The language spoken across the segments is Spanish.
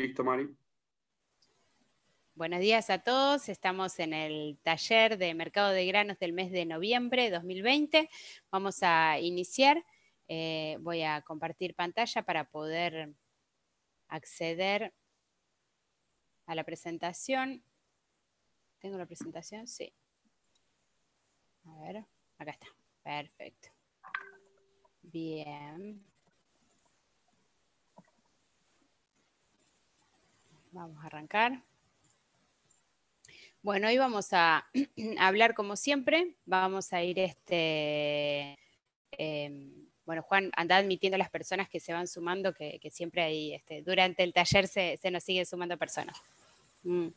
Listo, Mari. Buenos días a todos. Estamos en el taller de mercado de granos del mes de noviembre 2020. Vamos a iniciar. Eh, voy a compartir pantalla para poder acceder a la presentación. ¿Tengo la presentación? Sí. A ver, acá está. Perfecto. Bien. Vamos a arrancar. Bueno, hoy vamos a hablar como siempre. Vamos a ir este. Em, bueno, Juan, anda admitiendo a las personas que se van sumando, que, siempre ahí, este, durante el taller se, nos sigue sumando personas. Mm.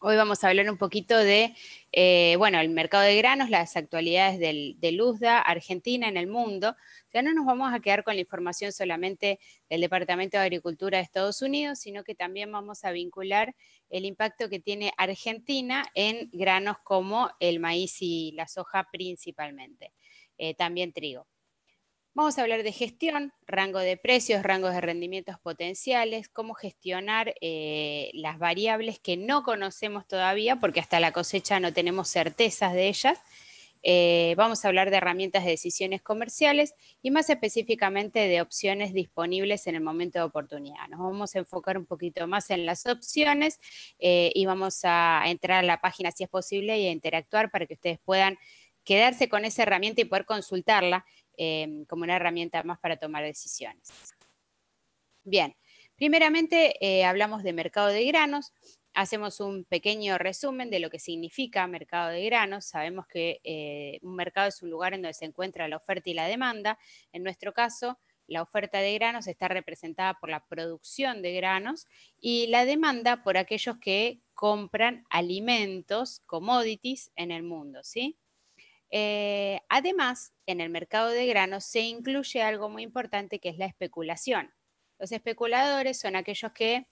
Hoy vamos a hablar un poquito de, eh, bueno, el mercado de granos, las actualidades del, Luzda, Argentina en el mundo. Ya no nos vamos a quedar con la información solamente del Departamento de Agricultura de Estados Unidos, sino que también vamos a vincular el impacto que tiene Argentina en granos como el maíz y la soja principalmente, eh, también trigo. Vamos a hablar de gestión, rango de precios, rangos de rendimientos potenciales, cómo gestionar eh, las variables que no conocemos todavía, porque hasta la cosecha no tenemos certezas de ellas. Eh, vamos a hablar de herramientas de decisiones comerciales y más específicamente de opciones disponibles en el momento de oportunidad. Nos vamos a enfocar un poquito más en las opciones eh, y vamos a entrar a la página si es posible y a interactuar para que ustedes puedan quedarse con esa herramienta y poder consultarla Em, como una herramienta más para tomar decisiones. Bien, primeramente eh, hablamos de mercado de granos, hacemos un pequeño resumen de lo que significa mercado de granos. Sabemos que eh, un mercado es un lugar en donde se encuentra la oferta y la demanda. En nuestro caso, la oferta de granos está representada por la producción de granos y la demanda por aquellos que compran alimentos, commodities en el mundo, ¿sí? Eh, además, en el mercado de granos se incluye algo muy importante que es la especulación. Los especuladores son aquellos que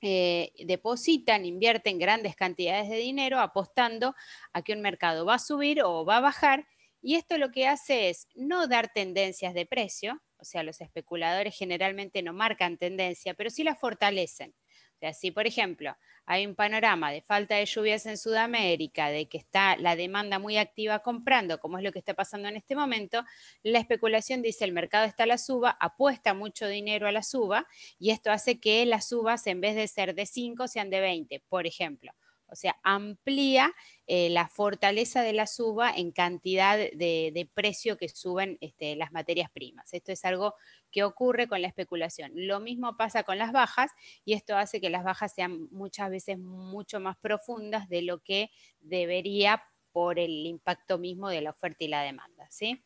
eh, depositan, invierten grandes cantidades de dinero apostando a que un mercado va a subir o va a bajar y esto lo que hace es no dar tendencias de precio, o sea, los especuladores generalmente no marcan tendencia, pero sí la fortalecen. Este, así, por ejemplo hay un panorama de falta de lluvias en Sudamérica, de que está la demanda muy activa comprando, como es lo que está pasando en este momento, la especulación dice el mercado está a la suba, apuesta mucho dinero a la suba y esto hace que las subas en vez de ser de 5 sean de 20, por ejemplo o sea, amplía eh, la fortaleza de la suba en cantidad de, precio que suben este, las materias primas. Esto es algo que ocurre con la especulación. Lo mismo pasa con las bajas y esto hace que las bajas sean muchas veces mucho más profundas de lo que debería por el impacto mismo de la oferta y la demanda, ¿sí?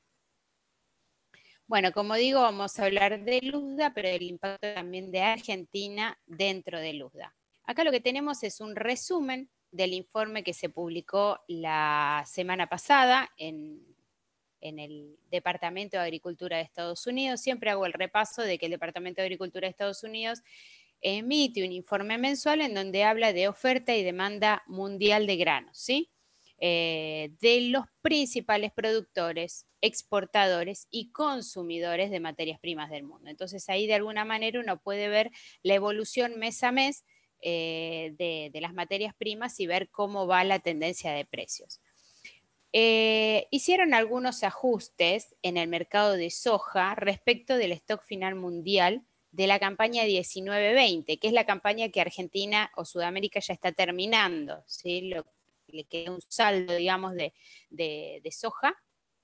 Bueno, como digo, vamos a hablar de Luda, pero el impacto también de Argentina dentro de Luda. Acá lo que tenemos es un resumen del informe que se publicó la semana pasada en, el Departamento de Agricultura de Estados Unidos. Siempre hago el repaso de que el Departamento de Agricultura de Estados Unidos emite un informe mensual en donde habla de oferta y demanda mundial de granos, ¿sí? Eh, de los principales productores, exportadores y consumidores de materias primas del mundo. Entonces ahí de alguna manera uno puede ver la evolución mes a mes eh, de, las materias primas y ver cómo va la tendencia de precios. Eh, hicieron algunos ajustes en el mercado de soja respecto del stock final mundial de la campaña 19-20, que es la campaña que Argentina o Sudamérica ya está terminando. ¿sí? le queda un saldo, digamos, de, soja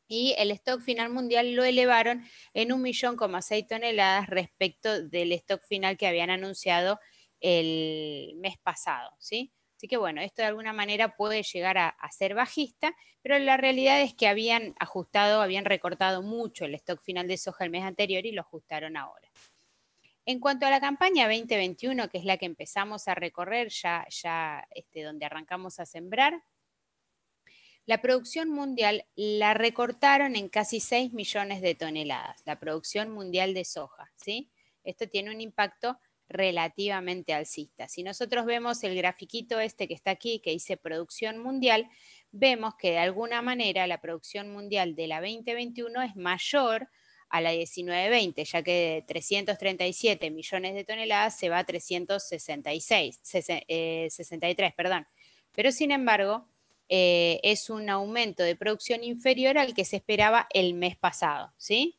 y el stock final mundial lo elevaron en 1,6 toneladas respecto del stock final que habían anunciado el mes pasado, ¿sí? Así que bueno, esto de alguna manera puede llegar a, ser bajista, pero la realidad es que habían ajustado, habían recortado mucho el stock final de soja el mes anterior y lo ajustaron ahora. En cuanto a la campaña 2021, que es la que empezamos a recorrer ya, ya este, donde arrancamos a sembrar, la producción mundial la recortaron en casi 6 millones de toneladas, la producción mundial de soja, ¿sí? Esto tiene un impacto relativamente alcista. Si nosotros vemos el grafiquito este que está aquí, que dice producción mundial, vemos que de alguna manera la producción mundial de la 2021 es mayor a la 1920, ya que de 337 millones de toneladas se va a 366, 63, eh, perdón. Pero sin embargo, eh, es un aumento de producción inferior al que se esperaba el mes pasado, ¿sí?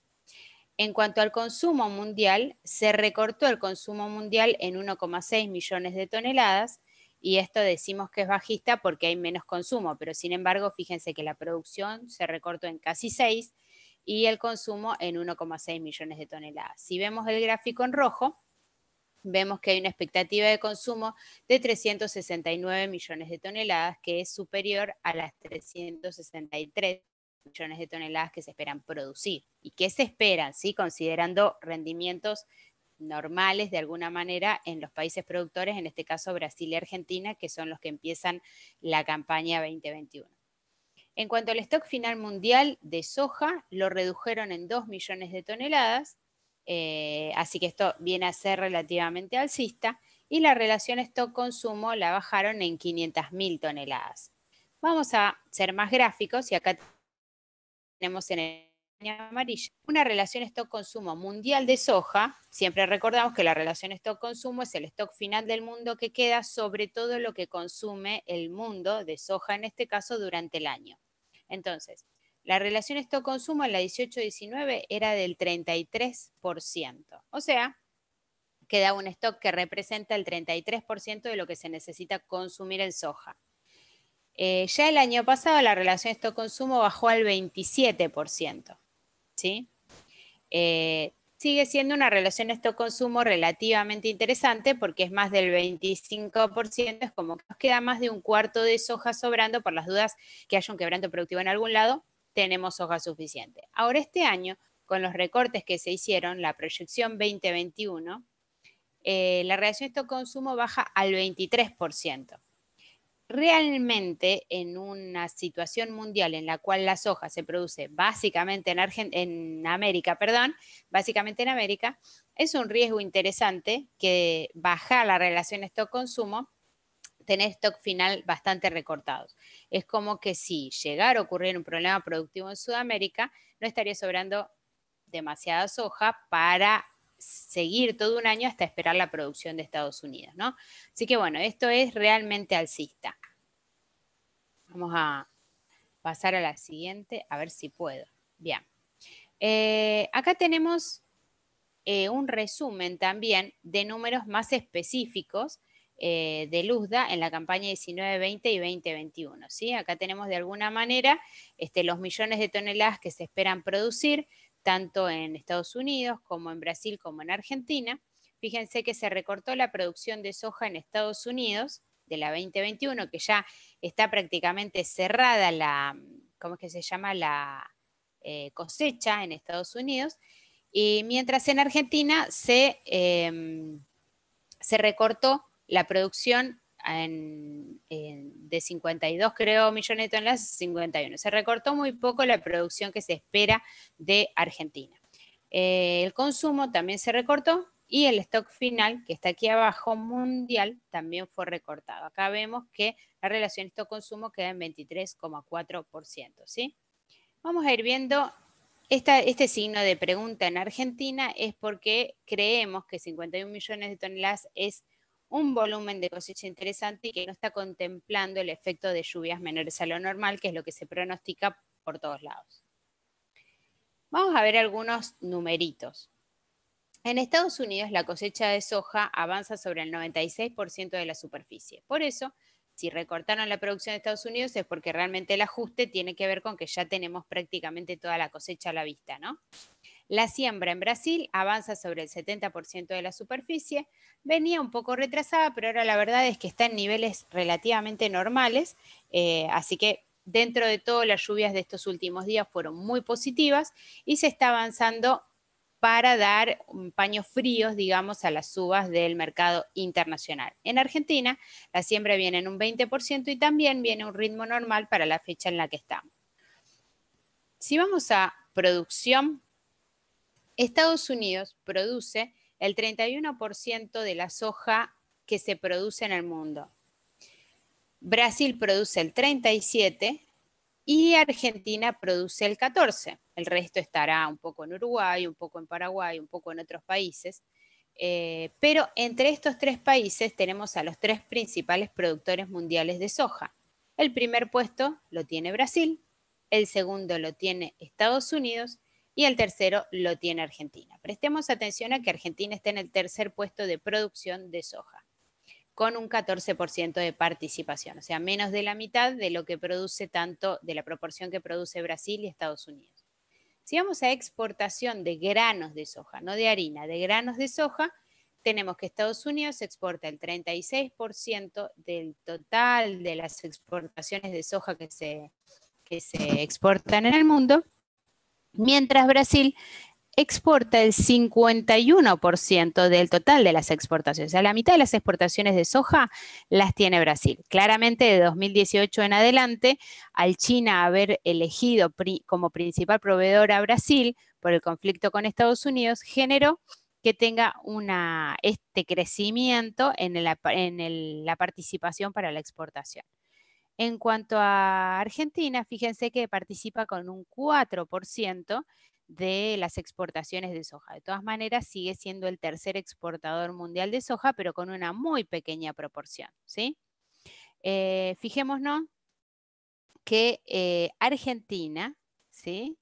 En cuanto al consumo mundial, se recortó el consumo mundial en 1,6 millones de toneladas y esto decimos que es bajista porque hay menos consumo, pero sin embargo, fíjense que la producción se recortó en casi 6 y el consumo en 1,6 millones de toneladas. Si vemos el gráfico en rojo, vemos que hay una expectativa de consumo de 369 millones de toneladas, que es superior a las 363 millones de toneladas que se esperan producir. ¿Y qué se esperan? ¿sí? Considerando rendimientos normales de alguna manera en los países productores, en este caso Brasil y Argentina, que son los que empiezan la campaña 2021. En cuanto al stock final mundial de soja, lo redujeron en 2 millones de toneladas, eh, así que esto viene a ser relativamente alcista, y la relación stock-consumo la bajaron en 500.000 toneladas. Vamos a ser más gráficos y acá tenemos en el amarilla. Una relación stock-consumo mundial de soja, siempre recordamos que la relación stock-consumo es el stock final del mundo que queda sobre todo lo que consume el mundo de soja, en este caso durante el año. Entonces, la relación stock-consumo en la 18-19 era del 33%, o sea, queda un stock que representa el 33% de lo que se necesita consumir en soja. Eh, ya el año pasado la relación esto-consumo bajó al 27%. ¿sí? Eh, sigue siendo una relación esto-consumo relativamente interesante porque es más del 25%, es como que nos queda más de un cuarto de soja sobrando por las dudas que haya un quebranto productivo en algún lado, tenemos soja suficiente. Ahora este año, con los recortes que se hicieron, la proyección 2021, eh, la relación esto-consumo baja al 23% realmente en una situación mundial en la cual la soja se produce básicamente en, en América, perdón, básicamente en América, es un riesgo interesante que bajar la relación stock-consumo tener stock final bastante recortados. Es como que si llegara a ocurrir un problema productivo en Sudamérica, no estaría sobrando demasiada soja para seguir todo un año hasta esperar la producción de Estados Unidos, Así que bueno, esto es realmente alcista. Vamos a pasar a la siguiente, a ver si puedo. Bien. Eh, acá tenemos eh, un resumen también de números más específicos eh, de Luzda en la campaña 19-20 y 2021. ¿sí? Acá tenemos de alguna manera este, los millones de toneladas que se esperan producir, tanto en Estados Unidos como en Brasil como en Argentina. Fíjense que se recortó la producción de soja en Estados Unidos de la 2021, que ya está prácticamente cerrada la, ¿cómo que se llama? La eh, cosecha en Estados Unidos, y mientras en Argentina se, em, se recortó la producción de 52, creo, millones en las 51. Se recortó muy poco la producción que se espera de Argentina. Eh, el consumo también se recortó y el stock final, que está aquí abajo, mundial, también fue recortado. Acá vemos que la relación stock-consumo queda en 23,4%. ¿sí? Vamos a ir viendo este signo de pregunta en Argentina es porque creemos que 51 millones de toneladas es un volumen de cosecha interesante y que no está contemplando el efecto de lluvias menores a lo normal, que es lo que se pronostica por todos lados. Vamos a ver algunos numeritos. En Estados Unidos la cosecha de soja avanza sobre el 96% de la superficie. Por eso, si recortaron la producción de Estados Unidos es porque realmente el ajuste tiene que ver con que ya tenemos prácticamente toda la cosecha a la vista, ¿no? La siembra en Brasil avanza sobre el 70% de la superficie, venía un poco retrasada, pero ahora la verdad es que está en niveles relativamente normales, eh, así que dentro de todo las lluvias de estos últimos días fueron muy positivas y se está avanzando para dar paños fríos, digamos, a las uvas del mercado internacional. En Argentina, la siembra viene en un 20% y también viene un ritmo normal para la fecha en la que estamos. Si vamos a producción, Estados Unidos produce el 31% de la soja que se produce en el mundo. Brasil produce el 37%, y Argentina produce el 14. El resto estará un poco en Uruguay, un poco en Paraguay, un poco en otros países. Eh, pero entre estos tres países tenemos a los tres principales productores mundiales de soja. El primer puesto lo tiene Brasil, el segundo lo tiene Estados Unidos y el tercero lo tiene Argentina. Prestemos atención a que Argentina está en el tercer puesto de producción de soja con un 14% de participación, o sea, menos de la mitad de lo que produce tanto, de la proporción que produce Brasil y Estados Unidos. Si vamos a exportación de granos de soja, no de harina, de granos de soja, tenemos que Estados Unidos exporta el 36% del total de las exportaciones de soja que se, que se exportan en el mundo, mientras Brasil exporta el 51% del total de las exportaciones. O sea, la mitad de las exportaciones de soja las tiene Brasil. Claramente, de 2018 en adelante, al China haber elegido como principal proveedor a Brasil por el conflicto con Estados Unidos, generó que tenga este crecimiento en, la participación para la exportación. En cuanto a Argentina, fíjense que participa con un 4% de las exportaciones de soja. De todas maneras, sigue siendo el tercer exportador mundial de soja, pero con una muy pequeña proporción. ¿sí? Eh, fijémonos que eh, Argentina ¿sí?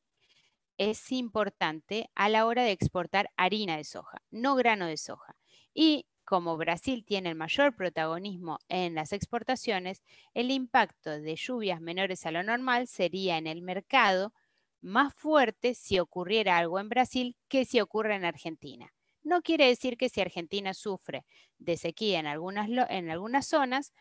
es importante a la hora de exportar harina de soja, no grano de soja. Y como Brasil tiene el mayor protagonismo en las exportaciones, el impacto de lluvias menores a lo normal sería en el mercado más fuerte si ocurriera algo en Brasil que si ocurre en Argentina. No quiere decir que si Argentina sufre de sequía en algunas, en algunas zonas,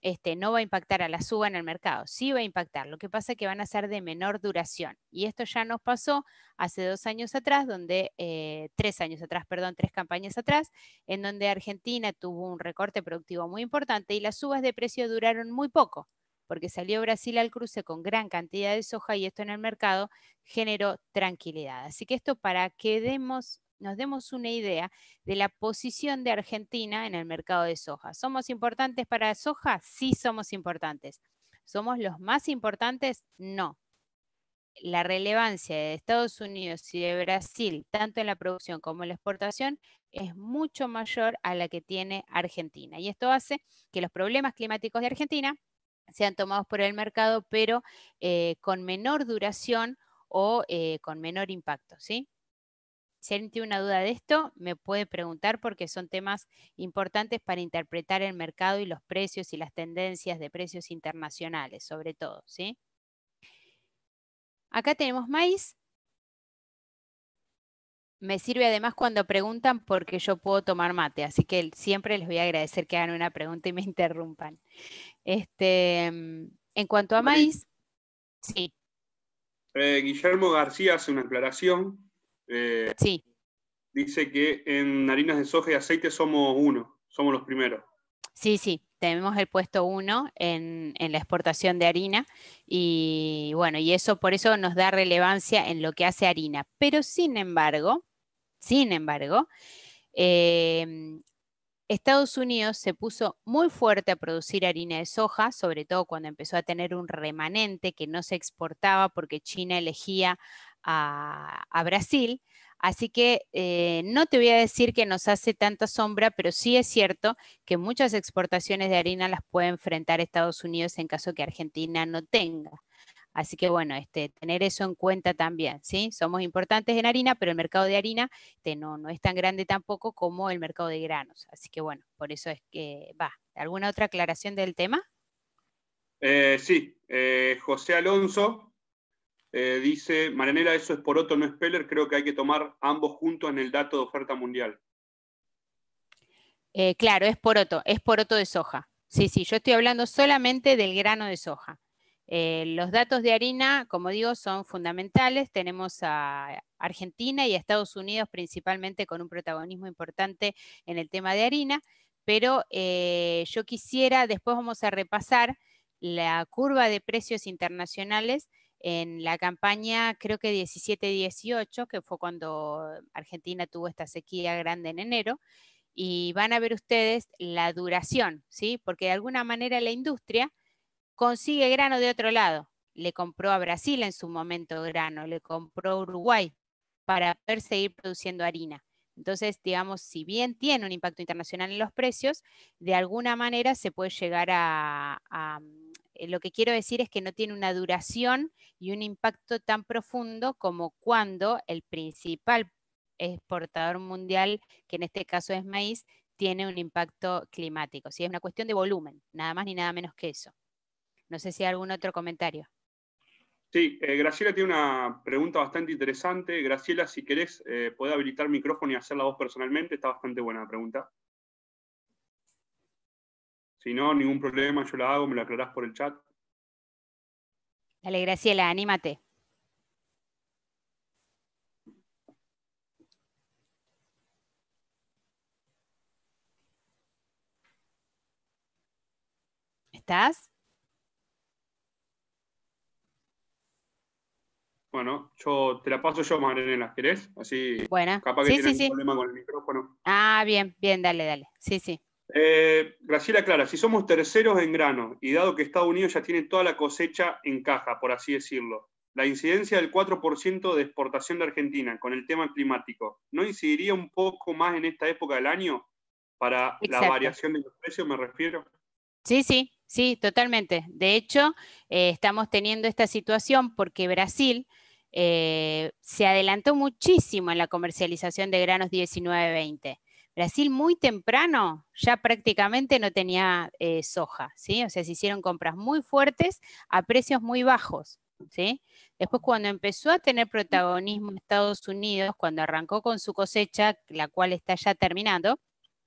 este, no va a impactar a la suba en el mercado, sí va a impactar. Lo que pasa es que van a ser de menor duración. Y esto ya nos pasó hace dos años atrás, donde, eh, tres años atrás, perdón, tres campañas atrás, en donde Argentina tuvo un recorte productivo muy importante y las subas de precio duraron muy poco porque salió Brasil al cruce con gran cantidad de soja y esto en el mercado generó tranquilidad. Así que esto para que demos nos demos una idea de la posición de Argentina en el mercado de soja. ¿Somos importantes para la soja? Sí, somos importantes. ¿Somos los más importantes? No. La relevancia de Estados Unidos y de Brasil, tanto en la producción como en la exportación, es mucho mayor a la que tiene Argentina. Y esto hace que los problemas climáticos de Argentina sean tomados por el mercado, pero eh, con menor duración o eh, con menor impacto. ¿sí? Si alguien tiene una duda de esto, me puede preguntar porque son temas importantes para interpretar el mercado y los precios y las tendencias de precios internacionales, sobre todo. ¿sí? Acá tenemos maíz. Me sirve además cuando preguntan porque yo puedo tomar mate, así que siempre les voy a agradecer que hagan una pregunta y me interrumpan. Este, mm, en cuanto a maíz, sí. Eh, Guillermo García hace una aclaración. Eh, sí. Dice que en harinas de soja y aceite somos uno, somos los primeros. Sí, sí, tenemos el puesto uno en, la exportación de harina y bueno, y eso por eso nos da relevancia en lo que hace harina. Pero sin embargo, sin embargo, eh, Estados Unidos se puso muy fuerte a producir harina de soja, sobre todo cuando empezó a tener un remanente que no se exportaba porque China elegía a, Brasil. Así que eh, no te voy a decir que nos hace tanta sombra, pero sí es cierto que muchas exportaciones de harina las puede enfrentar Estados Unidos en caso que Argentina no tenga. Así que bueno, este, tener eso en cuenta también, ¿sí? Somos importantes en harina, pero el mercado de harina este, no, es tan grande tampoco como el mercado de granos. Así que bueno, por eso es que va. ¿Alguna otra aclaración del tema? Eh, sí, eh, José Alonso eh, dice, Maranela, eso es poroto, no es peller, creo que hay que tomar ambos juntos en el dato de oferta mundial. claro, es poroto, es poroto de soja. Sí, sí, yo estoy hablando solamente del grano de soja. Eh, los datos de harina, como digo, son fundamentales. Tenemos a Argentina y a Estados Unidos principalmente con un protagonismo importante en el tema de harina, pero eh, yo quisiera, después vamos a repasar la curva de precios internacionales en la campaña, creo que 17-18, que fue cuando Argentina tuvo esta sequía grande en enero, y van a ver ustedes la duración, ¿sí? Porque de alguna manera la industria consigue grano de otro lado. Le compró a Brasil en su momento grano, le compró a Uruguay para poder seguir produciendo harina. Entonces, digamos, si bien tiene un impacto internacional en los precios, de alguna manera se puede llegar a, eh, lo que quiero decir es que no tiene una duración y un impacto tan profundo como cuando el principal exportador mundial, que en este caso es maíz, tiene un impacto climático. Si Es una cuestión de volumen, nada más ni nada menos que eso. No sé si hay algún otro comentario. Sí, eh, Graciela tiene una pregunta bastante interesante. Graciela, si querés, eh, habilitar micrófono y hacerla vos personalmente. Está bastante buena la pregunta. Si no, ningún problema, yo la hago, me la aclarás por el chat. Dale, Graciela, anímate. ¿Estás? Bueno, yo te la paso yo, Marenela, ¿querés? Así bueno. capaz que sí, sí, sí. problema con el micrófono. Ah, bien, bien, dale, dale. Sí, sí. Eh, Graciela Clara, si somos terceros en grano y dado que Estados Unidos ya tiene toda la cosecha en caja, por así decirlo, la incidencia del 4% de exportación de Argentina con el tema climático, ¿no incidiría un poco más en esta época del año para la variación de los precios, me refiero? Sí, sí, sí, totalmente. De hecho, eh, estamos teniendo esta situación porque Brasil eh, se adelantó muchísimo en la comercialización de granos 19-20. Brasil muy temprano ya prácticamente no tenía eh, soja, ¿sí? O sea, se hicieron compras muy fuertes a precios muy bajos, ¿sí? Después cuando empezó a tener protagonismo Estados Unidos, cuando arrancó con su cosecha, la cual está ya terminando,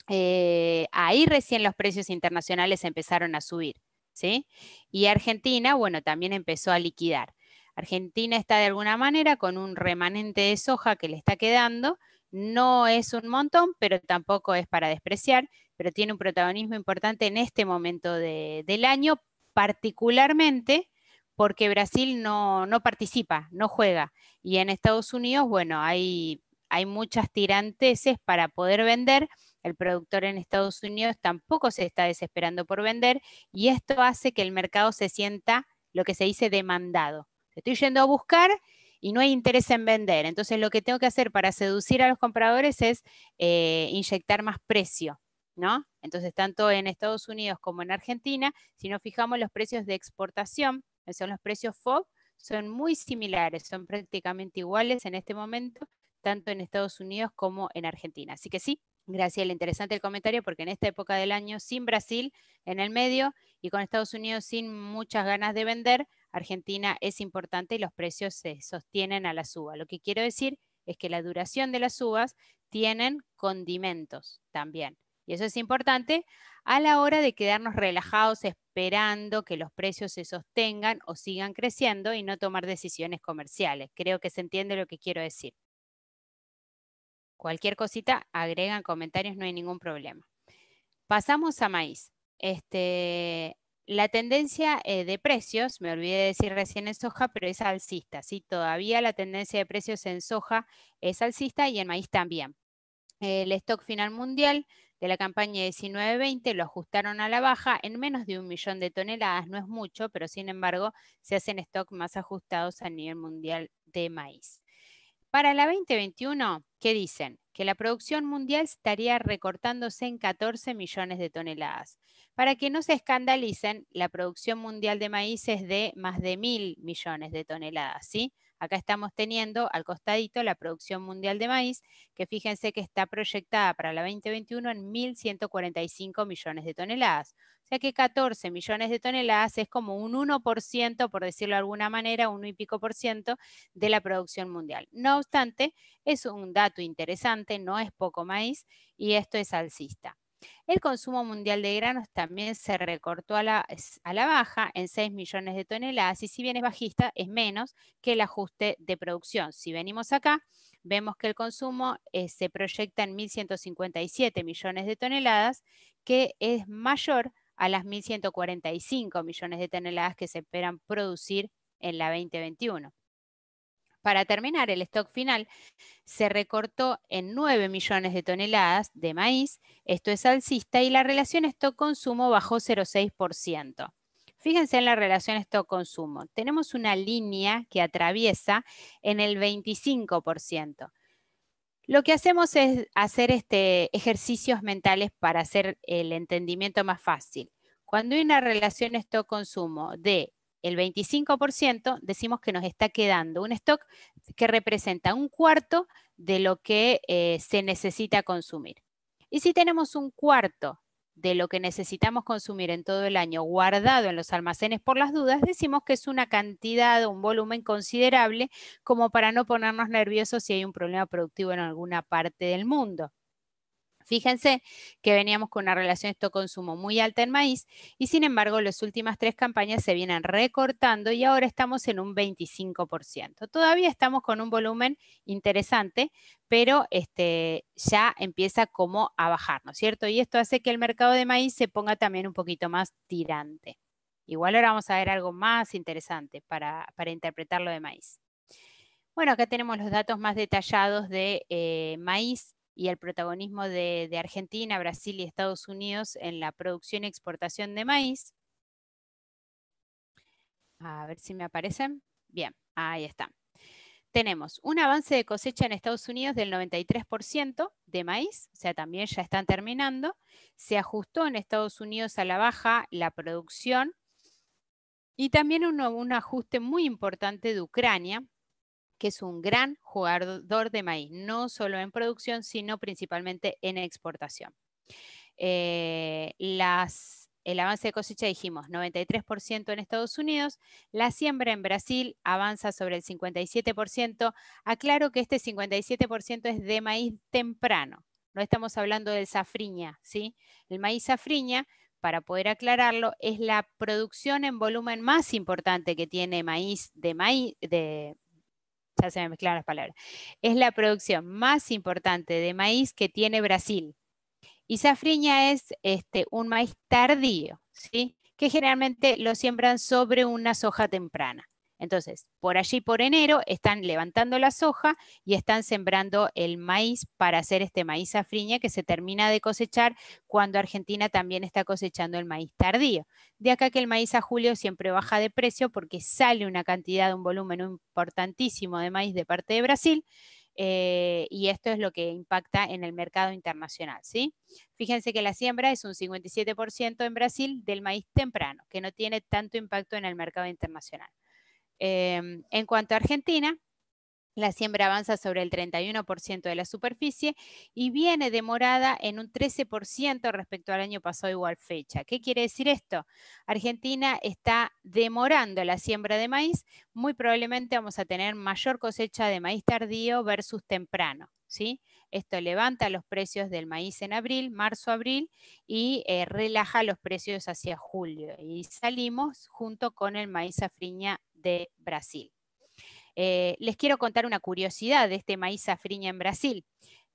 eh, ahí recién los precios internacionales empezaron a subir, ¿sí? Y Argentina, bueno, también empezó a liquidar. Argentina está de alguna manera con un remanente de soja que le está quedando. No es un montón, pero tampoco es para despreciar, pero tiene un protagonismo importante en este momento del año, particularmente porque Brasil no, participa, no juega. Y en Estados Unidos, bueno, hay, hay muchas tiranteses para poder vender. El productor en Estados Unidos tampoco se está desesperando por vender y esto hace que el mercado se sienta lo que se dice demandado estoy yendo a buscar y no hay interés en vender. Entonces lo que tengo que hacer para seducir a los compradores es eh, inyectar más precio, ¿no? Entonces tanto en Estados Unidos como en Argentina, si nos fijamos los precios de exportación, que son los precios FOB, son muy similares, son prácticamente iguales en este momento, tanto en Estados Unidos como en Argentina. Así que sí, Graciela, interesante el comentario porque en esta época del año, sin Brasil en el medio y con Estados Unidos sin muchas ganas de vender, Argentina es importante y los precios se sostienen a la suba. Lo que quiero decir es que la duración de las uvas tienen condimentos también. Y eso es importante a la hora de quedarnos relajados esperando que los precios se sostengan o sigan creciendo y no tomar decisiones comerciales. Creo que se entiende lo que quiero decir. Cualquier cosita, agregan comentarios, no hay ningún problema. Pasamos a maíz. Este, la tendencia eh, de precios, me olvidé de decir recién en soja, pero es alcista, ¿sí? Todavía la tendencia de precios en soja es alcista y en maíz también. El stock final mundial de la campaña 19-20 lo ajustaron a la baja en menos de un millón de toneladas, no es mucho, pero sin embargo se hacen stock más ajustados a nivel mundial de maíz. Para la 2021, ¿qué dicen? Que la producción mundial estaría recortándose en 14 millones de toneladas. Para que no se escandalicen, la producción mundial de maíz es de más de mil millones de toneladas, ¿sí? Acá estamos teniendo al costadito la producción mundial de maíz, que fíjense que está proyectada para la 2021 en 1.145 millones de toneladas. O sea que 14 millones de toneladas es como un 1%, por decirlo de alguna manera, un y pico por ciento de la producción mundial. No obstante, es un dato interesante, no es poco maíz y esto es alcista. El consumo mundial de granos también se recortó a la, baja en 6 millones de toneladas y si bien es bajista, es menos que el ajuste de producción. Si venimos acá, vemos que el consumo eh, se proyecta en 1.157 millones de toneladas, que es mayor a las 1.145 millones de toneladas que se esperan producir en la 2021. Para terminar, el stock final se recortó en 9 millones de toneladas de maíz, esto es alcista, y la relación stock-consumo bajó 0,6%. Fíjense en la relación stock-consumo. Tenemos una línea que atraviesa en el 25%. Lo que hacemos es hacer este ejercicios mentales para hacer el entendimiento más fácil. Cuando hay una relación stock-consumo de el 25%, decimos que nos está quedando un stock que representa un cuarto de lo que eh, se necesita consumir. Y si tenemos un cuarto de lo que necesitamos consumir en todo el año guardado en los almacenes por las dudas, decimos que es una cantidad, un volumen considerable como para no ponernos nerviosos si hay un problema productivo en alguna parte del mundo. Fíjense que veníamos con una relación esto-consumo muy alta en maíz y sin embargo las últimas tres campañas se vienen recortando y ahora estamos en un 25%. Todavía estamos con un volumen interesante, pero este, ya empieza como a bajar, ¿no es cierto? Y esto hace que el mercado de maíz se ponga también un poquito más tirante. Igual ahora vamos a ver algo más interesante para, para interpretar lo de maíz. Bueno, acá tenemos los datos más detallados de eh, maíz y el protagonismo de, Argentina, Brasil y Estados Unidos en la producción y exportación de maíz. A ver si me aparecen. Bien, ahí está. Tenemos un avance de cosecha en Estados Unidos del 93% de maíz, o sea, también ya están terminando. Se ajustó en Estados Unidos a la baja la producción y también un ajuste muy importante de Ucrania, que es un gran jugador de maíz, no solo en producción, sino principalmente en exportación. Eh, las, el avance de cosecha, dijimos, 93% en Estados Unidos, la siembra en Brasil avanza sobre el 57%. Aclaro que este 57% es de maíz temprano, no estamos hablando del safriña, ¿sí? El maíz safriña, para poder aclararlo, es la producción en volumen más importante que tiene maíz de maíz de se me mezclan las palabras, es la producción más importante de maíz que tiene Brasil. Y safriña es este, un maíz tardío, ¿sí? que generalmente lo siembran sobre una soja temprana. Entonces, por allí, por enero, están levantando la soja y están sembrando el maíz para hacer este maíz a friña que se termina de cosechar cuando Argentina también está cosechando el maíz tardío. De acá que el maíz a julio siempre baja de precio porque sale una cantidad, un volumen importantísimo de maíz de parte de Brasil. Eh, y esto es lo que impacta en el mercado internacional. ¿sí? Fíjense que la siembra es un 57% en Brasil del maíz temprano, que no tiene tanto impacto en el mercado internacional. Em, en cuanto a Argentina, la siembra avanza sobre el 31% de la superficie y viene demorada en un 13% respecto al año pasado igual fecha. ¿Qué quiere decir esto? Argentina está demorando la siembra de maíz. Muy probablemente vamos a tener mayor cosecha de maíz tardío versus temprano. ¿sí? Esto levanta los precios del maíz en abril, marzo-abril, y eh, relaja los precios hacia julio. Y salimos junto con el maíz safriña de Brasil. Eh, les quiero contar una curiosidad de este maíz safriña en Brasil.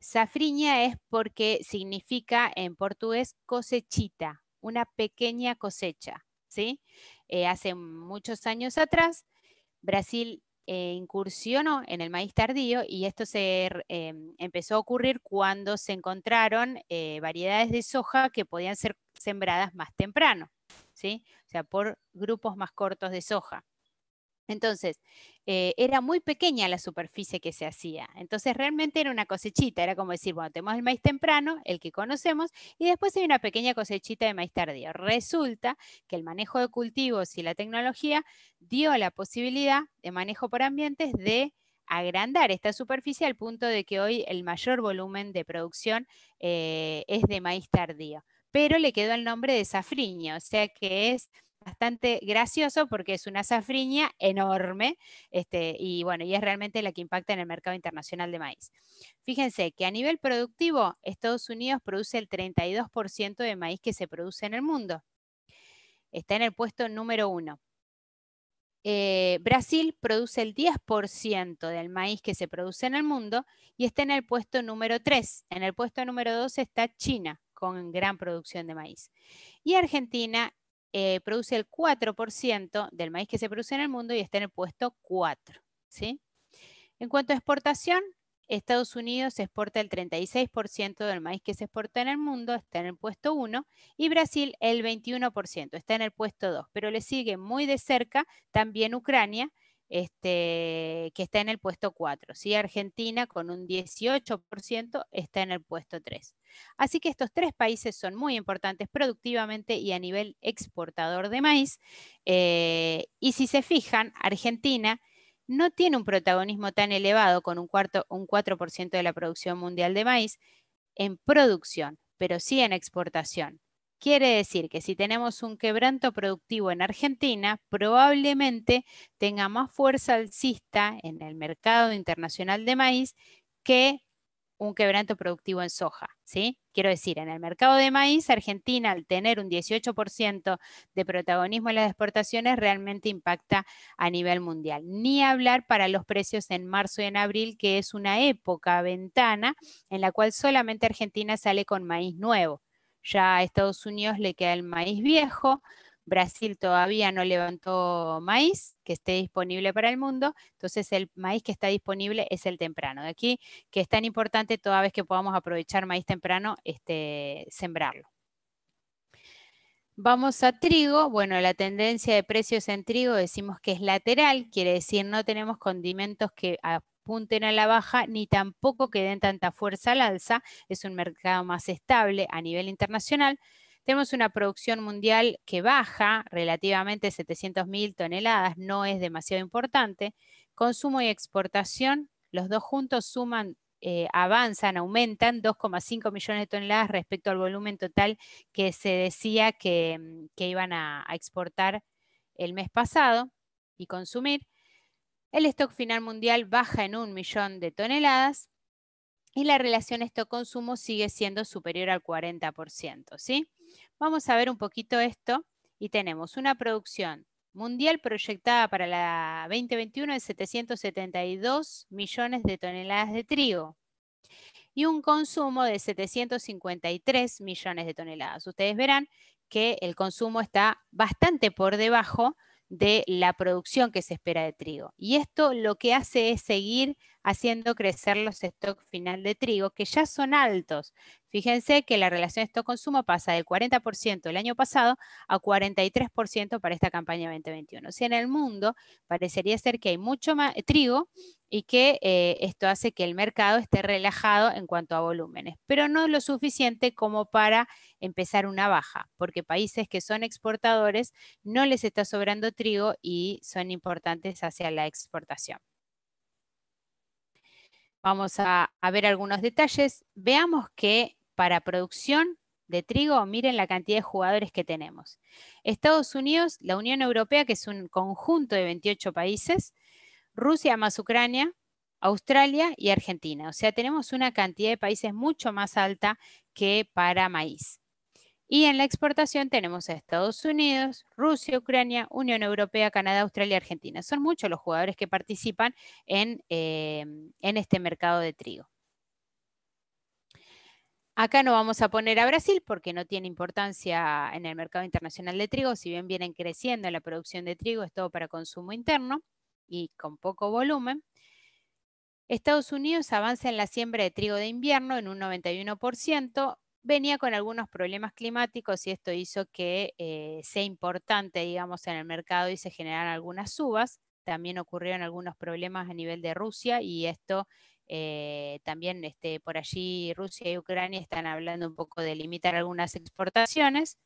Safriña es porque significa en portugués cosechita, una pequeña cosecha. ¿sí? Eh, hace muchos años atrás, Brasil eh, incursionó en el maíz tardío y esto se em, empezó a ocurrir cuando se encontraron eh, variedades de soja que podían ser sembradas más temprano, ¿sí? o sea, por grupos más cortos de soja. Entonces, eh, era muy pequeña la superficie que se hacía. Entonces, realmente era una cosechita, era como decir, bueno, tenemos el maíz temprano, el que conocemos, y después hay una pequeña cosechita de maíz tardío. Resulta que el manejo de cultivos y la tecnología dio la posibilidad de manejo por ambientes de agrandar esta superficie al punto de que hoy el mayor volumen de producción eh, es de maíz tardío. Pero le quedó el nombre de safriño, o sea que es bastante gracioso porque es una safriña enorme este, y bueno, y es realmente la que impacta en el mercado internacional de maíz. Fíjense que a nivel productivo, Estados Unidos produce el 32% de maíz que se produce en el mundo. Está en el puesto número uno. Eh, Brasil produce el 10% del maíz que se produce en el mundo y está en el puesto número 3. En el puesto número 2 está China, con gran producción de maíz. Y Argentina eh, produce el 4% del maíz que se produce en el mundo y está en el puesto 4. ¿sí? En cuanto a exportación, Estados Unidos exporta el 36% del maíz que se exporta en el mundo, está en el puesto 1, y Brasil el 21%, está en el puesto 2, pero le sigue muy de cerca también Ucrania, este, que está en el puesto 4. ¿sí? Argentina con un 18% está en el puesto 3. Así que estos tres países son muy importantes productivamente y a nivel exportador de maíz. Eh, y si se fijan, Argentina no tiene un protagonismo tan elevado con un, cuarto, un 4% de la producción mundial de maíz en producción, pero sí en exportación. Quiere decir que si tenemos un quebranto productivo en Argentina, probablemente tenga más fuerza alcista en el mercado internacional de maíz que un quebranto productivo en soja. Quiero decir, en el mercado de maíz, Argentina, al tener un 18% de protagonismo en las exportaciones, realmente impacta a nivel mundial. Ni hablar para los precios en marzo y en abril, que es una época, ventana, en la cual solamente Argentina sale con maíz nuevo. Ya a Estados Unidos le queda el maíz viejo, Brasil todavía no levantó maíz que esté disponible para el mundo, entonces el maíz que está disponible es el temprano. De aquí que es tan importante toda vez que podamos aprovechar maíz temprano, este, sembrarlo. Vamos a trigo. Bueno, la tendencia de precios en trigo decimos que es lateral, quiere decir no tenemos condimentos que apunten a la baja ni tampoco que den tanta fuerza al alza. Es un mercado más estable a nivel internacional. Tenemos una producción mundial que baja relativamente 700.000 toneladas, no es demasiado importante. Consumo y exportación, los dos juntos suman, eh, avanzan, aumentan 2,5 millones de toneladas respecto al volumen total que se decía que, mm, iban a, exportar el mes pasado y consumir. El stock final mundial baja en un millón de toneladas y la relación stock-consumo sigue siendo superior al 40%. ¿sí? Vamos a ver un poquito esto y tenemos una producción mundial proyectada para la 2021 de 772 millones de toneladas de trigo y un consumo de 753 millones de toneladas. Ustedes verán que el consumo está bastante por debajo de la producción que se espera de trigo. Y esto lo que hace es seguir haciendo crecer los stocks final de trigo, que ya son altos. Fíjense que la relación stock-consumo pasa del 40% el año pasado a 43% para esta campaña 2021. Si en el mundo parecería ser que hay mucho más eh, trigo y que eh, esto hace que el mercado esté relajado en cuanto a volúmenes, pero no lo suficiente como para empezar una baja, porque países que son exportadores no les está sobrando trigo y son importantes hacia la exportación. Vamos a, ver algunos detalles. Veamos que para producción de trigo, miren la cantidad de jugadores que tenemos. Estados Unidos, la Unión Europea, que es un conjunto de 28 países, Rusia más Ucrania, Australia y Argentina. O sea, tenemos una cantidad de países mucho más alta que para maíz. Y en la exportación tenemos a Estados Unidos, Rusia, Ucrania, Unión Europea, Canadá, Australia, Argentina. Son muchos los jugadores que participan en, eh, en este mercado de trigo. Acá no vamos a poner a Brasil porque no tiene importancia en el mercado internacional de trigo, si bien vienen creciendo la producción de trigo, es todo para consumo interno y con poco volumen. Estados Unidos avanza en la siembra de trigo de invierno en un 91%, venía con algunos problemas climáticos y esto hizo que eh, sea importante, digamos, en el mercado y se generaran algunas subas. También ocurrieron algunos problemas a nivel de Rusia y esto eh, también este, por allí Rusia y Ucrania están hablando un poco de limitar algunas exportaciones.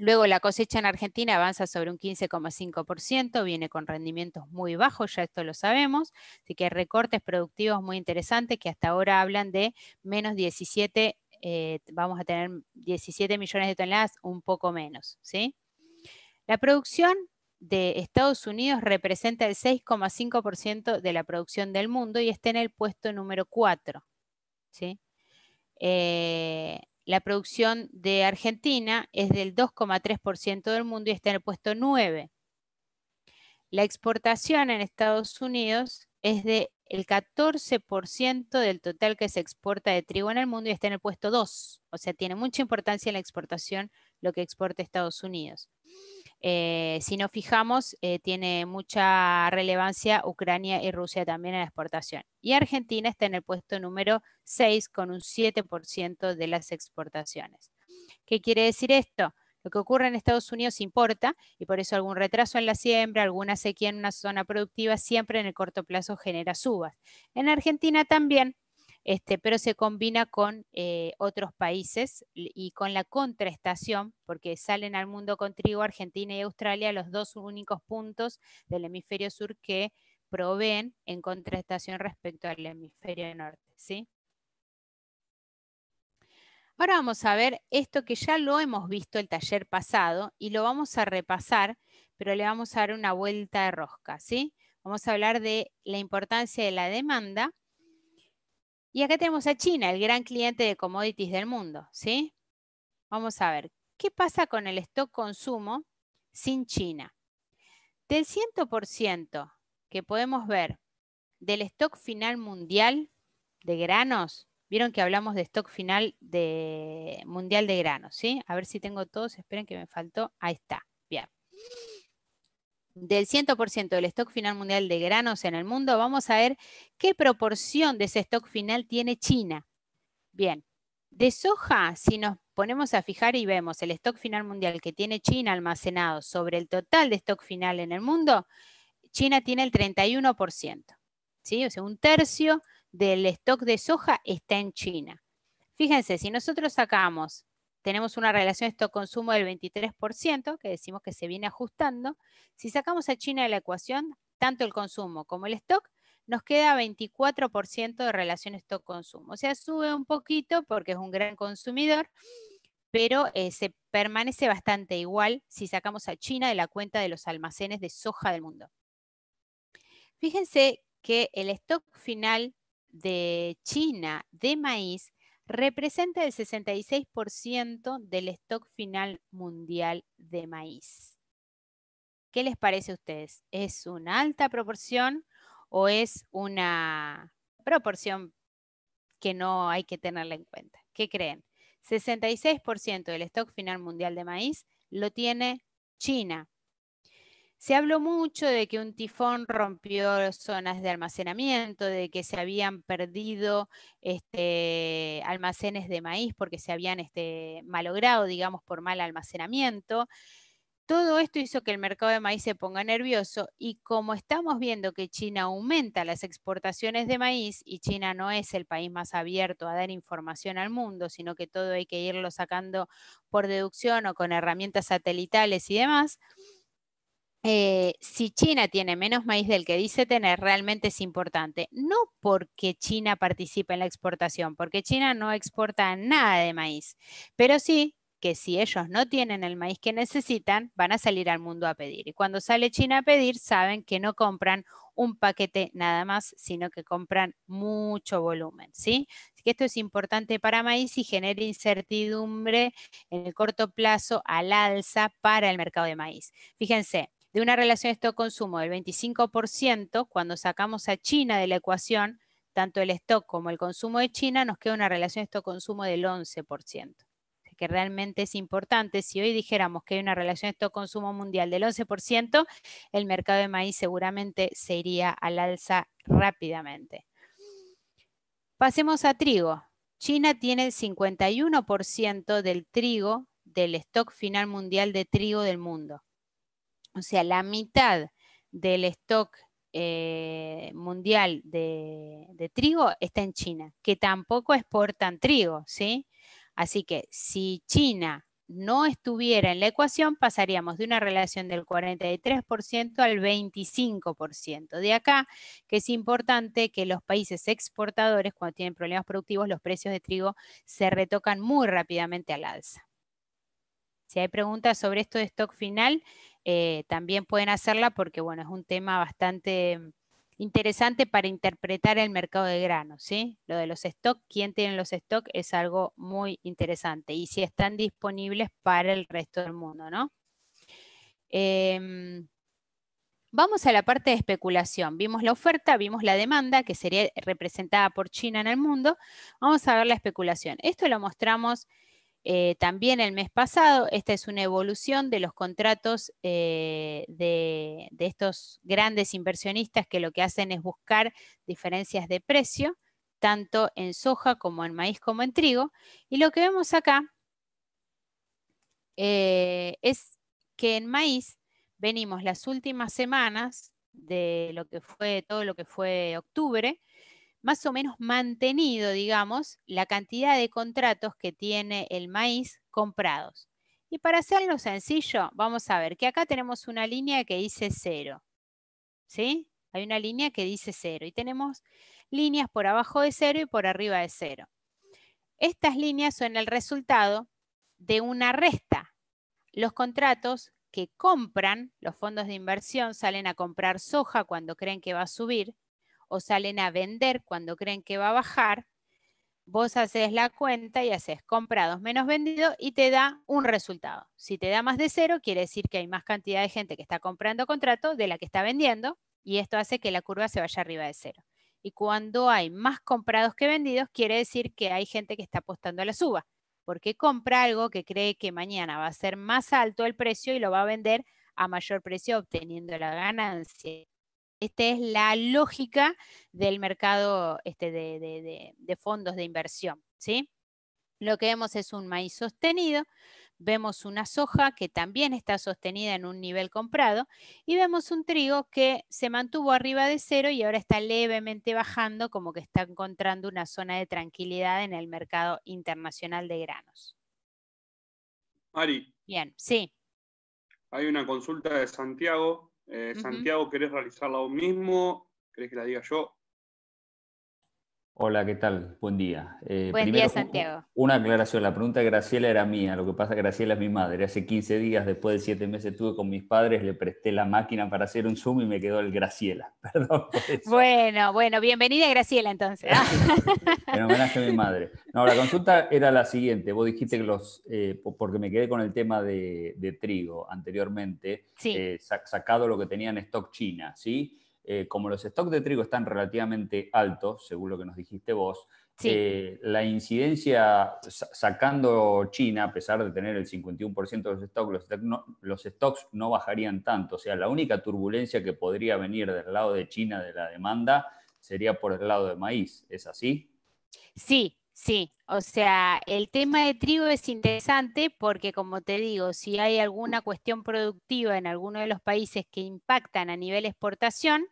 Luego la cosecha en Argentina avanza sobre un 15,5%, viene con rendimientos muy bajos, ya esto lo sabemos, así que hay recortes productivos muy interesantes que hasta ahora hablan de menos 17 eh, vamos a tener 17 millones de toneladas, un poco menos. ¿sí? La producción de Estados Unidos representa el 6,5% de la producción del mundo y está en el puesto número 4. Eh, la producción de Argentina es del 2,3% del mundo y está en el puesto 9. La exportación en Estados Unidos es de el 14% del total que se exporta de trigo en el mundo y está en el puesto 2. O sea, tiene mucha importancia en la exportación lo que exporta Estados Unidos. Eh, si nos fijamos, eh, tiene mucha relevancia Ucrania y Rusia también en la exportación. Y Argentina está en el puesto número 6 con un 7% de las exportaciones. ¿Qué quiere decir esto? Lo que ocurre en Estados Unidos importa y por eso algún retraso en la siembra, alguna sequía en una zona productiva siempre en el corto plazo genera subas. En Argentina también, este, pero se combina con eh, otros países y con la contraestación, porque salen al mundo con trigo Argentina y Australia, los dos únicos puntos del hemisferio sur que proveen en contraestación respecto al hemisferio norte. ¿sí? Ahora vamos a ver esto que ya lo hemos visto el taller pasado y lo vamos a repasar, pero le vamos a dar una vuelta de rosca, ¿sí? Vamos a hablar de la importancia de la demanda. Y acá tenemos a China, el gran cliente de commodities del mundo, ¿sí? Vamos a ver, ¿qué pasa con el stock consumo sin China? Del 100% que podemos ver del stock final mundial de granos, Vieron que hablamos de stock final de mundial de granos, ¿sí? A ver si tengo todos, esperen que me faltó. Ahí está, bien. Del 100% del stock final mundial de granos en el mundo, vamos a ver qué proporción de ese stock final tiene China. Bien, de soja, si nos ponemos a fijar y vemos el stock final mundial que tiene China almacenado sobre el total de stock final en el mundo, China tiene el 31%, ¿sí? O sea, un tercio del stock de soja está en China. Fíjense, si nosotros sacamos, tenemos una relación stock-consumo del 23%, que decimos que se viene ajustando, si sacamos a China de la ecuación, tanto el consumo como el stock, nos queda 24% de relación stock-consumo. O sea, sube un poquito porque es un gran consumidor, pero eh, se permanece bastante igual si sacamos a China de la cuenta de los almacenes de soja del mundo. Fíjense que el stock final de China de maíz representa el 66% del stock final mundial de maíz. ¿Qué les parece a ustedes? ¿Es una alta proporción o es una proporción que no hay que tenerla en cuenta? ¿Qué creen? 66% del stock final mundial de maíz lo tiene China. Se habló mucho de que un tifón rompió zonas de almacenamiento, de que se habían perdido este, almacenes de maíz porque se habían este, malogrado, digamos, por mal almacenamiento. Todo esto hizo que el mercado de maíz se ponga nervioso y como estamos viendo que China aumenta las exportaciones de maíz y China no es el país más abierto a dar información al mundo, sino que todo hay que irlo sacando por deducción o con herramientas satelitales y demás, eh, si China tiene menos maíz del que dice tener, realmente es importante. No porque China participe en la exportación, porque China no exporta nada de maíz, pero sí que si ellos no tienen el maíz que necesitan, van a salir al mundo a pedir. Y cuando sale China a pedir, saben que no compran un paquete nada más, sino que compran mucho volumen, ¿sí? Así que esto es importante para maíz y genera incertidumbre en el corto plazo al alza para el mercado de maíz. Fíjense, de una relación stock-consumo del 25%, cuando sacamos a China de la ecuación, tanto el stock como el consumo de China, nos queda una relación stock-consumo del 11%, que realmente es importante. Si hoy dijéramos que hay una relación stock-consumo mundial del 11%, el mercado de maíz seguramente se iría al alza rápidamente. Pasemos a trigo. China tiene el 51% del trigo del stock final mundial de trigo del mundo. O sea, la mitad del stock eh, mundial de, trigo está en China, que tampoco exportan trigo, ¿sí? Así que si China no estuviera en la ecuación, pasaríamos de una relación del 43% al 25%. De acá que es importante que los países exportadores, cuando tienen problemas productivos, los precios de trigo se retocan muy rápidamente al alza. Si hay preguntas sobre esto de stock final, eh, también pueden hacerla porque, bueno, es un tema bastante mm, interesante para interpretar el mercado de granos, ¿sí? Lo de los stocks, quién tiene los stocks es algo muy interesante y si están disponibles para el resto del mundo, ¿no? Em, vamos a la parte de especulación. Vimos la oferta, vimos la demanda, que sería representada por China en el mundo. Vamos a ver la especulación. Esto lo mostramos eh, también el mes pasado. Esta es una evolución de los contratos eh, de, estos grandes inversionistas que lo que hacen es buscar diferencias de precio, tanto en soja como en maíz como en trigo. Y lo que vemos acá eh, es que en maíz venimos las últimas semanas de lo que fue todo lo que fue octubre más o menos mantenido, digamos, la cantidad de contratos que tiene el maíz comprados. Y para hacerlo sencillo, vamos a ver que acá tenemos una línea que dice cero. ¿Sí? Hay una línea que dice cero y tenemos líneas por abajo de cero y por arriba de cero. Estas líneas son el resultado de una resta. Los contratos que compran, los fondos de inversión salen a comprar soja cuando creen que va a subir, o salen a vender cuando creen que va a bajar, vos haces la cuenta y haces comprados menos vendidos y te da un resultado. Si te da más de cero, quiere decir que hay más cantidad de gente que está comprando contrato de la que está vendiendo y esto hace que la curva se vaya arriba de cero. Y cuando hay más comprados que vendidos, quiere decir que hay gente que está apostando a la suba, porque compra algo que cree que mañana va a ser más alto el precio y lo va a vender a mayor precio obteniendo la ganancia. Esta es la lógica del mercado este, de, fondos de inversión. ¿sí? Lo que vemos es un maíz sostenido, vemos una soja que también está sostenida en un nivel comprado y vemos un trigo que se mantuvo arriba de cero y ahora está levemente bajando, como que está encontrando una zona de tranquilidad en el mercado internacional de granos. Mari. Bien, sí. Hay una consulta de Santiago eh, Santiago, ¿querés realizarla vos mismo? ¿Querés que la diga yo? Hola, ¿qué tal? Buen día. Eh, Buen día, Santiago. Una aclaración, la pregunta de Graciela era mía, lo que pasa es que Graciela es mi madre. Hace 15 días, después de 7 meses, estuve con mis padres, le presté la máquina para hacer un Zoom y me quedó el Graciela. Perdón. Bueno, bueno, bienvenida Graciela entonces. en homenaje a mi madre. No, la consulta era la siguiente, vos dijiste que los, eh, porque me quedé con el tema de, trigo anteriormente, eh, sacado lo que tenía en stock China, ¿sí? Eh, como los stocks de trigo están relativamente altos, según lo que nos dijiste vos, eh, la incidencia sacando China, a pesar de tener el 51% de los stocks, los stocks no bajarían tanto. O sea, la única turbulencia que podría venir del lado de China de la demanda sería por el lado de maíz. ¿Es así? Sí, Sí, o sea, el tema de trigo es interesante porque, como te digo, si hay alguna cuestión productiva en alguno de los países que impactan a nivel exportación,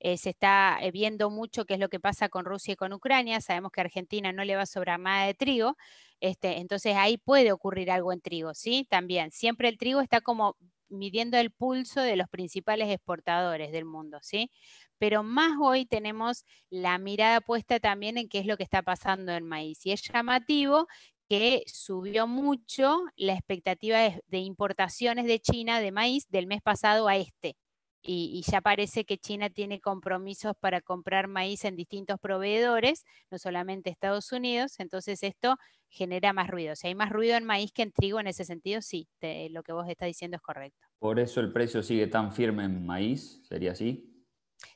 eh, se está eh, viendo mucho qué es lo que pasa con Rusia y con Ucrania. Sabemos que a Argentina no le va a sobrar nada de trigo. Este, entonces ahí puede ocurrir algo en trigo, ¿sí? También. Siempre el trigo está como midiendo el pulso de los principales exportadores del mundo, ¿sí? Pero más hoy tenemos la mirada puesta también en qué es lo que está pasando en maíz. Y es llamativo que subió mucho la expectativa de importaciones de China de maíz del mes pasado a este y, ya parece que China tiene compromisos para comprar maíz en distintos proveedores, no solamente Estados Unidos, entonces esto genera más ruido. Si hay más ruido en maíz que en trigo, en ese sentido sí, lo que vos estás diciendo es correcto. ¿Por eso el precio sigue tan firme en maíz? ¿Sería así?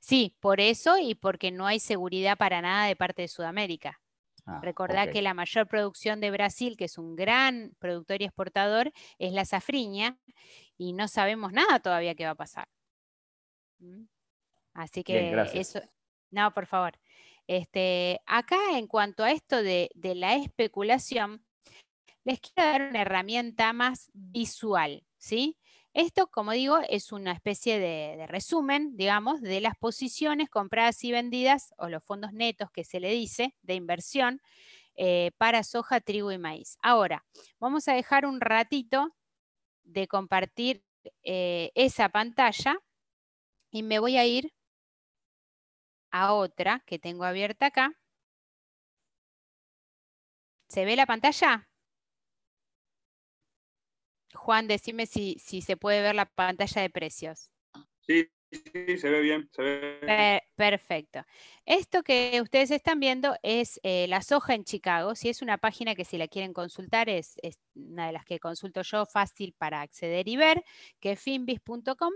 Sí, por eso y porque no hay seguridad para nada de parte de Sudamérica. Ah, Recordá que la mayor producción de Brasil, que es un gran productor y exportador, es la safriña y no sabemos nada todavía qué va a pasar. Así que eso, no, por favor. Este, acá en cuanto a esto de, la especulación, les quiero dar una herramienta más visual, ¿sí? Esto, como digo, es una especie de, resumen, digamos, de las posiciones compradas y vendidas o los fondos netos que se le dice de inversión eh, para soja, trigo y maíz. Ahora, vamos a dejar un ratito de compartir eh, esa pantalla y me voy a ir a otra que tengo abierta acá. ¿Se ve la pantalla? Juan, decime si, si se puede ver la pantalla de precios. Sí, sí, se ve bien. perfecto. Esto que ustedes están viendo es eh, la soja en Chicago. Si es una página que si la quieren consultar, es, es una de las que consulto yo fácil para acceder y ver, que es finbis.com.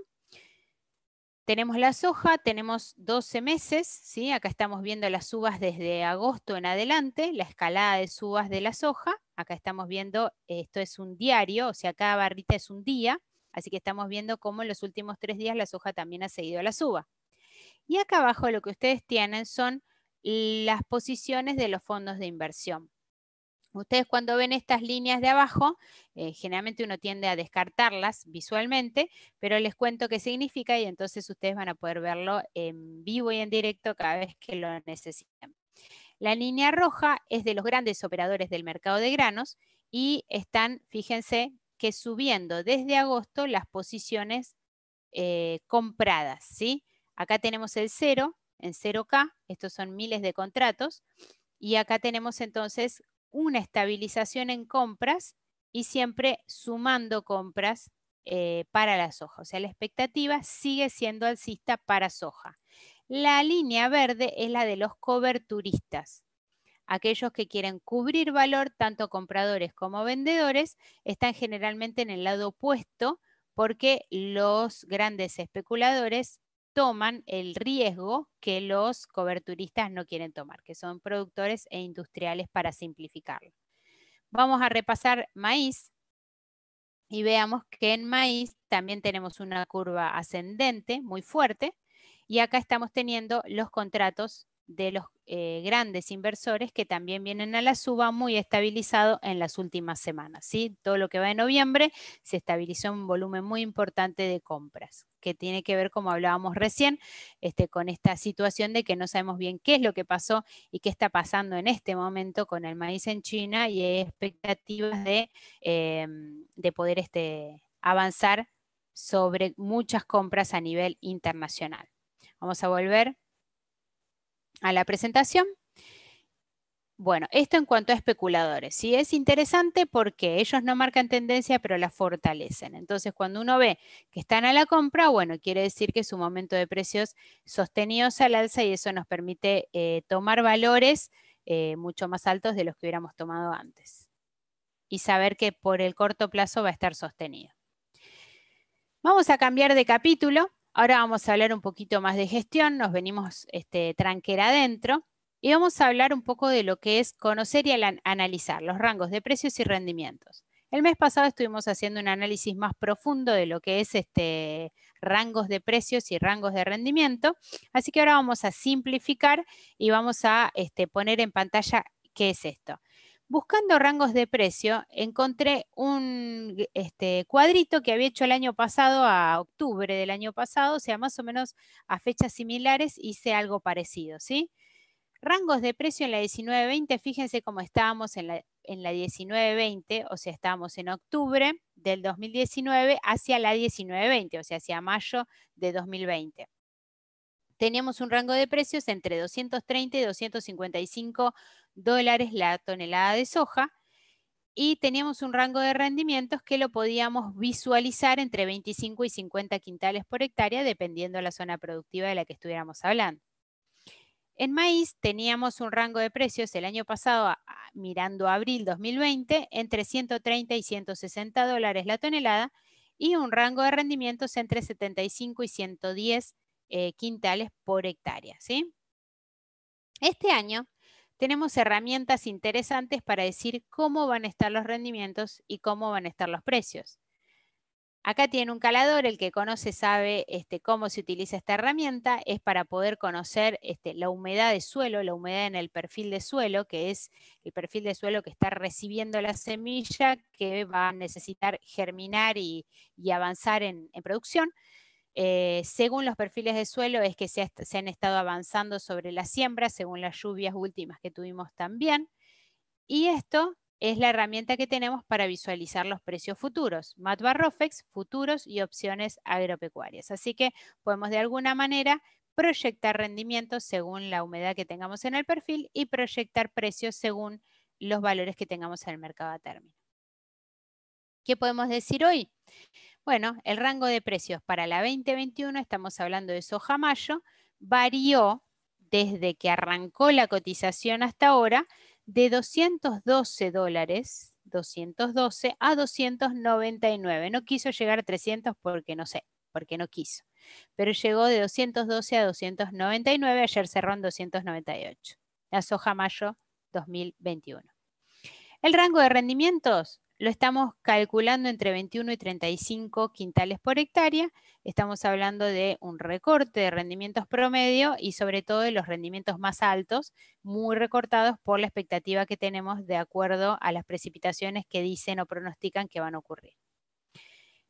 Tenemos la soja, tenemos 12 meses, ¿sí? acá estamos viendo las subas desde agosto en adelante, la escalada de subas de la soja, acá estamos viendo, esto es un diario, o sea, cada barrita es un día, así que estamos viendo cómo en los últimos tres días la soja también ha seguido a la suba. Y acá abajo lo que ustedes tienen son las posiciones de los fondos de inversión. Ustedes cuando ven estas líneas de abajo, eh, generalmente uno tiende a descartarlas visualmente, pero les cuento qué significa y entonces ustedes van a poder verlo en vivo y en directo cada vez que lo necesiten. La línea roja es de los grandes operadores del mercado de granos y están, fíjense, que subiendo desde agosto las posiciones eh, compradas. ¿sí? Acá tenemos el 0 en 0K, estos son miles de contratos, y acá tenemos entonces una estabilización en compras y siempre sumando compras eh, para la soja. O sea, la expectativa sigue siendo alcista para soja. La línea verde es la de los coberturistas. Aquellos que quieren cubrir valor, tanto compradores como vendedores, están generalmente en el lado opuesto porque los grandes especuladores toman el riesgo que los coberturistas no quieren tomar, que son productores e industriales para simplificarlo. Vamos a repasar maíz y veamos que en maíz también tenemos una curva ascendente muy fuerte y acá estamos teniendo los contratos de los eh, grandes inversores que también vienen a la suba muy estabilizado en las últimas semanas. ¿sí? Todo lo que va en noviembre se estabilizó un volumen muy importante de compras que tiene que ver, como hablábamos recién, este, con esta situación de que no sabemos bien qué es lo que pasó y qué está pasando en este momento con el maíz en China y expectativas de, em, de poder este, avanzar sobre muchas compras a nivel internacional. Vamos a volver a la presentación. Bueno, esto en cuanto a especuladores, sí es interesante porque ellos no marcan tendencia, pero la fortalecen. Entonces, cuando uno ve que están a la compra, bueno, quiere decir que su momento de precios sostenidos al alza y eso nos permite eh, tomar valores eh, mucho más altos de los que hubiéramos tomado antes y saber que por el corto plazo va a estar sostenido. Vamos a cambiar de capítulo. Ahora vamos a hablar un poquito más de gestión. Nos venimos este, tranquera adentro y vamos a hablar un poco de lo que es conocer y analizar los rangos de precios y rendimientos. El mes pasado estuvimos haciendo un análisis más profundo de lo que es este rangos de precios y rangos de rendimiento, así que ahora vamos a simplificar y vamos a este, poner en pantalla qué es esto. Buscando rangos de precio, encontré un este, cuadrito que había hecho el año pasado, a octubre del año pasado, o sea, más o menos a fechas similares hice algo parecido, ¿sí? sí Rangos de precio en la 1920, fíjense cómo estábamos en la, en la 1920, o sea, estábamos en octubre del 2019 hacia la 1920, o sea, hacia mayo de 2020. Teníamos un rango de precios entre 230 y 255 dólares la tonelada de soja y teníamos un rango de rendimientos que lo podíamos visualizar entre 25 y 50 quintales por hectárea, dependiendo de la zona productiva de la que estuviéramos hablando. En maíz teníamos un rango de precios el año pasado, mirando abril 2020, entre 130 y 160 dólares la tonelada y un rango de rendimientos entre 75 y 110 eh, quintales por hectárea. Este año tenemos herramientas interesantes para decir cómo van a estar los rendimientos y cómo van a estar los precios. Acá tiene un calador, el que conoce sabe este, cómo se utiliza esta herramienta, es para poder conocer este, la humedad de suelo, la humedad en el perfil de suelo, que es el perfil de suelo que está recibiendo la semilla que va a necesitar germinar y, avanzar en, producción. Eh, según los perfiles de suelo es que se han estado avanzando sobre la siembra, según las lluvias últimas que tuvimos también. Y esto es la herramienta que tenemos para visualizar los precios futuros, Rofex, futuros y opciones agropecuarias. Así que podemos de alguna manera proyectar rendimientos según la humedad que tengamos en el perfil y proyectar precios según los valores que tengamos en el mercado a término. ¿Qué podemos decir hoy? Bueno, el rango de precios para la 2021, estamos hablando de soja mayo, varió desde que arrancó la cotización hasta ahora de 212 dólares, 212 a 299. No quiso llegar a 300 porque no sé, porque no quiso. Pero llegó de 212 a 299, ayer cerró en 298. La soja mayo 2021. El rango de rendimientos lo estamos calculando entre 21 y 35 quintales por hectárea. Estamos hablando de un recorte de rendimientos promedio y sobre todo de los rendimientos más altos, muy recortados por la expectativa que tenemos de acuerdo a las precipitaciones que dicen o pronostican que van a ocurrir.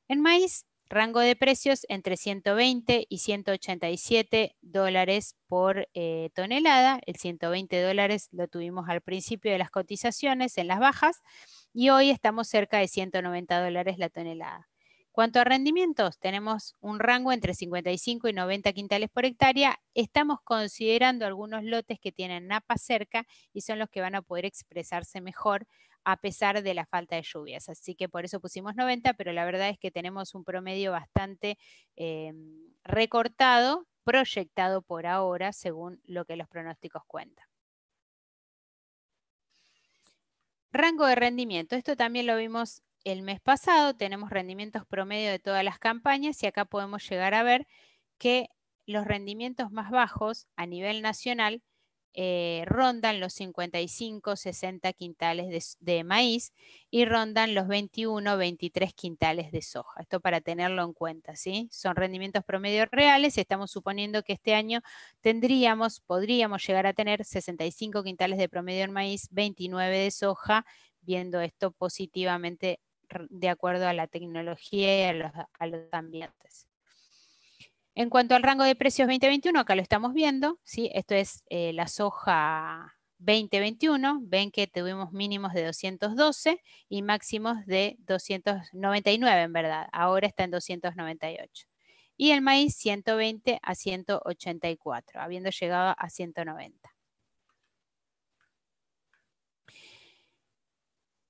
En maíz Rango de precios entre 120 y 187 dólares por eh, tonelada. El 120 dólares lo tuvimos al principio de las cotizaciones en las bajas y hoy estamos cerca de 190 dólares la tonelada. Cuanto a rendimientos, tenemos un rango entre 55 y 90 quintales por hectárea. Estamos considerando algunos lotes que tienen napa cerca y son los que van a poder expresarse mejor a pesar de la falta de lluvias. Así que por eso pusimos 90, pero la verdad es que tenemos un promedio bastante eh, recortado, proyectado por ahora, según lo que los pronósticos cuentan. Rango de rendimiento. Esto también lo vimos el mes pasado. Tenemos rendimientos promedio de todas las campañas y acá podemos llegar a ver que los rendimientos más bajos a nivel nacional eh, rondan los 55-60 quintales de, maíz y rondan los 21-23 quintales de soja. Esto para tenerlo en cuenta, ¿sí? Son rendimientos promedios reales. Estamos suponiendo que este año tendríamos, podríamos llegar a tener 65 quintales de promedio en maíz, 29 de soja, viendo esto positivamente de acuerdo a la tecnología y a los ambientes. En cuanto al rango de precios 2021, acá lo estamos viendo, ¿sí? esto es eh, la soja 2021, ven que tuvimos mínimos de 212 y máximos de 299 en verdad, ahora está en 298. Y el maíz 120 a 184, habiendo llegado a 190.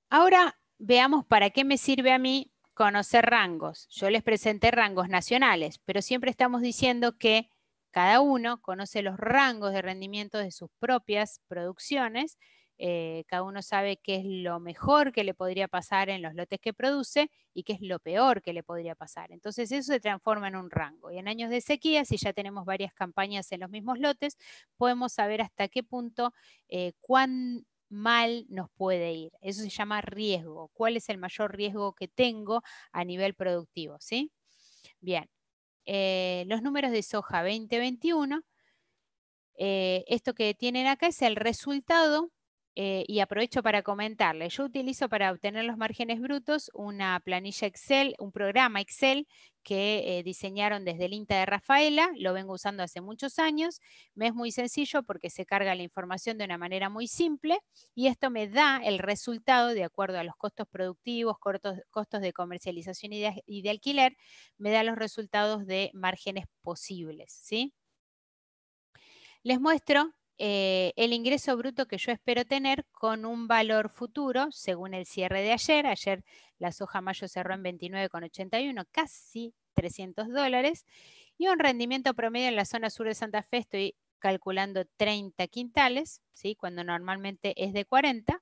Ahora veamos para qué me sirve a mí conocer rangos. Yo les presenté rangos nacionales, pero siempre estamos diciendo que cada uno conoce los rangos de rendimiento de sus propias producciones, eh, cada uno sabe qué es lo mejor que le podría pasar en los lotes que produce y qué es lo peor que le podría pasar. Entonces eso se transforma en un rango. Y en años de sequía, si ya tenemos varias campañas en los mismos lotes, podemos saber hasta qué punto, eh, cuán mal nos puede ir. Eso se llama riesgo. ¿Cuál es el mayor riesgo que tengo a nivel productivo? ¿Sí? Bien. Eh, los números de soja 2021. Eh, esto que tienen acá es el resultado eh, y aprovecho para comentarle, yo utilizo para obtener los márgenes brutos una planilla Excel, un programa Excel que eh, diseñaron desde el INTA de Rafaela, lo vengo usando hace muchos años, me es muy sencillo porque se carga la información de una manera muy simple y esto me da el resultado de acuerdo a los costos productivos, costos de comercialización y de, y de alquiler, me da los resultados de márgenes posibles, ¿sí? Les muestro eh, el ingreso bruto que yo espero tener con un valor futuro según el cierre de ayer. Ayer la soja mayo cerró en 29,81, casi 300 dólares, y un rendimiento promedio en la zona sur de Santa Fe, estoy calculando 30 quintales, ¿sí? cuando normalmente es de 40,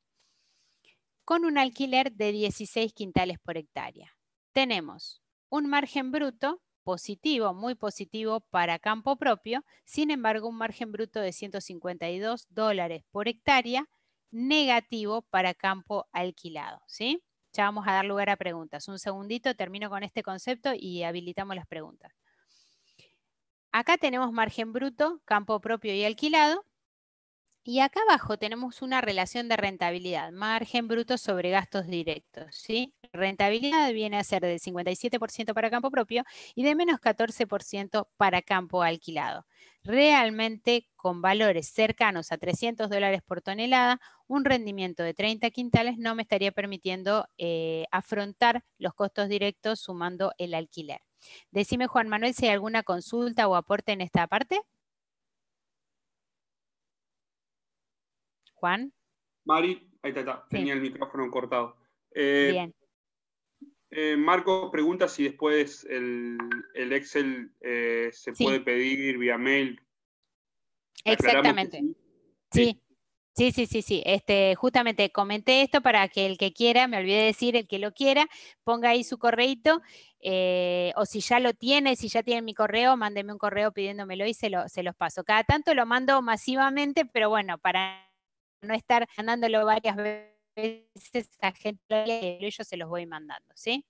con un alquiler de 16 quintales por hectárea. Tenemos un margen bruto positivo, muy positivo para campo propio, sin embargo un margen bruto de 152 dólares por hectárea negativo para campo alquilado, ¿sí? Ya vamos a dar lugar a preguntas. Un segundito, termino con este concepto y habilitamos las preguntas. Acá tenemos margen bruto, campo propio y alquilado, y acá abajo tenemos una relación de rentabilidad, margen bruto sobre gastos directos. ¿sí? Rentabilidad viene a ser del 57% para campo propio y de menos 14% para campo alquilado. Realmente con valores cercanos a 300 dólares por tonelada, un rendimiento de 30 quintales no me estaría permitiendo eh, afrontar los costos directos sumando el alquiler. Decime Juan Manuel si hay alguna consulta o aporte en esta parte. Juan. Mari, ahí está, tenía el micrófono cortado. Eh, Bien. Eh, Marco pregunta si después el, Excel eh, se puede pedir vía mail. Exactamente. Sí. sí. sí, sí, sí, Este, justamente comenté esto para que el que quiera, me olvidé decir, el que lo quiera, ponga ahí su correito. o si ya lo tiene, si ya tiene mi correo, mándeme un correo pidiéndomelo y lo, se los paso. Cada tanto lo mando masivamente, pero bueno, para no estar mandándolo varias veces a gente, pero yo se los voy mandando, ¿sí?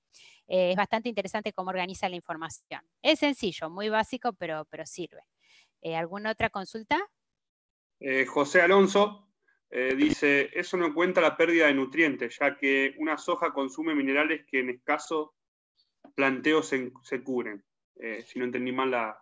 Eh, es bastante interesante cómo organiza la información. Es sencillo, muy básico, pero, pero sirve. Eh, ¿Alguna otra consulta? Eh, José Alonso dice, eso no cuenta la pérdida de nutrientes, ya que una soja consume minerales que en escaso planteos se, curen. cubren. si no entendí mal la,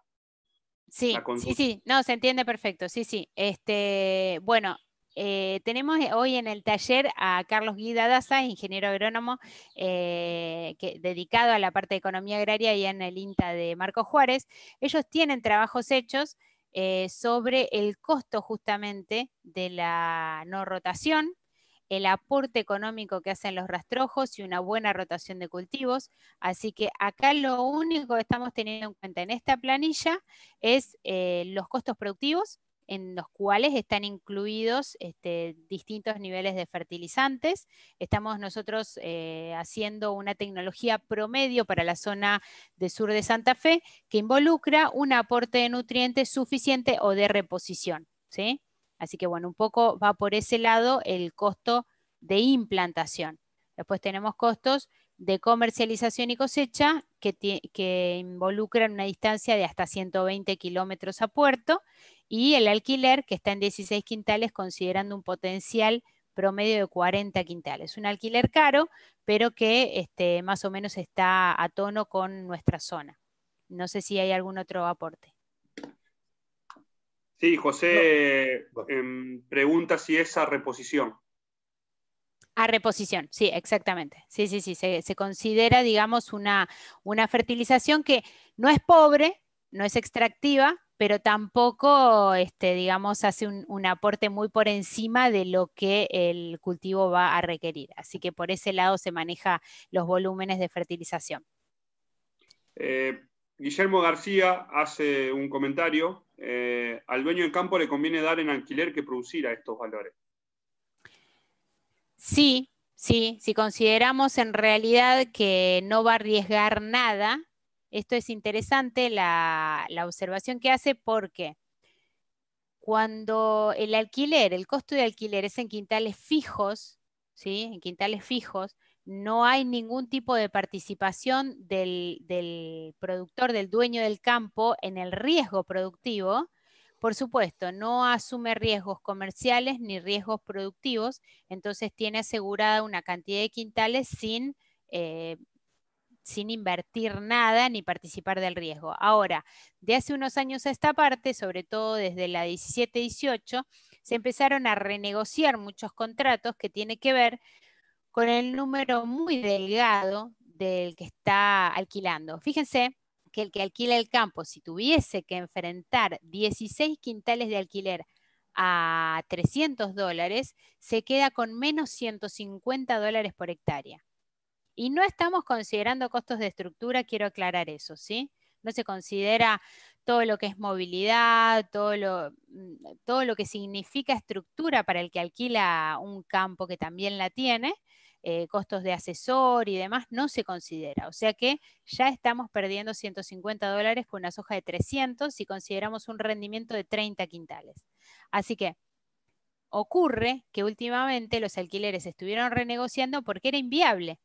Sí, sí, sí, no, se entiende perfecto, sí, sí. Este, bueno, eh, tenemos eh, hoy en el taller a Carlos Guida Daza, ingeniero agrónomo eh, dedicado a la parte de economía agraria y en el INTA de Marco Juárez. Ellos tienen trabajos hechos sobre el costo justamente de la no rotación, el aporte económico que hacen los rastrojos y una buena rotación de cultivos. Así que acá lo único que estamos teniendo en cuenta en esta planilla es los costos productivos en los cuales están incluidos este, distintos niveles de fertilizantes. Estamos nosotros eh, haciendo una tecnología promedio para la zona de sur de Santa Fe que involucra un aporte de nutrientes suficiente o de reposición. Así que bueno, un poco va por ese lado el costo de implantación. Después tenemos costos de comercialización y cosecha que involucran una distancia de hasta 120 kilómetros a puerto y el alquiler que está en 16 quintales considerando un potencial promedio de 40 quintales. Un alquiler caro, pero que este, más o menos está a tono con nuestra zona. No sé si hay algún otro aporte. Sí, José em, pregunta si es a reposición. A reposición, sí, exactamente. Sí, sí, sí, se, se considera, digamos, una, una fertilización que no es pobre, no es extractiva, pero tampoco, este, digamos, hace un, aporte muy por encima de lo que el cultivo va a requerir. Así que por ese lado se maneja los volúmenes de fertilización. Eh, Guillermo García hace un comentario. Eh, al dueño del campo le conviene dar en alquiler que producir a estos valores. Sí, sí, si consideramos en realidad que no va a arriesgar nada, esto es interesante la, observación que hace porque cuando el alquiler, el costo de alquiler es en quintales fijos, ¿sí? en quintales fijos, no hay ningún tipo de participación del, productor, del dueño del campo en el riesgo productivo. Por supuesto, no asume riesgos comerciales ni riesgos productivos, entonces tiene asegurada una cantidad de quintales sin eh, sin invertir nada ni participar del riesgo. Ahora, de hace unos años a esta parte, sobre todo desde la 17-18, se empezaron a renegociar muchos contratos que tiene que ver con el número muy delgado del que está alquilando. Fíjense que el que alquila el campo, si tuviese que enfrentar 16 quintales de alquiler a 300 dólares, se queda con menos 150 dólares por hectárea. Y no estamos considerando costos de estructura, quiero aclarar eso, ¿sí? No se considera todo lo que es movilidad, todo lo, mm, todo lo que significa estructura para el que alquila un campo que también la tiene, eh, costos de asesor y demás, no se considera. O sea que ya estamos perdiendo 150 dólares con una soja de 300 si consideramos un rendimiento de 30 quintales. Así que ocurre que últimamente los alquileres estuvieron renegociando porque era inviable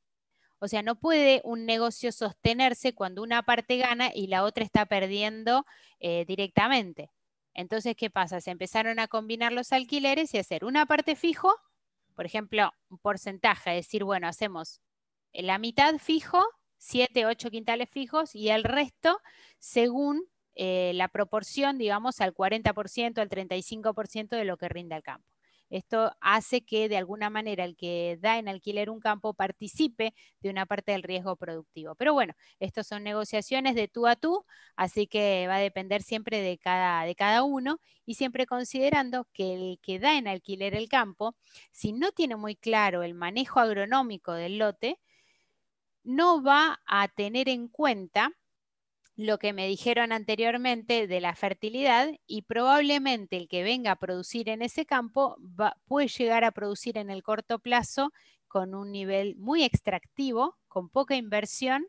o sea, no puede un negocio sostenerse cuando una parte gana y la otra está perdiendo eh, directamente. Entonces, ¿qué pasa? Se empezaron a combinar los alquileres y hacer una parte fijo, por ejemplo, un porcentaje, decir, bueno, hacemos la mitad fijo, 7, ocho quintales fijos y el resto según eh, la proporción, digamos, al 40%, al 35% de lo que rinde el campo. Esto hace que de alguna manera el que da en alquiler un campo participe de una parte del riesgo productivo. Pero bueno, estos son negociaciones de tú a tú, así que va a depender siempre de cada, de cada uno y siempre considerando que el que da en alquiler el campo, si no tiene muy claro el manejo agronómico del lote, no va a tener en cuenta lo que me dijeron anteriormente de la fertilidad y probablemente el que venga a producir en ese campo puede llegar a producir en el corto plazo con un nivel muy extractivo, con poca inversión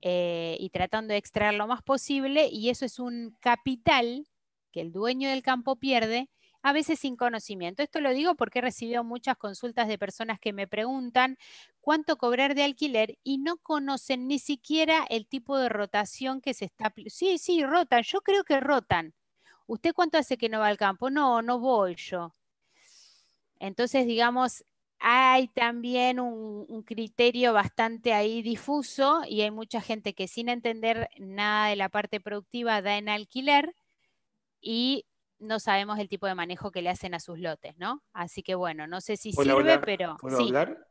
eh, y tratando de extraer lo más posible y eso es un capital que el dueño del campo pierde a veces sin conocimiento. Esto lo digo porque he recibido muchas consultas de personas que me preguntan cuánto cobrar de alquiler y no conocen ni siquiera el tipo de rotación que se está... Sí, sí, rotan, yo creo que rotan. ¿Usted cuánto hace que no va al campo? No, no voy yo. Entonces, digamos, hay también un, un, criterio bastante ahí difuso y hay mucha gente que sin entender nada de la parte productiva da en alquiler y no sabemos el tipo de manejo que le hacen a sus lotes, ¿no? Así que bueno, no sé si sirve, pero. ¿Puedo hablar?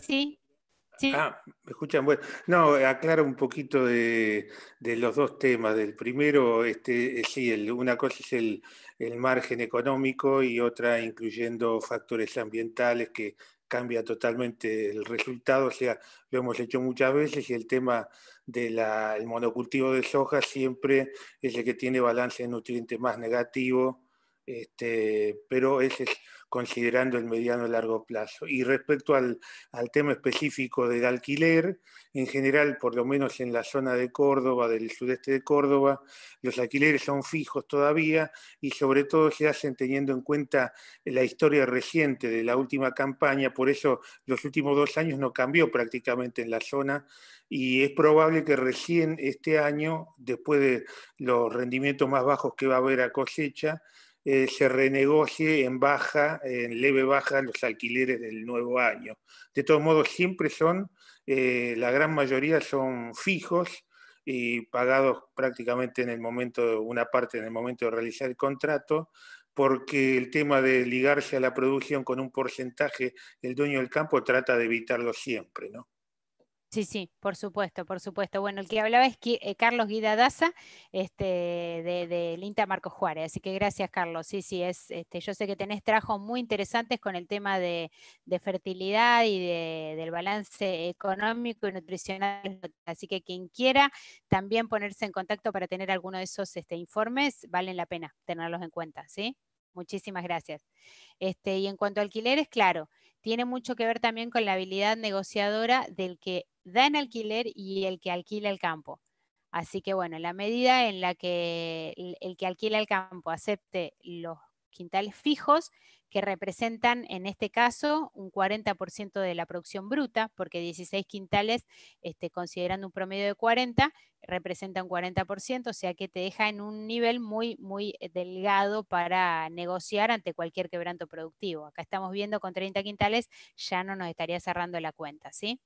Sí, sí. Ah, me escuchan. Bueno, no, aclaro un poquito de, los dos temas. Del primero, este, sí, el, una cosa es el, margen económico y otra incluyendo factores ambientales que cambia totalmente el resultado, o sea, lo hemos hecho muchas veces y el tema del el monocultivo de soja siempre es el que tiene balance de nutrientes más negativo, este, pero ese es considerando el mediano y largo plazo. Y respecto al, al, tema específico del alquiler, en general, por lo menos en la zona de Córdoba, del sudeste de Córdoba, los alquileres son fijos todavía y sobre todo se hacen teniendo en cuenta la historia reciente de la última campaña, por eso los últimos dos años no cambió prácticamente en la zona y es probable que recién este año, después de los rendimientos más bajos que va a haber a cosecha, eh, se renegocie en baja, en leve baja, los alquileres del nuevo año. De todos modos, siempre son, eh, la gran mayoría son fijos y pagados prácticamente en el momento, una parte en el momento de realizar el contrato, porque el tema de ligarse a la producción con un porcentaje el dueño del campo trata de evitarlo siempre, ¿no? Sí, sí, por supuesto, por supuesto. Bueno, el que hablaba es eh, Carlos Guida Daza, este, de, de Linta Marcos Juárez. Así que gracias, Carlos. Sí, sí, es, este, yo sé que tenés trabajos muy interesantes con el tema de, fertilidad y del balance económico y nutricional. Así que quien quiera también ponerse en contacto para tener alguno de esos este, informes, valen la pena tenerlos en cuenta, ¿sí? Muchísimas gracias. Este, y en cuanto a alquileres, claro, tiene mucho que ver también con la habilidad negociadora del que da en alquiler y el que alquila el campo. Así que bueno, la medida en la que el, que alquila el campo acepte los quintales fijos, que representan en este caso un 40% de la producción bruta, porque 16 quintales, este, considerando un promedio de 40, representa un 40%, o sea que te deja en un nivel muy, muy eh, delgado para negociar ante cualquier quebranto productivo. Acá estamos viendo con 30 quintales ya no nos estaría cerrando la cuenta, ¿sí?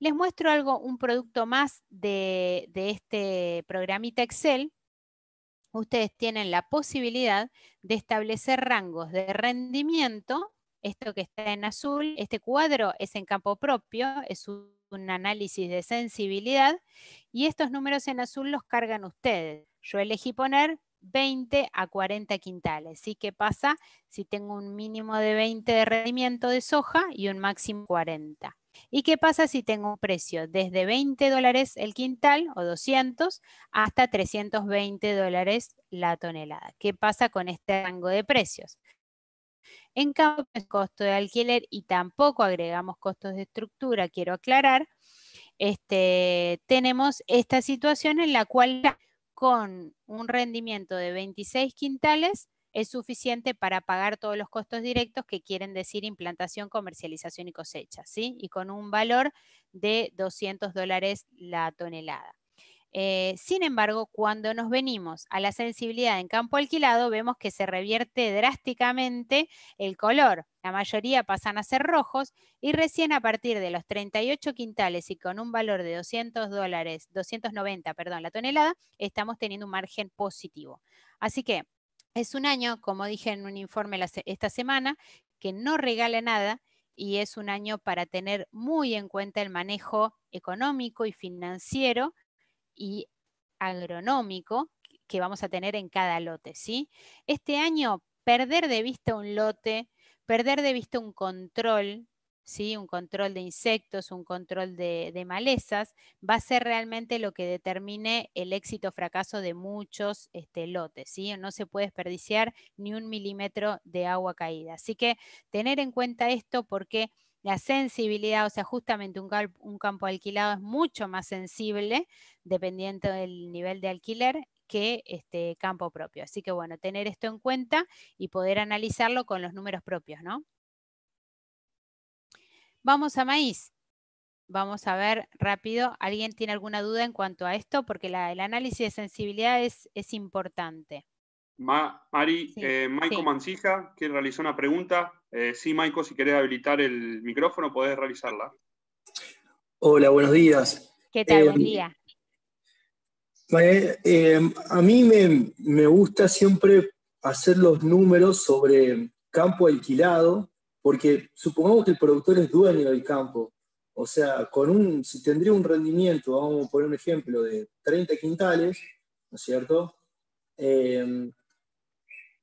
Les muestro algo, un producto más de, este programita Excel. Ustedes tienen la posibilidad de establecer rangos de rendimiento. Esto que está en azul, este cuadro es en campo propio, es un análisis de sensibilidad y estos números en azul los cargan ustedes. Yo elegí poner 20 a 40 quintales. ¿Qué pasa si tengo un mínimo de 20 de rendimiento de soja y un máximo de 40? ¿Y qué pasa si tengo un precio desde 20 dólares el quintal o 200 hasta 320 dólares la tonelada? ¿Qué pasa con este rango de precios? En cambio, el pues, costo de alquiler y tampoco agregamos costos de estructura, quiero aclarar, este, tenemos esta situación en la cual con un rendimiento de 26 quintales es suficiente para pagar todos los costos directos que quieren decir implantación, comercialización y cosecha, ¿sí? Y con un valor de 200 dólares la tonelada. Eh, sin embargo, cuando nos venimos a la sensibilidad en campo alquilado, vemos que se revierte drásticamente el color. La mayoría pasan a ser rojos y recién a partir de los 38 quintales y con un valor de 200 dólares, 290, perdón, la tonelada, estamos teniendo un margen positivo. Así que es un año, como dije en un informe esta semana, que no regala nada y es un año para tener muy en cuenta el manejo económico y financiero y agronómico que vamos a tener en cada lote, ¿sí? Este año perder de vista un lote, perder de vista un control, un control de insectos, un control de, malezas, va a ser realmente lo que determine el éxito o fracaso de muchos este, lotes. ¿sí? No se puede desperdiciar ni un milímetro de agua caída. Así que tener en cuenta esto porque la sensibilidad, o sea, justamente un, un campo alquilado es mucho más sensible dependiendo del nivel de alquiler que este campo propio. Así que bueno, tener esto en cuenta y poder analizarlo con los números propios, ¿no? Vamos a maíz. Vamos a ver rápido. ¿Alguien tiene alguna duda en cuanto a esto? Porque el análisis de sensibilidad es, importante. Mari, eh, Mancija, que realizó una pregunta. Eh, sí, Maiko, si querés habilitar el micrófono, podés realizarla. Hola, buenos días. ¿Qué tal? buen eh, día. a mí me gusta siempre hacer los números sobre campo alquilado porque supongamos que el productor es dueño del campo, o sea, con un, si tendría un rendimiento, vamos a poner un ejemplo, de 30 quintales, ¿no es cierto? Em,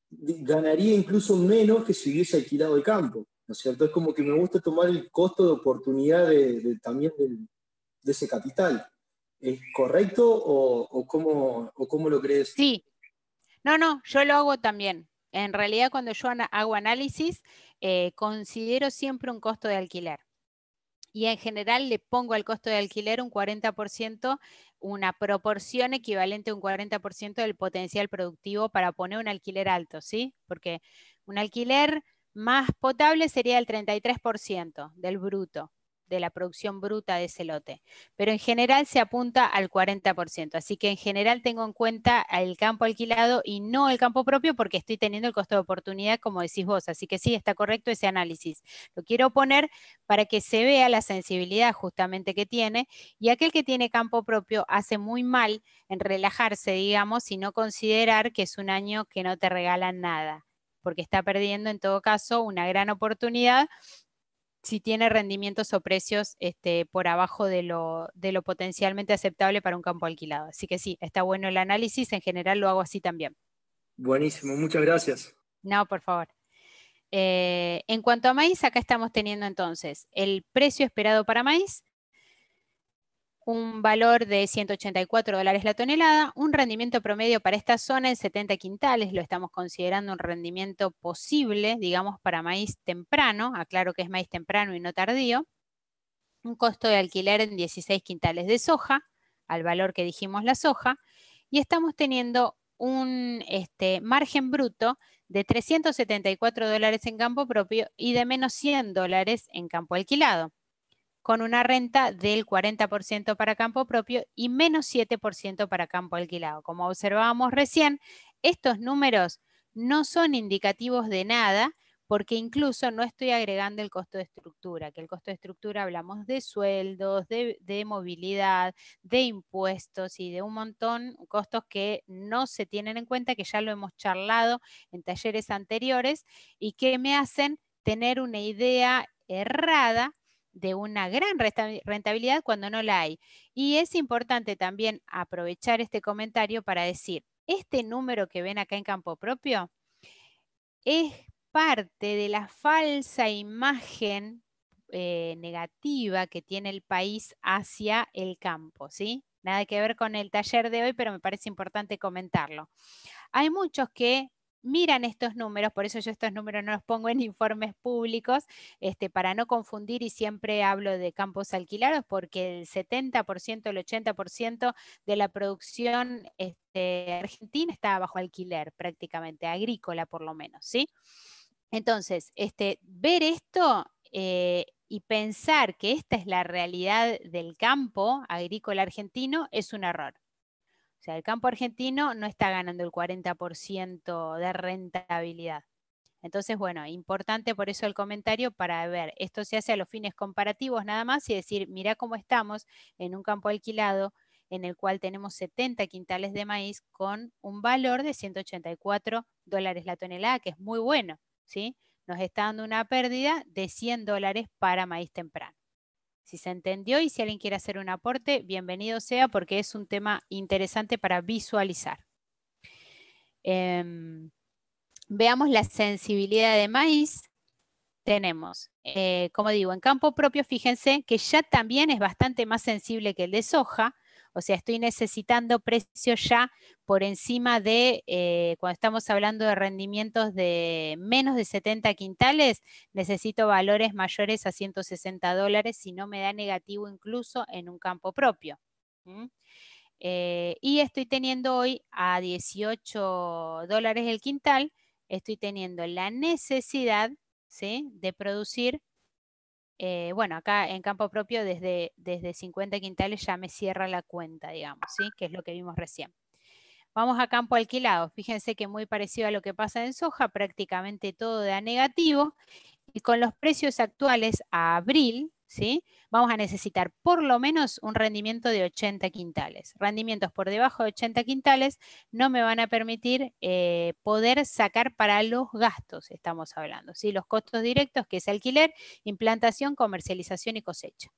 ganaría incluso menos que si hubiese alquilado el campo, ¿no es cierto? Es como que me gusta tomar el costo de oportunidad de, también de, ese capital. ¿Es correcto o, o, cómo, o cómo lo crees? Sí. No, no, yo lo hago también. En realidad cuando yo hago análisis, eh, considero siempre un costo de alquiler. Y en general le pongo al costo de alquiler un 40%, una proporción equivalente a un 40% del potencial productivo para poner un alquiler alto, ¿sí? Porque un alquiler más potable sería el 33% del bruto de la producción bruta de ese lote, pero en general se apunta al 40%, así que en general tengo en cuenta el campo alquilado y no el campo propio porque estoy teniendo el costo de oportunidad como decís vos, así que sí, está correcto ese análisis. Lo quiero poner para que se vea la sensibilidad justamente que tiene y aquel que tiene campo propio hace muy mal en relajarse, digamos, y no considerar que es un año que no te regalan nada, porque está perdiendo en todo caso una gran oportunidad si tiene rendimientos o precios este, por abajo de lo, potencialmente aceptable para un campo alquilado. Así que sí, está bueno el análisis, en general lo hago así también. Buenísimo, muchas gracias. No, por favor. Eh, en cuanto a maíz, acá estamos teniendo entonces el precio esperado para maíz, un valor de 184 dólares la tonelada, un rendimiento promedio para esta zona en 70 quintales, lo estamos considerando un rendimiento posible, digamos, para maíz temprano, aclaro que es maíz temprano y no tardío, un costo de alquiler en 16 quintales de soja, al valor que dijimos la soja, y estamos teniendo un este, margen bruto de 374 dólares en campo propio y de menos 100 dólares en campo alquilado con una renta del 40% para campo propio y menos 7% para campo alquilado. Como observábamos recién, estos números no son indicativos de nada porque incluso no estoy agregando el costo de estructura, que el costo de estructura hablamos de sueldos, de, de movilidad, de impuestos y de un montón de costos que no se tienen en cuenta, que ya lo hemos charlado en talleres anteriores y que me hacen tener una idea errada de una gran rentabilidad cuando no la hay. Y es importante también aprovechar este comentario para decir, este número que ven acá en campo propio es parte de la falsa imagen eh, negativa que tiene el país hacia el campo, ¿sí? Nada que ver con el taller de hoy, pero me parece importante comentarlo. Hay muchos que miran estos números, por eso yo estos números no los pongo en informes públicos, este, para no confundir y siempre hablo de campos alquilados porque el 70%, el 80% de la producción este, argentina está bajo alquiler prácticamente, agrícola por lo menos, ¿sí? Entonces, este, ver esto... Eh, y pensar que esta es la realidad del campo agrícola argentino es un error sea, el campo argentino no está ganando el 40% de rentabilidad. Entonces, bueno, importante por eso el comentario para ver, esto se hace a los fines comparativos nada más y decir, mira cómo estamos en un campo alquilado en el cual tenemos 70 quintales de maíz con un valor de 184 dólares la tonelada, que es muy bueno, ¿sí? Nos está dando una pérdida de 100 dólares para maíz temprano. Si se entendió y si alguien quiere hacer un aporte, bienvenido sea porque es un tema interesante para visualizar. Em, veamos la sensibilidad de maíz. Tenemos, eh, como digo, en campo propio, fíjense que ya también es bastante más sensible que el de soja, o sea, estoy necesitando precios ya por encima de, eh, cuando estamos hablando de rendimientos de menos de 70 quintales, necesito valores mayores a 160 dólares si no me da negativo incluso en un campo propio. Eh, y estoy teniendo hoy a 18 dólares el quintal, estoy teniendo la necesidad ¿sí? de producir eh, bueno, acá en campo propio desde, desde 50 quintales ya me cierra la cuenta, digamos, ¿sí? que es lo que vimos recién. Vamos a campo alquilado. Fíjense que muy parecido a lo que pasa en soja, prácticamente todo da negativo. Y con los precios actuales a abril, Vamos a necesitar por lo menos un rendimiento de 80 quintales. Rendimientos por debajo de 80 quintales no me van a permitir eh, poder sacar para los gastos, estamos hablando, ¿sí? Los costos directos, que es alquiler, implantación, comercialización y cosecha.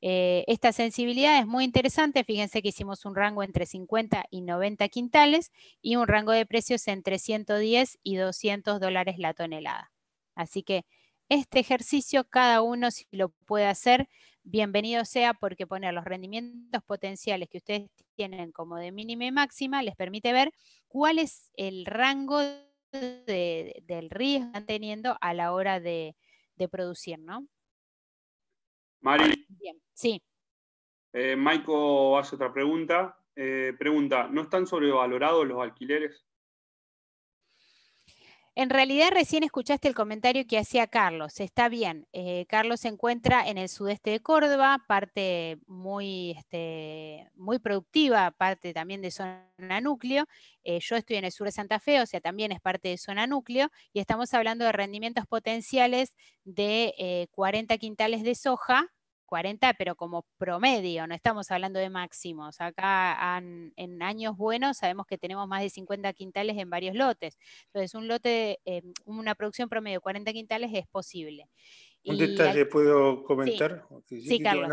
Eh, esta sensibilidad es muy interesante, fíjense que hicimos un rango entre 50 y 90 quintales y un rango de precios entre 110 y 200 dólares la tonelada. Así que este ejercicio, cada uno si lo puede hacer, bienvenido sea porque poner los rendimientos potenciales que ustedes tienen como de mínima y máxima les permite ver cuál es el rango del riesgo que están teniendo a la hora de, producir, ¿no? Mari. sí. Eh, Maiko hace otra pregunta. Eh, pregunta, ¿no están sobrevalorados los alquileres? En realidad recién escuchaste el comentario que hacía Carlos, está bien. Eh, Carlos se encuentra en el sudeste de Córdoba, parte muy, este, muy productiva, parte también de zona núcleo. Eh, yo estoy en el sur de Santa Fe, o sea, también es parte de zona núcleo, y estamos hablando de rendimientos potenciales de 40 eh, quintales de soja 40, pero como promedio, no estamos hablando de máximos. Acá en años buenos sabemos que tenemos más de 50 quintales en varios lotes. Entonces, un lote, eh, una producción promedio de 40 quintales es posible. Un detalle puedo comentar. Sí, eh,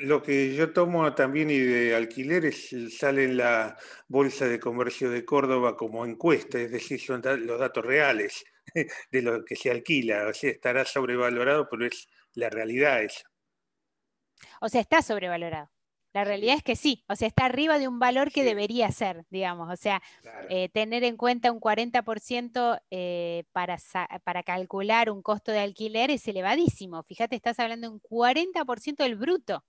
lo que yo tomo también y de alquileres eh, sale en la Bolsa de Comercio de Córdoba como encuesta, es decir, son los datos reales de lo que se alquila. O sea, estará sobrevalorado, pero es la realidad eso. O sea, está sobrevalorado. La realidad es que sí, o sea, está arriba de un valor que debería ser, digamos, o sea, eh, tener en cuenta un 40% eh, para, calcular un costo de alquiler es elevadísimo. Fíjate, estás hablando de un 40% del bruto.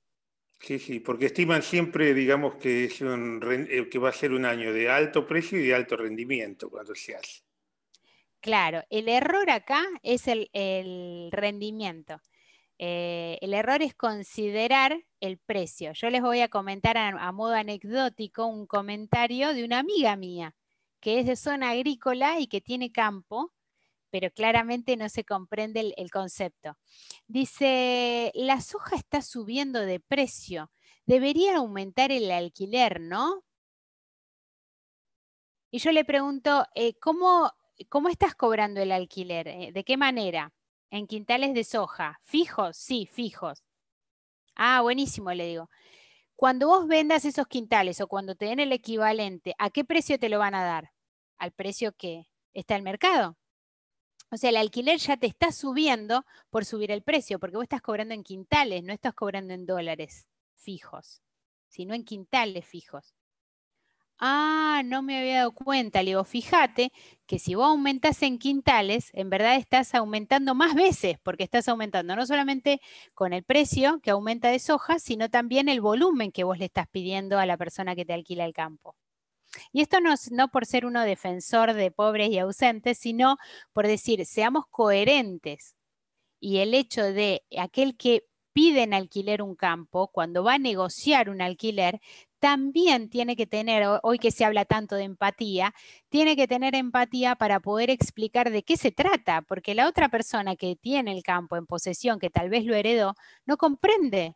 Sí, sí, porque estiman siempre, digamos, que, es eh, que va a ser un año de alto precio y de alto rendimiento cuando se hace. Claro, el error acá es el rendimiento. Eh, el error es considerar el precio. Yo les voy a comentar a, modo anecdótico un comentario de una amiga mía que es de zona agrícola y que tiene campo, pero claramente no se comprende el, concepto. Dice, la soja está subiendo de precio, debería aumentar el alquiler, ¿no? Y yo le pregunto, eh, ¿cómo estás cobrando el alquiler? Eh, ¿De qué manera? en quintales de soja. ¿Fijos? Sí, fijos. Ah, buenísimo, le digo. Cuando vos vendas esos quintales o cuando te den el equivalente, ¿a qué precio te lo van a dar? Al precio que está el mercado. O sea, el alquiler ya te está subiendo por subir el precio, porque vos estás cobrando en quintales, no estás cobrando en dólares fijos, sino en quintales fijos ah, no me había dado cuenta. Le digo, fíjate que si vos aumentas en quintales, en verdad estás aumentando más veces, porque estás aumentando no solamente con el precio que aumenta de soja, sino también el volumen que vos le estás pidiendo a la persona que te alquila el campo. Y esto no, no por ser uno defensor de pobres y ausentes, sino por decir, seamos coherentes. Y el hecho de aquel que pide en alquiler un campo, cuando va a negociar un alquiler, también tiene que tener, hoy que se habla tanto de empatía, tiene que tener empatía para poder explicar de qué se trata, porque la otra persona que tiene el campo en posesión, que tal vez lo heredó, no comprende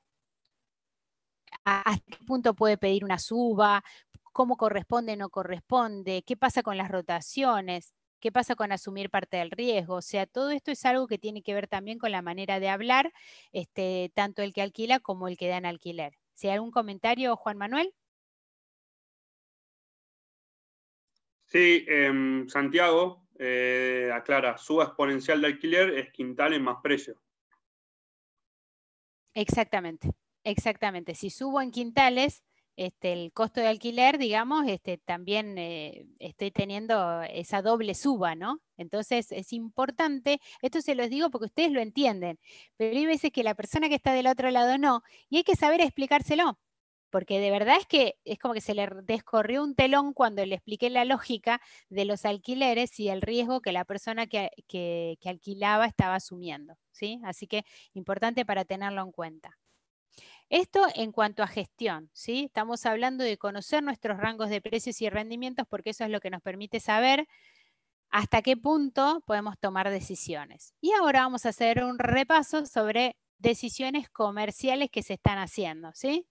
hasta qué punto puede pedir una suba, cómo corresponde, no corresponde, qué pasa con las rotaciones, qué pasa con asumir parte del riesgo. O sea, todo esto es algo que tiene que ver también con la manera de hablar, este, tanto el que alquila como el que da en alquiler. Si hay algún comentario, Juan Manuel. Sí, em, Santiago eh, aclara, suba exponencial de alquiler es quintales más precio. Exactamente, exactamente. Si subo en quintales, este, el costo de alquiler, digamos, este, también eh, estoy teniendo esa doble suba, ¿no? Entonces es importante, esto se los digo porque ustedes lo entienden, pero hay veces que la persona que está del otro lado no, y hay que saber explicárselo, porque de verdad es que es como que se le descorrió un telón cuando le expliqué la lógica de los alquileres y el riesgo que la persona que, que alquilaba estaba asumiendo, ¿sí? Así que importante para tenerlo en cuenta. Esto en cuanto a gestión, ¿sí? Estamos hablando de conocer nuestros rangos de precios y rendimientos porque eso es lo que nos permite saber hasta qué punto podemos tomar decisiones. Y ahora vamos a hacer un repaso sobre decisiones comerciales que se están haciendo, ¿sí?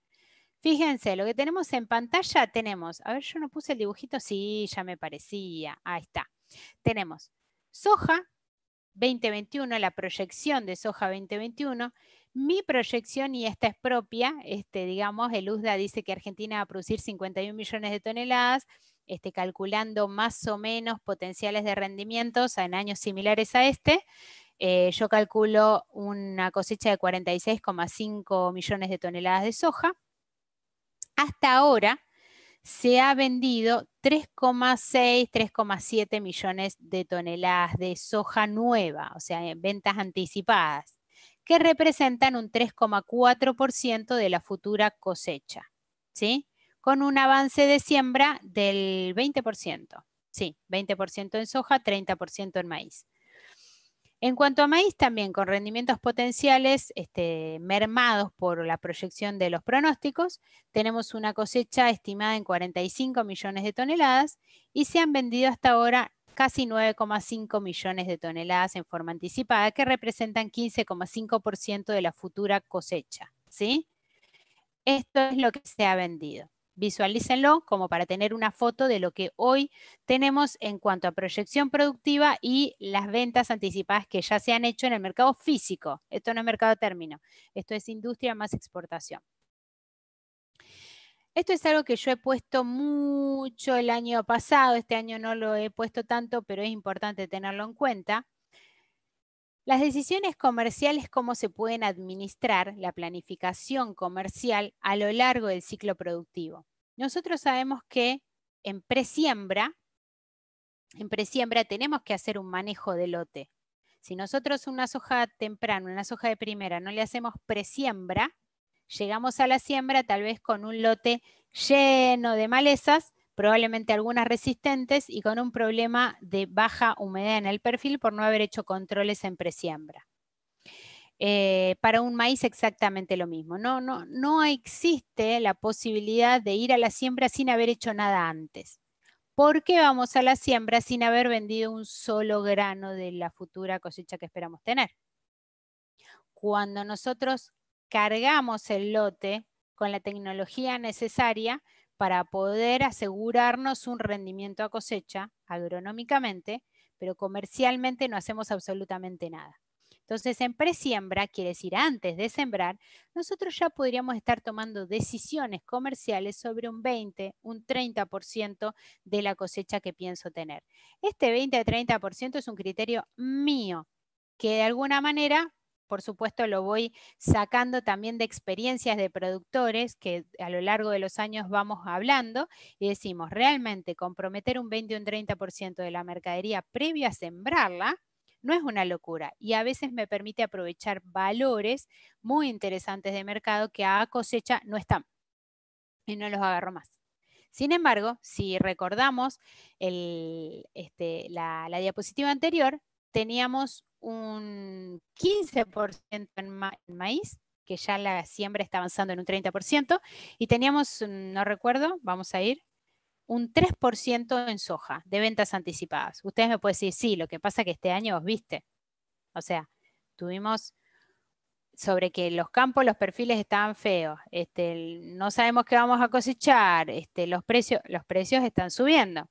Fíjense, lo que tenemos en pantalla tenemos, a ver, yo no puse el dibujito, sí, ya me parecía, ahí está. Tenemos soja 2021, la proyección de soja 2021, mi proyección, y esta es propia, este, digamos, el USDA dice que Argentina va a producir 51 millones de toneladas, este, calculando más o menos potenciales de rendimientos en años similares a este. Eh, yo calculo una cosecha de 46,5 millones de toneladas de soja. Hasta ahora se ha vendido 3,6, 3,7 millones de toneladas de soja nueva, o sea, ventas anticipadas que representan un 3,4% de la futura cosecha, ¿sí? Con un avance de siembra del 20%, sí, 20% en soja, 30% en maíz. En cuanto a maíz, también con rendimientos potenciales este, mermados por la proyección de los pronósticos, tenemos una cosecha estimada en 45 millones de toneladas y se han vendido hasta ahora casi 9,5 millones de toneladas en forma anticipada, que representan 15,5% de la futura cosecha. ¿sí? Esto es lo que se ha vendido. Visualícenlo como para tener una foto de lo que hoy tenemos en cuanto a proyección productiva y las ventas anticipadas que ya se han hecho en el mercado físico. Esto no es mercado término, esto es industria más exportación. Esto es algo que yo he puesto mucho el año pasado, este año no lo he puesto tanto, pero es importante tenerlo en cuenta. Las decisiones comerciales, cómo se pueden administrar la planificación comercial a lo largo del ciclo productivo. Nosotros sabemos que en presiembra, en presiembra tenemos que hacer un manejo de lote. Si nosotros una soja temprano, una soja de primera, no le hacemos presiembra, llegamos a la siembra tal vez con un lote lleno de malezas, probablemente algunas resistentes y con un problema de baja humedad en el perfil por no haber hecho controles en presiembra. Eh, para un maíz exactamente lo mismo. No, no, no existe la posibilidad de ir a la siembra sin haber hecho nada antes. ¿Por qué vamos a la siembra sin haber vendido un solo grano de la futura cosecha que esperamos tener? Cuando nosotros cargamos el lote con la tecnología necesaria para poder asegurarnos un rendimiento a cosecha agronómicamente, pero comercialmente no hacemos absolutamente nada. Entonces, en presiembra, quiere decir antes de sembrar, nosotros ya podríamos estar tomando decisiones comerciales sobre un 20, un 30% de la cosecha que pienso tener. Este 20-30% es un criterio mío, que de alguna manera por supuesto, lo voy sacando también de experiencias de productores que a lo largo de los años vamos hablando y decimos, realmente comprometer un 20 o un 30% de la mercadería previo a sembrarla no es una locura y a veces me permite aprovechar valores muy interesantes de mercado que a cosecha no están y no los agarro más. Sin embargo, si recordamos este, la diapositiva anterior, teníamos un 15% en, maíz, que ya la siembra está avanzando en un 30%, y teníamos, no recuerdo, vamos a ir, un 3% en soja de ventas anticipadas. Ustedes me pueden decir, sí, lo que pasa es que este año ¿vos viste. O sea, tuvimos sobre que los campos, los perfiles estaban feos, este, no sabemos qué vamos a cosechar, este, los, precios, los precios están subiendo.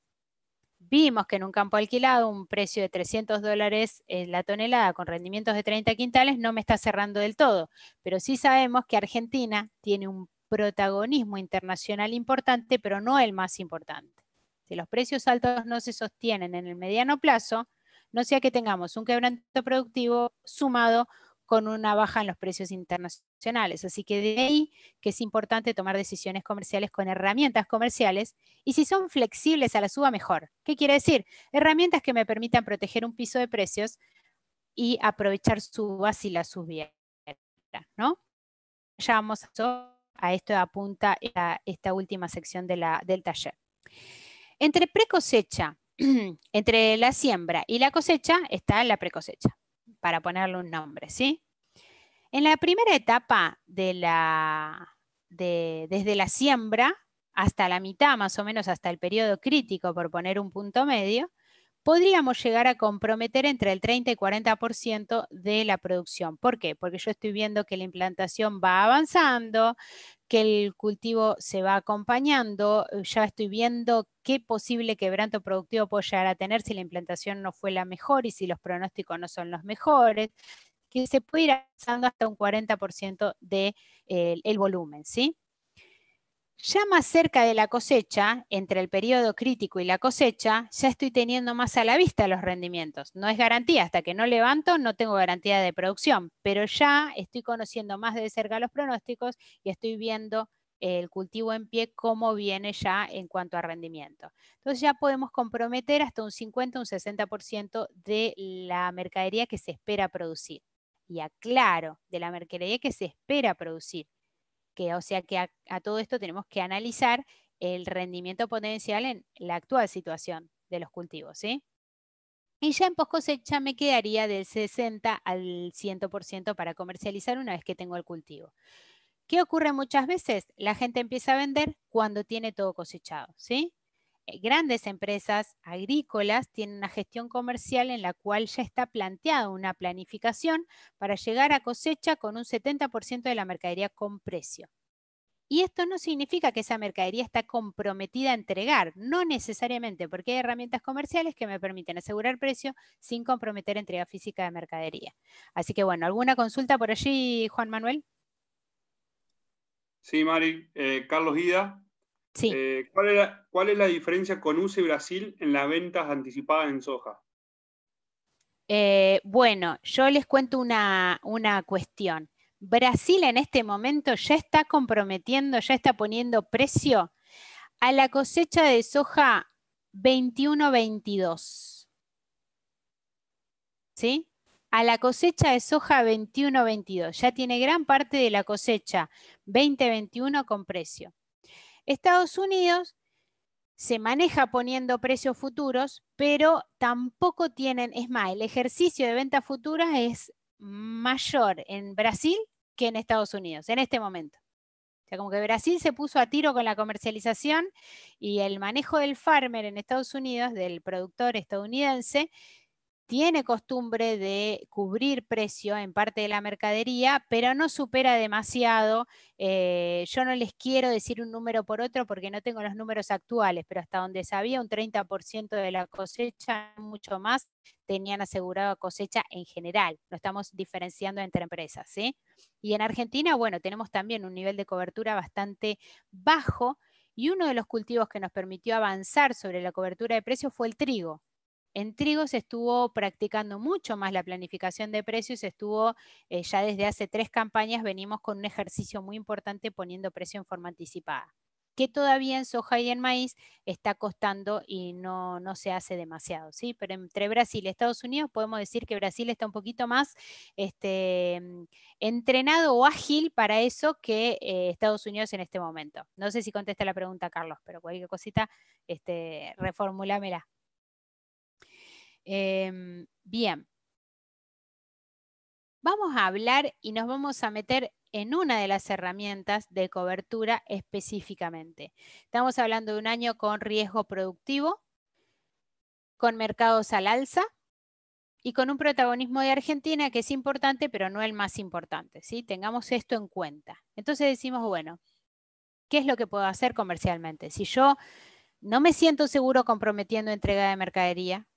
Vimos que en un campo alquilado un precio de 300 dólares eh, la tonelada con rendimientos de 30 quintales no me está cerrando del todo, pero sí sabemos que Argentina tiene un protagonismo internacional importante, pero no el más importante. Si los precios altos no se sostienen en el mediano plazo, no sea que tengamos un quebranto productivo sumado con una baja en los precios internacionales. Así que de ahí que es importante tomar decisiones comerciales con herramientas comerciales y si son flexibles a la suba, mejor. ¿Qué quiere decir? Herramientas que me permitan proteger un piso de precios y aprovechar subas y la subiera, ¿no? Ya vamos a, esto apunta esta última sección del taller. Entre precosecha, entre la siembra y la cosecha está la precosecha para ponerle un nombre, ¿sí? En la primera etapa desde la siembra hasta la mitad, más o menos hasta el periodo crítico, por poner un punto medio, podríamos llegar a comprometer entre el 30 y 40% de la producción. ¿Por qué? Porque yo estoy viendo que la implantación va avanzando, que el cultivo se va acompañando, ya estoy viendo qué posible quebranto productivo puedo llegar a tener si la implantación no fue la mejor y si los pronósticos no son los mejores, que se puede ir avanzando hasta un 40% del de, eh, volumen, ¿sí? Ya más cerca de la cosecha, entre el periodo crítico y la cosecha, ya estoy teniendo más a la vista los rendimientos. No es garantía, hasta que no levanto no tengo garantía de producción, pero ya estoy conociendo más de cerca los pronósticos y estoy viendo eh, el cultivo en pie cómo viene ya en cuanto a rendimiento. Entonces ya podemos comprometer hasta un 50, un 60% de la mercadería que se espera producir. Y aclaro, de la mercadería que se espera producir, o sea que a, todo esto tenemos que analizar el rendimiento potencial en la actual situación de los cultivos, Y ya en post cosecha me quedaría del 60 al 100% para comercializar una vez que tengo el cultivo. ¿Qué ocurre muchas veces? La gente empieza a vender cuando tiene todo cosechado, ¿sí? Eh, grandes empresas agrícolas tienen una gestión comercial en la cual ya está planteada una planificación para llegar a cosecha con un 70% de la mercadería con precio. Y esto no significa que esa mercadería está comprometida a entregar, no necesariamente, porque hay herramientas comerciales que me permiten asegurar precio sin comprometer entrega física de mercadería. Así que bueno, ¿alguna consulta por allí, Juan Manuel? Sí, Mari. Eh, Carlos Ida. Eh, ¿cuál, es la diferencia con UCE Brasil en las ventas anticipadas en soja? Eh, bueno, yo les cuento una, una cuestión. Brasil en este momento ya está comprometiendo, ya está poniendo precio a la cosecha de soja 21-22. ¿Sí? A la cosecha de soja 21-22. Ya tiene gran parte de la cosecha 20-21 con precio. Estados Unidos se maneja poniendo precios futuros, pero tampoco tienen, es más, el ejercicio de venta futuras es mayor en Brasil que en Estados Unidos, en este momento. O sea, como que Brasil se puso a tiro con la comercialización y el manejo del farmer en Estados Unidos, del productor estadounidense, tiene costumbre de cubrir precio en parte de la mercadería, pero no supera demasiado. Eh, yo no les quiero decir un número por otro porque no tengo los números actuales, pero hasta donde sabía, un 30% de la cosecha, mucho más, tenían asegurado cosecha en general. Lo estamos diferenciando entre empresas. ¿sí? Y en Argentina, bueno, tenemos también un nivel de cobertura bastante bajo. Y uno de los cultivos que nos permitió avanzar sobre la cobertura de precios fue el trigo. En trigo se estuvo practicando mucho más la planificación de precios, estuvo eh, ya desde hace tres campañas venimos con un ejercicio muy importante poniendo precio en forma anticipada, que todavía en soja y en maíz está costando y no, no se hace demasiado, ¿sí? Pero entre Brasil y Estados Unidos podemos decir que Brasil está un poquito más este, mm, entrenado o ágil para eso que eh, Estados Unidos en este momento. No sé si contesta la pregunta, Carlos, pero cualquier cosita, este, reformulámela. Em, bien. Vamos a hablar y nos vamos a meter en una de las herramientas de cobertura específicamente. Estamos hablando de un año con riesgo productivo, con mercados al alza y con un protagonismo de Argentina que es importante, pero no el más importante. ¿sí? Tengamos esto en cuenta. Entonces decimos, bueno, ¿qué es lo que puedo hacer comercialmente? Si yo no me siento seguro comprometiendo entrega de mercadería,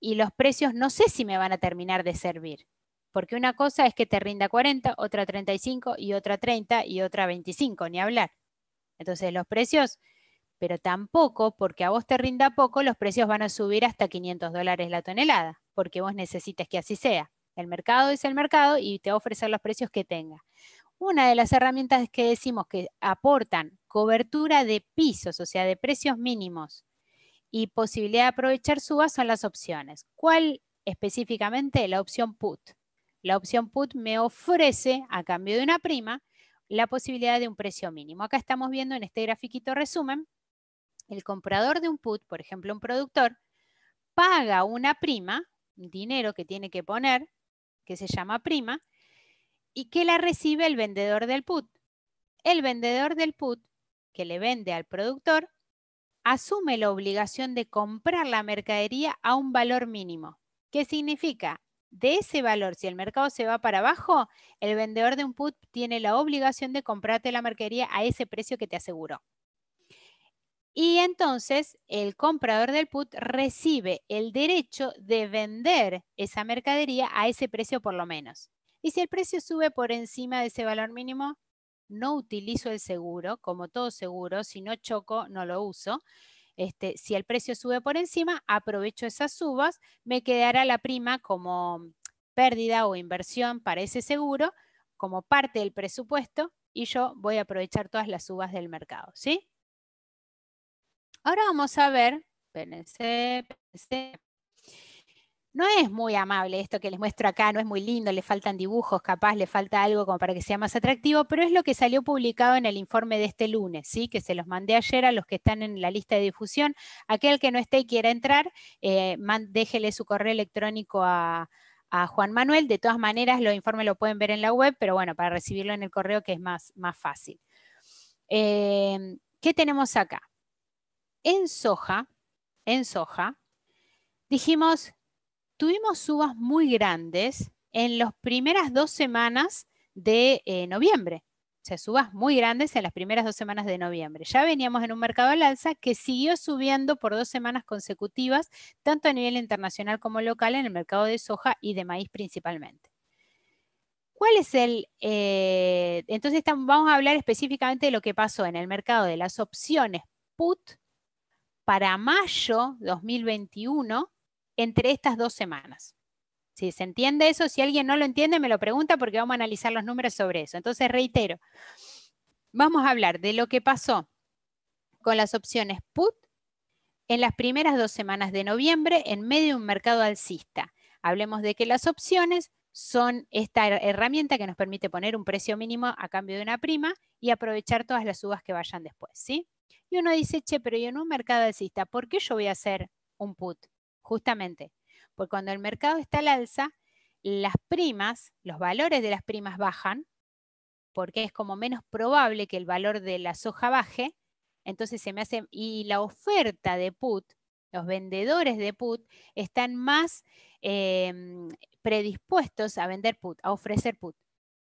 y los precios no sé si me van a terminar de servir. Porque una cosa es que te rinda 40, otra 35 y otra 30 y otra 25, ni hablar. Entonces los precios, pero tampoco porque a vos te rinda poco, los precios van a subir hasta 500 dólares la tonelada, porque vos necesites que así sea. El mercado es el mercado y te va a ofrecer los precios que tenga. Una de las herramientas que decimos que aportan cobertura de pisos, o sea, de precios mínimos y posibilidad de aprovechar subas son las opciones. ¿Cuál específicamente? La opción put. La opción put me ofrece, a cambio de una prima, la posibilidad de un precio mínimo. Acá estamos viendo en este grafiquito resumen, el comprador de un put, por ejemplo, un productor, paga una prima, dinero que tiene que poner, que se llama prima, y que la recibe el vendedor del put. El vendedor del put que le vende al productor asume la obligación de comprar la mercadería a un valor mínimo. ¿Qué significa? De ese valor, si el mercado se va para abajo, el vendedor de un put tiene la obligación de comprarte la mercadería a ese precio que te aseguró. Y entonces el comprador del put recibe el derecho de vender esa mercadería a ese precio por lo menos. Y si el precio sube por encima de ese valor mínimo, no utilizo el seguro, como todo seguro, si no choco, no lo uso. Este, si el precio sube por encima, aprovecho esas subas, me quedará la prima como pérdida o inversión para ese seguro, como parte del presupuesto, y yo voy a aprovechar todas las subas del mercado, ¿sí? Ahora vamos a ver, no es muy amable esto que les muestro acá, no es muy lindo, le faltan dibujos, capaz le falta algo como para que sea más atractivo, pero es lo que salió publicado en el informe de este lunes, ¿sí? que se los mandé ayer a los que están en la lista de difusión. Aquel que no esté y quiera entrar, eh, déjele su correo electrónico a, Juan Manuel. De todas maneras, los informes lo pueden ver en la web, pero bueno, para recibirlo en el correo que es más, más fácil. Em, ¿Qué tenemos acá? En soja, en soja, dijimos tuvimos subas muy grandes en las primeras dos semanas de eh, noviembre. O sea, subas muy grandes en las primeras dos semanas de noviembre. Ya veníamos en un mercado al alza que siguió subiendo por dos semanas consecutivas, tanto a nivel internacional como local, en el mercado de soja y de maíz principalmente. ¿Cuál es el...? Eh, entonces vamos a hablar específicamente de lo que pasó en el mercado de las opciones put para mayo 2021 entre estas dos semanas. Si se entiende eso, si alguien no lo entiende, me lo pregunta porque vamos a analizar los números sobre eso. Entonces, reitero, vamos a hablar de lo que pasó con las opciones put en las primeras dos semanas de noviembre en medio de un mercado alcista. Hablemos de que las opciones son esta herramienta que nos permite poner un precio mínimo a cambio de una prima y aprovechar todas las subas que vayan después, ¿sí? Y uno dice, che, pero yo en un mercado alcista, ¿por qué yo voy a hacer un put? justamente. Porque cuando el mercado está al alza, las primas, los valores de las primas bajan, porque es como menos probable que el valor de la soja baje, entonces se me hace, y la oferta de put, los vendedores de put están más em, predispuestos a vender put, a ofrecer put.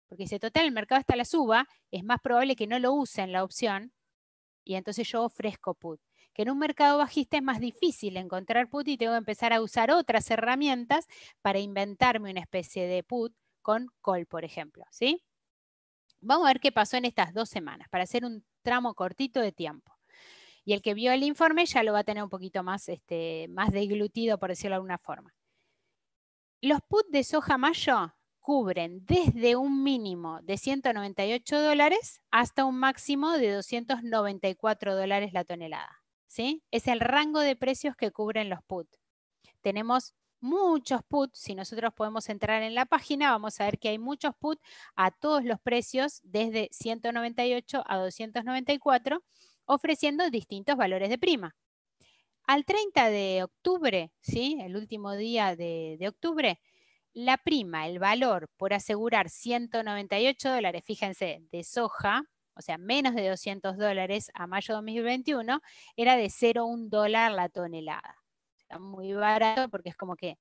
Porque si total, el mercado está a la suba, es más probable que no lo usen la opción, y entonces yo ofrezco put que en un mercado bajista es más difícil encontrar put y tengo que empezar a usar otras herramientas para inventarme una especie de put con call, por ejemplo. ¿sí? Vamos a ver qué pasó en estas dos semanas para hacer un tramo cortito de tiempo. Y el que vio el informe ya lo va a tener un poquito más, este, más deglutido, por decirlo de alguna forma. Los put de soja mayo cubren desde un mínimo de 198 dólares hasta un máximo de 294 dólares la tonelada. Es el rango de precios que cubren los put. Tenemos muchos put, si nosotros podemos entrar en la página, vamos a ver que hay muchos put a todos los precios, desde 198 a 294, ofreciendo distintos valores de prima. Al 30 de octubre, ¿sí? el último día de, de octubre, la prima, el valor por asegurar 198 dólares, fíjense, de soja, o sea, menos de 200 dólares a mayo de 2021, era de 0,1 dólar la tonelada. Está muy barato porque es como que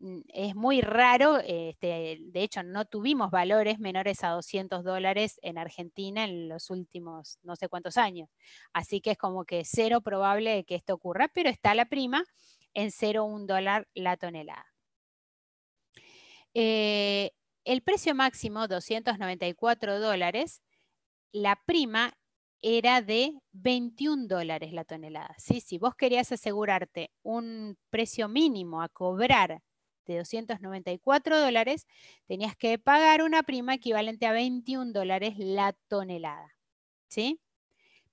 mm, es muy raro, este, de hecho no tuvimos valores menores a 200 dólares en Argentina en los últimos no sé cuántos años. Así que es como que cero probable que esto ocurra, pero está la prima en 0,1 dólar la tonelada. Eh, el precio máximo, 294 dólares, la prima era de 21 dólares la tonelada. ¿sí? Si vos querías asegurarte un precio mínimo a cobrar de 294 dólares, tenías que pagar una prima equivalente a 21 dólares la tonelada. ¿sí?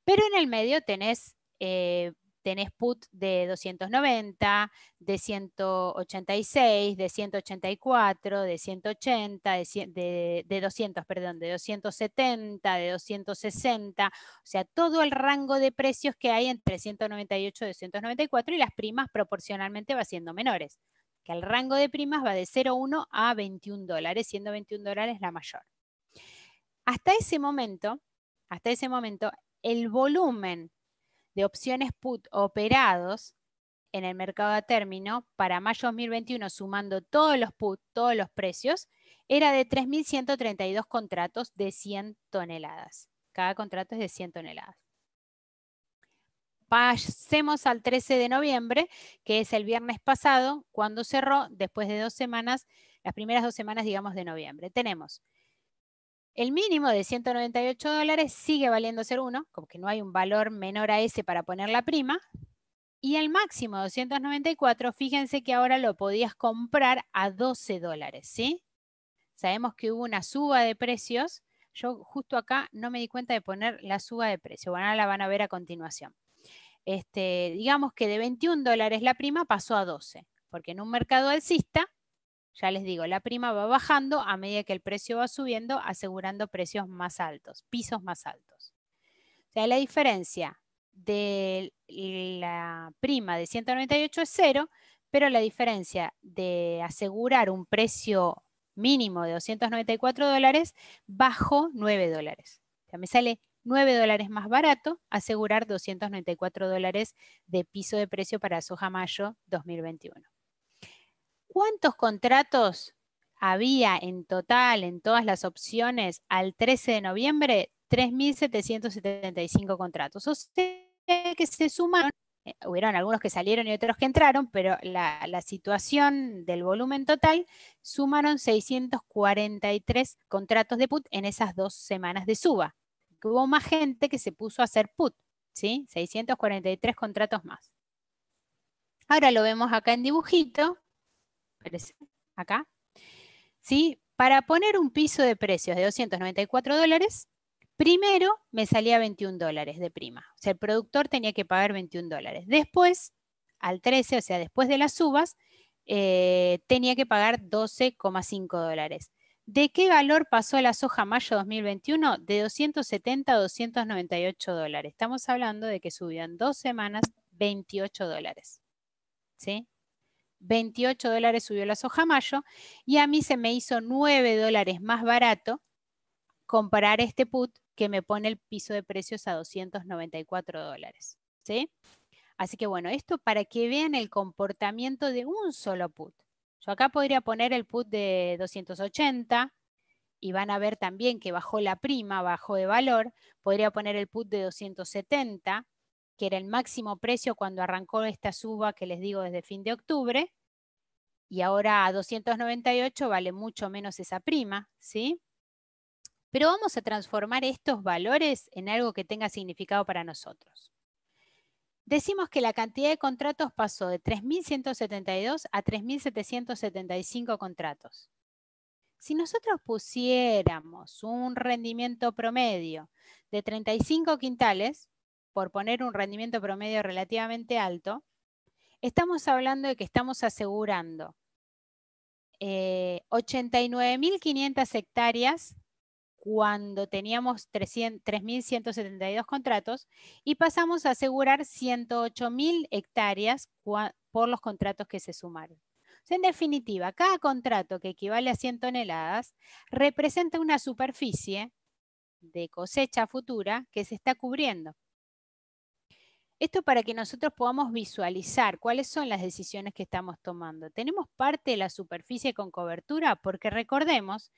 Pero en el medio tenés eh, tenés put de 290, de 186, de 184, de 180, de, de, 200, perdón, de 270, de 260, o sea, todo el rango de precios que hay entre 198 y 294 y las primas proporcionalmente va siendo menores, que el rango de primas va de 0,1 a 21 dólares, siendo 21 dólares la mayor. Hasta ese momento, hasta ese momento, el volumen de opciones put operados en el mercado a término para mayo 2021, sumando todos los put, todos los precios, era de 3.132 contratos de 100 toneladas. Cada contrato es de 100 toneladas. Pasemos al 13 de noviembre, que es el viernes pasado, cuando cerró, después de dos semanas, las primeras dos semanas, digamos, de noviembre. Tenemos el mínimo de 198 dólares sigue valiendo 0,1, como que no hay un valor menor a ese para poner la prima. Y el máximo 294, fíjense que ahora lo podías comprar a 12 dólares, ¿sí? Sabemos que hubo una suba de precios. Yo justo acá no me di cuenta de poner la suba de precio. Bueno, ahora la van a ver a continuación. Este, digamos que de 21 dólares la prima pasó a 12, porque en un mercado alcista ya les digo, la prima va bajando a medida que el precio va subiendo, asegurando precios más altos, pisos más altos. O sea, la diferencia de la prima de 198 es cero, pero la diferencia de asegurar un precio mínimo de 294 dólares bajo 9 dólares. O sea, me sale 9 dólares más barato asegurar 294 dólares de piso de precio para soja mayo 2021. ¿Cuántos contratos había en total en todas las opciones al 13 de noviembre? 3.775 contratos. O sea que se sumaron, eh, hubieron algunos que salieron y otros que entraron, pero la, la situación del volumen total sumaron 643 contratos de put en esas dos semanas de suba. Hubo más gente que se puso a hacer put, ¿sí? 643 contratos más. Ahora lo vemos acá en dibujito acá, ¿sí? Para poner un piso de precios de 294 dólares, primero me salía 21 dólares de prima. O sea, el productor tenía que pagar 21 dólares. Después, al 13, o sea, después de las subas, eh, tenía que pagar 12,5 dólares. ¿De qué valor pasó la soja mayo 2021? De 270 a 298 dólares. Estamos hablando de que subían dos semanas 28 dólares. ¿Sí? 28 dólares subió la soja mayo y a mí se me hizo 9 dólares más barato comparar este put que me pone el piso de precios a 294 dólares. ¿sí? Así que bueno, esto para que vean el comportamiento de un solo put. Yo acá podría poner el put de 280 y van a ver también que bajó la prima, bajó de valor. Podría poner el put de 270 que era el máximo precio cuando arrancó esta suba que les digo desde fin de octubre, y ahora a 298 vale mucho menos esa prima, ¿sí? Pero vamos a transformar estos valores en algo que tenga significado para nosotros. Decimos que la cantidad de contratos pasó de 3.172 a 3.775 contratos. Si nosotros pusiéramos un rendimiento promedio de 35 quintales, por poner un rendimiento promedio relativamente alto, estamos hablando de que estamos asegurando 89.500 eh, hectáreas cuando teníamos 3.172 contratos y pasamos a asegurar 108.000 hectáreas por los contratos que se sumaron. en definitiva, cada contrato que equivale a 100 toneladas representa una superficie de cosecha futura que se está cubriendo. Esto para que nosotros podamos visualizar cuáles son las decisiones que estamos tomando. Tenemos parte de la superficie con cobertura porque recordemos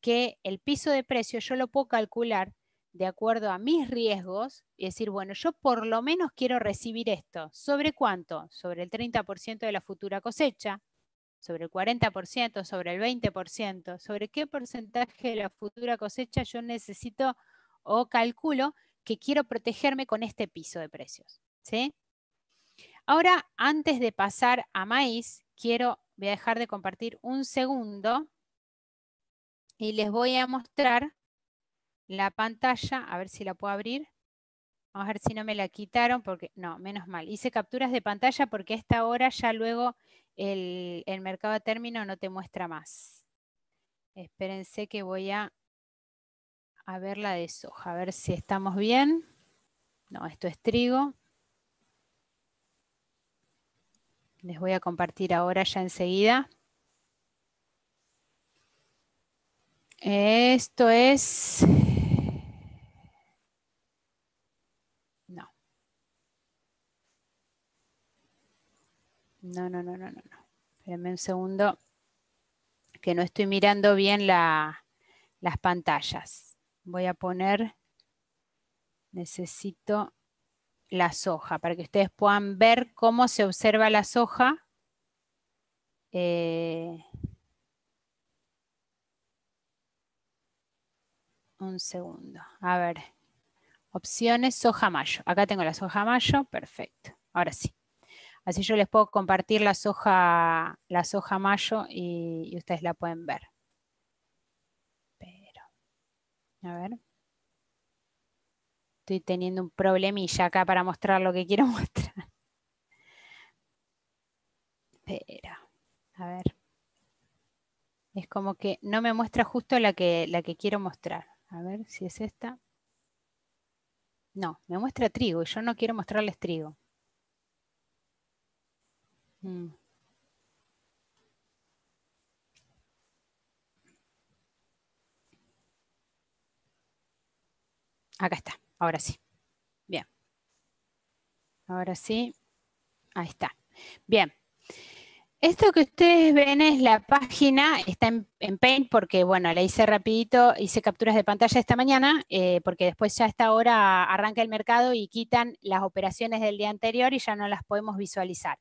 que el piso de precio yo lo puedo calcular de acuerdo a mis riesgos y decir, bueno, yo por lo menos quiero recibir esto. ¿Sobre cuánto? Sobre el 30% de la futura cosecha, sobre el 40%, sobre el 20%, sobre qué porcentaje de la futura cosecha yo necesito o calculo que quiero protegerme con este piso de precios. ¿sí? Ahora, antes de pasar a maíz, quiero, voy a dejar de compartir un segundo y les voy a mostrar la pantalla, a ver si la puedo abrir. Vamos a ver si no me la quitaron, porque no, menos mal. Hice capturas de pantalla porque a esta hora ya luego el, el mercado a término no te muestra más. Espérense que voy a a ver la de soja, a ver si estamos bien. No, esto es trigo. Les voy a compartir ahora ya enseguida. Esto es... No. No, no, no, no, no. Espérenme un segundo que no estoy mirando bien las pantallas voy a poner, necesito la soja, para que ustedes puedan ver cómo se observa la soja. Eh, un segundo, a ver, opciones, soja mayo. Acá tengo la soja mayo, perfecto, ahora sí. Así yo les puedo compartir la soja, la soja mayo y ustedes la pueden ver. A ver. Estoy teniendo un problemilla acá para mostrar lo que quiero mostrar. Espera, a ver. Es como que no me muestra justo la que, la que quiero mostrar. A ver si es esta. No, me muestra trigo y yo no quiero mostrarles trigo. Mm. Acá está, ahora sí. Bien. Ahora sí. Ahí está. Bien. Esto que ustedes ven es la página, está en, Paint porque, bueno, la hice rapidito, hice capturas de pantalla esta mañana, eh, porque después ya a esta hora arranca el mercado y quitan las operaciones del día anterior y ya no las podemos visualizar.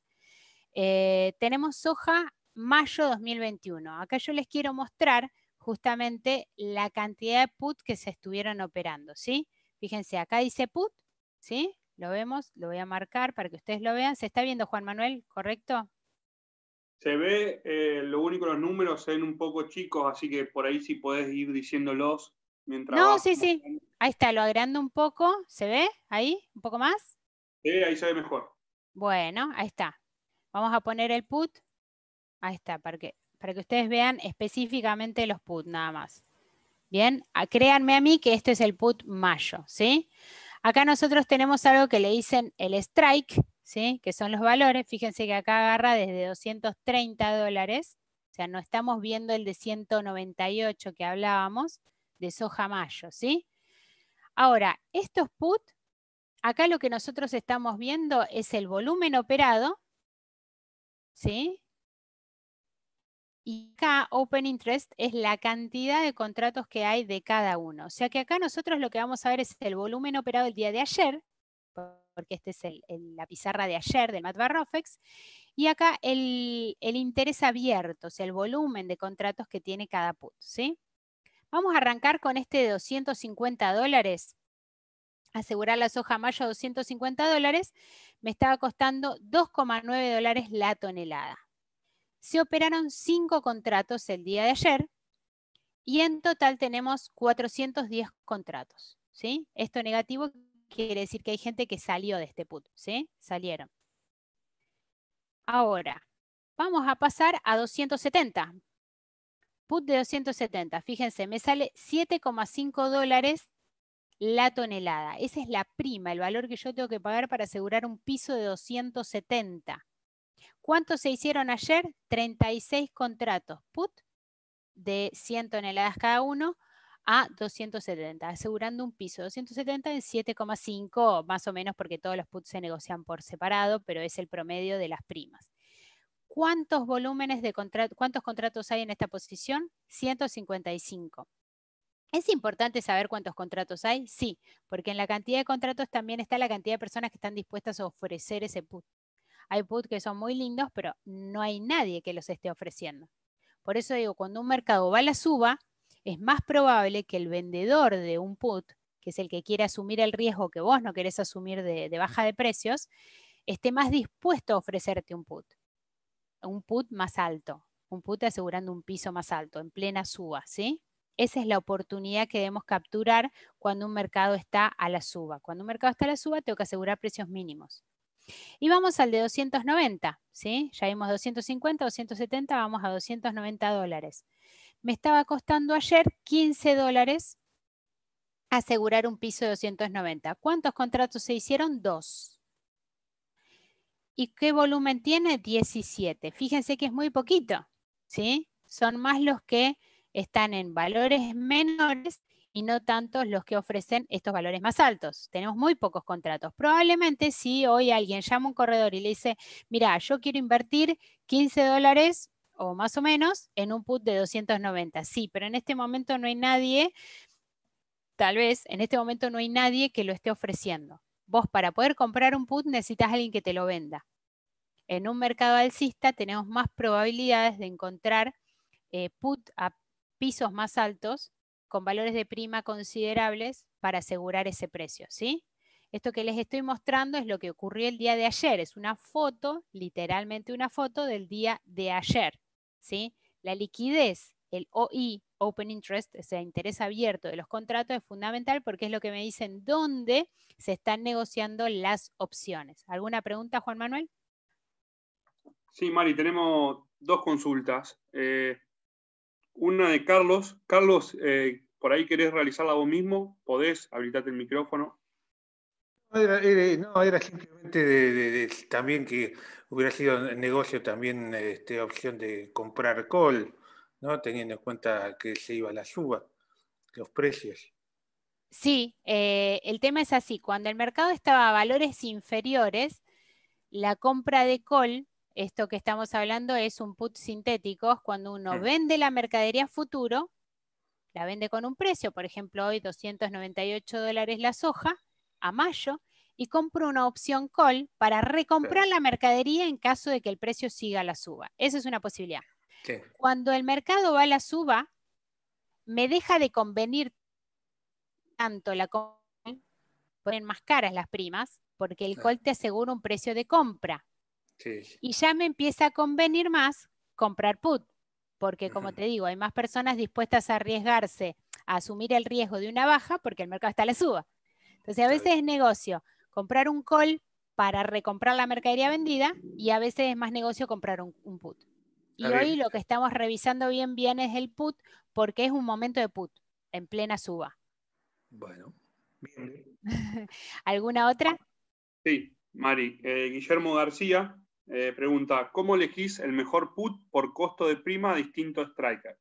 Eh, tenemos soja mayo 2021. Acá yo les quiero mostrar justamente la cantidad de put que se estuvieron operando, ¿sí? Fíjense, acá dice put, ¿sí? Lo vemos, lo voy a marcar para que ustedes lo vean. ¿Se está viendo, Juan Manuel, correcto? Se ve, eh, lo único, los números se ven un poco chicos, así que por ahí sí podés ir diciéndolos mientras... No, sí, sí. Ahí está, lo agrando un poco. ¿Se ve ahí? ¿Un poco más? Sí, ahí se ve mejor. Bueno, ahí está. Vamos a poner el put. Ahí está, para que para que ustedes vean específicamente los put nada más. Bien, a, ah, créanme a mí que este es el put mayo, ¿sí? Acá nosotros tenemos algo que le dicen el strike, ¿sí? Que son los valores. Fíjense que acá agarra desde 230 dólares. O sea, no estamos viendo el de 198 que hablábamos de soja mayo, ¿sí? Ahora, estos put, acá lo que nosotros estamos viendo es el volumen operado, ¿sí? Y acá Open Interest es la cantidad de contratos que hay de cada uno. O sea que acá nosotros lo que vamos a ver es el volumen operado el día de ayer, porque esta es la pizarra de ayer del Matbarrofex, y acá el, interés abierto, o sea, el volumen de contratos que tiene cada put. Vamos a arrancar con este de 250 dólares. Asegurar la soja mayo 250 dólares me estaba costando 2,9 dólares la tonelada se operaron cinco contratos el día de ayer y en total tenemos 410 contratos. ¿sí? Esto negativo quiere decir que hay gente que salió de este put, ¿sí? salieron. Ahora, vamos a pasar a 270. Put de 270, fíjense, me sale 7,5 dólares la tonelada. Esa es la prima, el valor que yo tengo que pagar para asegurar un piso de 270. ¿Cuántos se hicieron ayer? 36 contratos put de 100 toneladas cada uno a 270, asegurando un piso. 270 en 7,5 más o menos porque todos los puts se negocian por separado, pero es el promedio de las primas. ¿Cuántos volúmenes de cuántos contratos hay en esta posición? 155. ¿Es importante saber cuántos contratos hay? Sí, porque en la cantidad de contratos también está la cantidad de personas que están dispuestas a ofrecer ese put. Hay puts que son muy lindos, pero no hay nadie que los esté ofreciendo. Por eso digo, cuando un mercado va a la suba, es más probable que el vendedor de un put, que es el que quiere asumir el riesgo que vos no querés asumir de, baja de precios, esté más dispuesto a ofrecerte un put, un put más alto, un put asegurando un piso más alto, en plena suba, ¿sí? Esa es la oportunidad que debemos capturar cuando un mercado está a la suba. Cuando un mercado está a la suba, tengo que asegurar precios mínimos. Y vamos al de 290, ¿sí? Ya vimos 250, 270, vamos a 290 dólares. Me estaba costando ayer 15 dólares asegurar un piso de 290. ¿Cuántos contratos se hicieron? Dos. ¿Y qué volumen tiene? 17. Fíjense que es muy poquito, ¿sí? Son más los que están en valores menores y no tantos los que ofrecen estos valores más altos. Tenemos muy pocos contratos. Probablemente si hoy alguien llama a un corredor y le dice, mira, yo quiero invertir 15 dólares o más o menos en un put de 290. Sí, pero en este momento no hay nadie, tal vez en este momento no hay nadie que lo esté ofreciendo. Vos para poder comprar un put necesitas a alguien que te lo venda. En un mercado alcista tenemos más probabilidades de encontrar eh, put a pisos más altos con valores de prima considerables para asegurar ese precio, ¿sí? Esto que les estoy mostrando es lo que ocurrió el día de ayer, es una foto, literalmente una foto del día de ayer, ¿sí? La liquidez, el OI, Open Interest, o sea, interés abierto de los contratos es fundamental porque es lo que me dicen dónde se están negociando las opciones. ¿Alguna pregunta, Juan Manuel? Sí, Mari, tenemos dos consultas. Eh, una de Carlos. Carlos, eh, por ahí querés realizarla vos mismo, podés, habilitate el micrófono. No, era, simplemente también que hubiera sido negocio también esta opción de comprar col, ¿no? teniendo en cuenta que se iba la suba, los precios. Sí, eh, el tema es así, cuando el mercado estaba a valores inferiores, la compra de col esto que estamos hablando es un put sintético, cuando uno mm. vende la mercadería futuro, la vende con un precio, por ejemplo, hoy 298 dólares la soja a mayo, y compro una opción call para recomprar la mercadería en caso de que el precio siga la suba. Esa es una posibilidad. Cuando el mercado va a la suba, me deja de convenir tanto la compra, ponen más caras las primas, porque el call te asegura un precio de compra. Y ya me empieza a convenir más comprar put, porque como te digo, hay más personas dispuestas a arriesgarse, a asumir el riesgo de una baja porque el mercado está a la suba. Entonces a veces es negocio comprar un call para recomprar la mercadería vendida y a veces es más negocio comprar un, put. Y hoy lo que estamos revisando bien bien es el put porque es un momento de put en plena suba. Bueno, ¿Alguna otra? Sí, Mari. Eh, Guillermo García eh, pregunta, ¿cómo elegís el mejor put por costo de prima distinto a striker?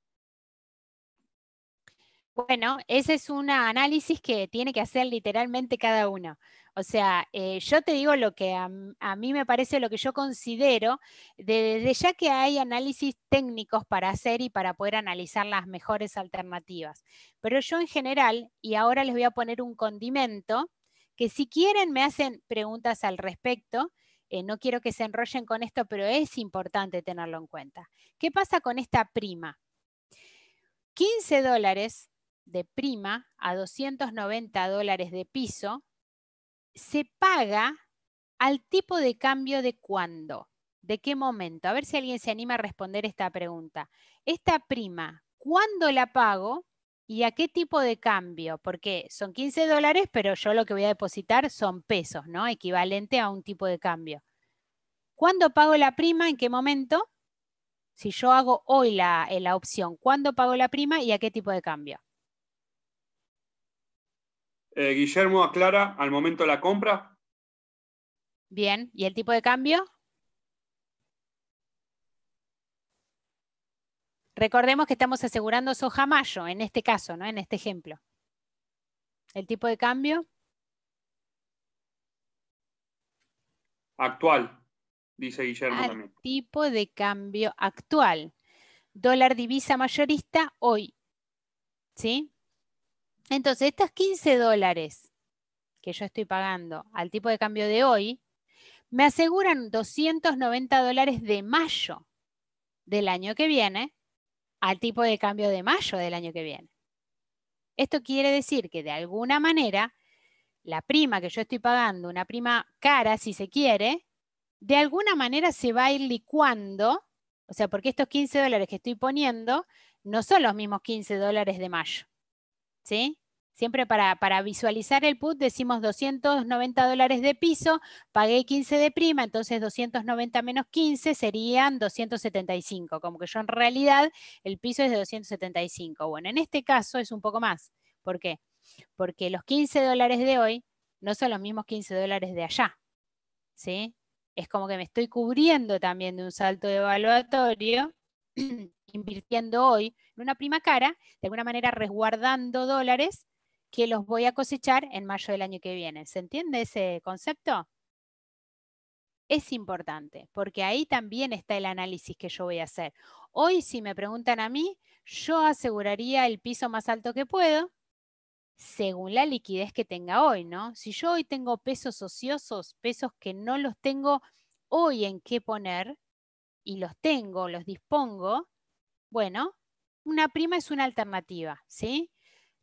Bueno, ese es un análisis que tiene que hacer literalmente cada uno. O sea, eh, yo te digo lo que a, mí me parece, lo que yo considero, desde ya que hay análisis técnicos para hacer y para poder analizar las mejores alternativas. Pero yo en general, y ahora les voy a poner un condimento, que si quieren me hacen preguntas al respecto eh, no quiero que se enrollen con esto, pero es importante tenerlo en cuenta. ¿Qué pasa con esta prima? 15 dólares de prima a 290 dólares de piso se paga al tipo de cambio de cuándo, de qué momento. A ver si alguien se anima a responder esta pregunta. Esta prima, ¿cuándo la pago? ¿Y a qué tipo de cambio? Porque son 15 dólares, pero yo lo que voy a depositar son pesos, ¿no? Equivalente a un tipo de cambio. ¿Cuándo pago la prima? ¿En qué momento? Si yo hago hoy la, eh, la opción, ¿cuándo pago la prima y a qué tipo de cambio? Eh, Guillermo aclara al momento de la compra. Bien, ¿y el tipo de cambio? Recordemos que estamos asegurando soja mayo, en este caso, ¿no? en este ejemplo. ¿El tipo de cambio? Actual, dice Guillermo también. Ah, también. Tipo de cambio actual. Dólar divisa mayorista hoy. ¿Sí? Entonces, estos 15 dólares que yo estoy pagando al tipo de cambio de hoy, me aseguran 290 dólares de mayo del año que viene al tipo de cambio de mayo del año que viene. Esto quiere decir que de alguna manera la prima que yo estoy pagando, una prima cara si se quiere, de alguna manera se va a ir licuando, o sea, porque estos 15 dólares que estoy poniendo no son los mismos 15 dólares de mayo, ¿sí? Siempre para, visualizar el put decimos 290 dólares de piso, pagué 15 de prima, entonces 290 menos 15 serían 275, como que yo en realidad el piso es de 275. Bueno, en este caso es un poco más. ¿Por qué? Porque los 15 dólares de hoy no son los mismos 15 dólares de allá. ¿sí? Es como que me estoy cubriendo también de un salto de evaluatorio invirtiendo hoy en una prima cara, de alguna manera resguardando dólares que los voy a cosechar en mayo del año que viene. ¿Se entiende ese concepto? Es importante, porque ahí también está el análisis que yo voy a hacer. Hoy, si me preguntan a mí, yo aseguraría el piso más alto que puedo, según la liquidez que tenga hoy, ¿no? Si yo hoy tengo pesos ociosos, pesos que no los tengo hoy en qué poner, y los tengo, los dispongo, bueno, una prima es una alternativa, ¿sí?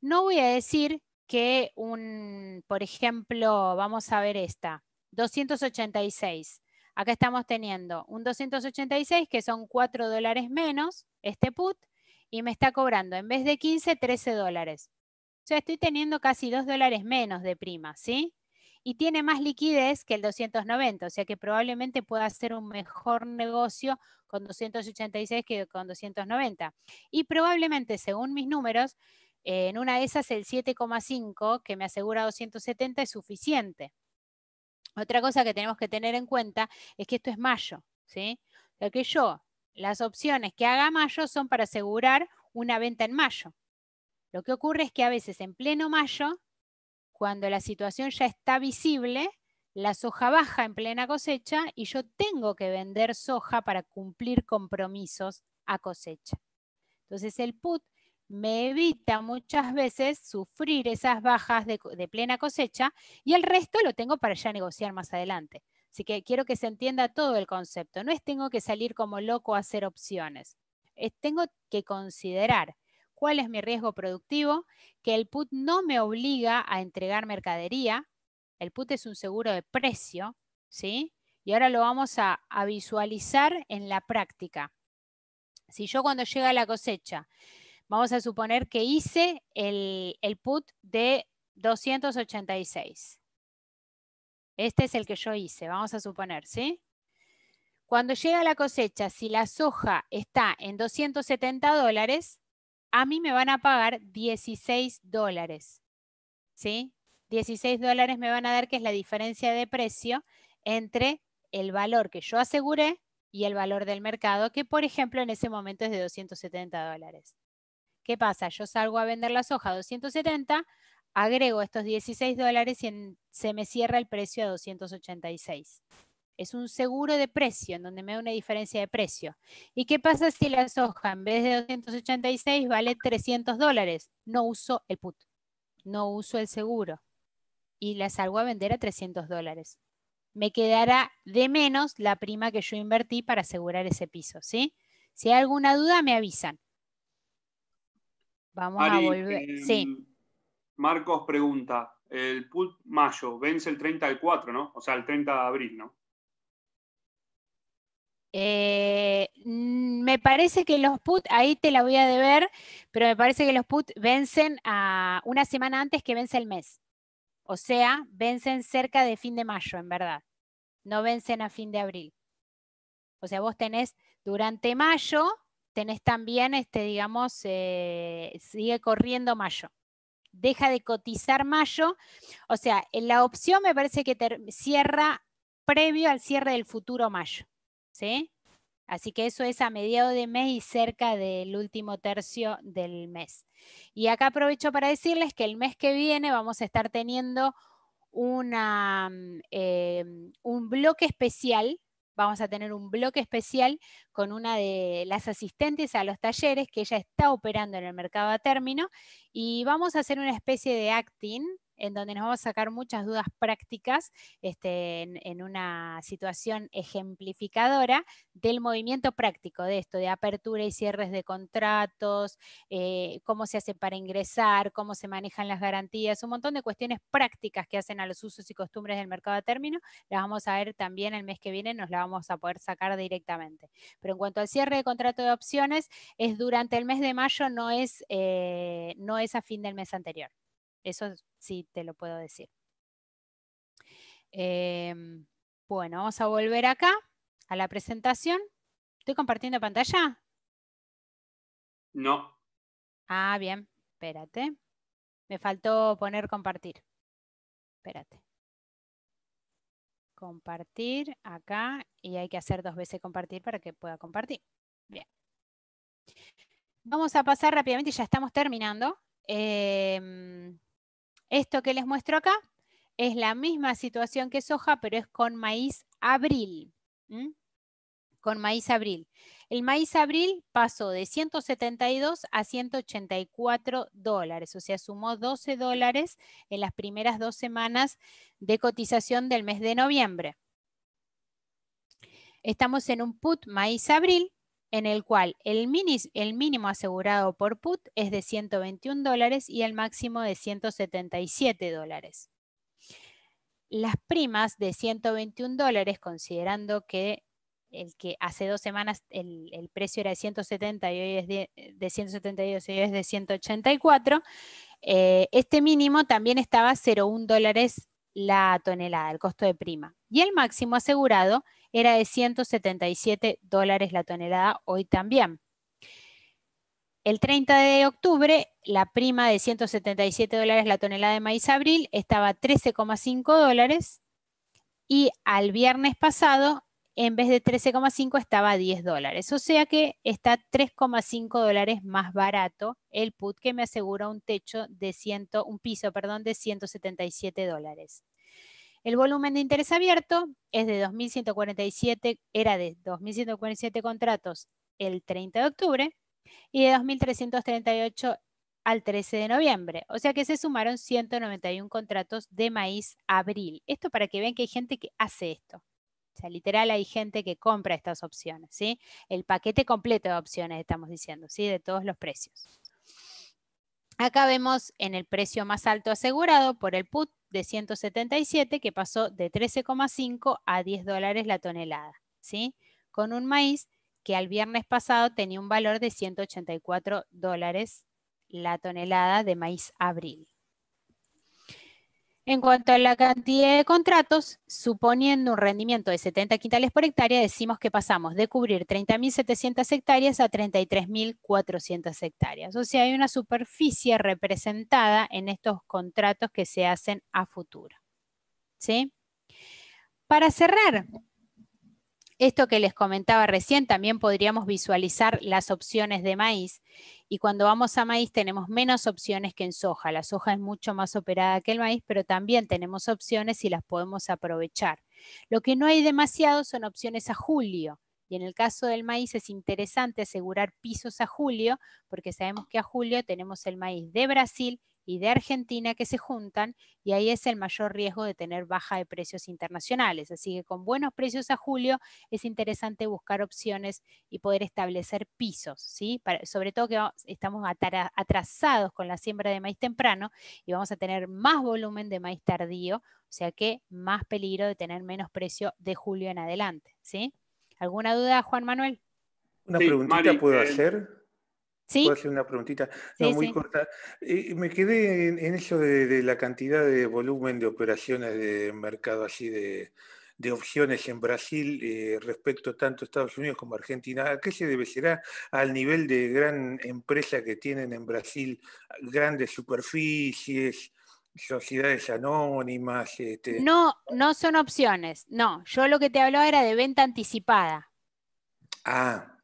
No voy a decir que un, por ejemplo, vamos a ver esta, 286. Acá estamos teniendo un 286 que son 4 dólares menos, este put, y me está cobrando en vez de 15, 13 dólares. O sea, estoy teniendo casi 2 dólares menos de prima, ¿sí? Y tiene más liquidez que el 290, o sea que probablemente pueda hacer un mejor negocio con 286 que con 290. Y probablemente, según mis números, eh, en una de esas el 7,5 que me asegura 270 es suficiente. Otra cosa que tenemos que tener en cuenta es que esto es mayo, ¿sí? O que yo, las opciones que haga mayo son para asegurar una venta en mayo. Lo que ocurre es que a veces en pleno mayo, cuando la situación ya está visible, la soja baja en plena cosecha y yo tengo que vender soja para cumplir compromisos a cosecha. Entonces el put me evita muchas veces sufrir esas bajas de, plena cosecha y el resto lo tengo para ya negociar más adelante. Así que quiero que se entienda todo el concepto. No es tengo que salir como loco a hacer opciones. Es tengo que considerar cuál es mi riesgo productivo, que el put no me obliga a entregar mercadería. El put es un seguro de precio, ¿sí? Y ahora lo vamos a, a visualizar en la práctica. Si yo cuando llega la cosecha Vamos a suponer que hice el, put de 286. Este es el que yo hice, vamos a suponer, ¿sí? Cuando llega la cosecha, si la soja está en 270 dólares, a mí me van a pagar 16 dólares, ¿sí? 16 dólares me van a dar, que es la diferencia de precio entre el valor que yo aseguré y el valor del mercado, que por ejemplo en ese momento es de 270 dólares. ¿Qué pasa? Yo salgo a vender la soja a 270, agrego estos 16 dólares y se me cierra el precio a 286. Es un seguro de precio, en donde me da una diferencia de precio. ¿Y qué pasa si la soja en vez de 286 vale 300 dólares? No uso el put, no uso el seguro y la salgo a vender a 300 dólares. Me quedará de menos la prima que yo invertí para asegurar ese piso, ¿sí? Si hay alguna duda, me avisan. Vamos a volver. Em, Marcos pregunta, el put mayo vence el 30 al 4, ¿no? O sea, el 30 de abril, ¿no? Eh, mm, me parece que los put, ahí te la voy a deber, pero me parece que los put vencen a una semana antes que vence el mes. O sea, vencen cerca de fin de mayo, en verdad. No vencen a fin de abril. O sea, vos tenés durante mayo, tenés también, este, digamos, eh, sigue corriendo mayo. Deja de cotizar mayo. O sea, la opción me parece que cierra previo al cierre del futuro mayo. ¿Sí? Así que eso es a mediados de mes y cerca del último tercio del mes. Y acá aprovecho para decirles que el mes que viene vamos a estar teniendo una, mm, em, un bloque especial vamos a tener un bloque especial con una de las asistentes a los talleres que ella está operando en el mercado a término y vamos a hacer una especie de acting en donde nos vamos a sacar muchas dudas prácticas este, en, una situación ejemplificadora del movimiento práctico de esto, de apertura y cierres de contratos, eh, cómo se hace para ingresar, cómo se manejan las garantías, un montón de cuestiones prácticas que hacen a los usos y costumbres del mercado a término, las vamos a ver también el mes que viene, nos la vamos a poder sacar directamente. Pero en cuanto al cierre de contrato de opciones, es durante el mes de mayo, no es, eh, no es a fin del mes anterior. Eso sí te lo puedo decir. Em, bueno, vamos a volver acá a la presentación. ¿Estoy compartiendo pantalla? No. Ah, bien. Espérate. Me faltó poner compartir. Espérate. Compartir acá y hay que hacer dos veces compartir para que pueda compartir. Bien. Vamos a pasar rápidamente, ya estamos terminando. Em, esto que les muestro acá es la misma situación que soja, pero es con maíz abril. Con maíz abril. El maíz abril pasó de 172 a 184 dólares, o sea, sumó 12 dólares en las primeras dos semanas de cotización del mes de noviembre. Estamos en un put maíz abril en el cual el, mínimo asegurado por put es de 121 dólares y el máximo de 177 dólares. Las primas de 121 dólares, considerando que el que hace dos semanas el, precio era de 170 y hoy es de, 172 y hoy es de 184, eh, este mínimo también estaba 0,1 dólares la tonelada, el costo de prima. Y el máximo asegurado era de 177 dólares la tonelada hoy también. El 30 de octubre, la prima de 177 dólares la tonelada de maíz abril estaba a 13,5 dólares y al viernes pasado, en vez de 13,5, estaba a 10 dólares. O sea que está 3,5 dólares más barato el put que me asegura un techo de 100, un piso, perdón, de 177 dólares. El volumen de interés abierto es de 2.147, era de 2.147 contratos el 30 de octubre y de 2.338 al 13 de noviembre. O sea que se sumaron 191 contratos de maíz abril. Esto para que vean que hay gente que hace esto. O sea, literal hay gente que compra estas opciones, ¿sí? El paquete completo de opciones estamos diciendo, ¿sí? De todos los precios. Acá vemos en el precio más alto asegurado por el put de 177 que pasó de 13,5 a 10 dólares la tonelada, ¿sí? Con un maíz que al viernes pasado tenía un valor de 184 dólares la tonelada de maíz abril. En cuanto a la cantidad de contratos, suponiendo un rendimiento de 70 quintales por hectárea, decimos que pasamos de cubrir 30.700 hectáreas a 33.400 hectáreas. O sea, hay una superficie representada en estos contratos que se hacen a futuro. ¿Sí? Para cerrar, esto que les comentaba recién, también podríamos visualizar las opciones de maíz. Y cuando vamos a maíz tenemos menos opciones que en soja. La soja es mucho más operada que el maíz, pero también tenemos opciones y las podemos aprovechar. Lo que no hay demasiado son opciones a julio. Y en el caso del maíz es interesante asegurar pisos a julio, porque sabemos que a julio tenemos el maíz de Brasil y de Argentina que se juntan y ahí es el mayor riesgo de tener baja de precios internacionales. Así que con buenos precios a julio es interesante buscar opciones y poder establecer pisos, ¿sí? sobre todo que estamos atrasados con la siembra de maíz temprano y vamos a tener más volumen de maíz tardío, o sea que más peligro de tener menos precio de julio en adelante, ¿sí? ¿Alguna duda, Juan Manuel? Una preguntita puedo eh, hacer. ¿Sí? hacer una preguntita? No, muy corta. me quedé en, eso de, la cantidad de volumen de operaciones de mercado así de, opciones en Brasil eh, respecto tanto a Estados Unidos como a Argentina. ¿A qué se debe? ¿Será al nivel de gran empresa que tienen en Brasil, grandes superficies, sociedades anónimas? Este? No, no son opciones. No, yo lo que te hablaba era de venta anticipada. Ah,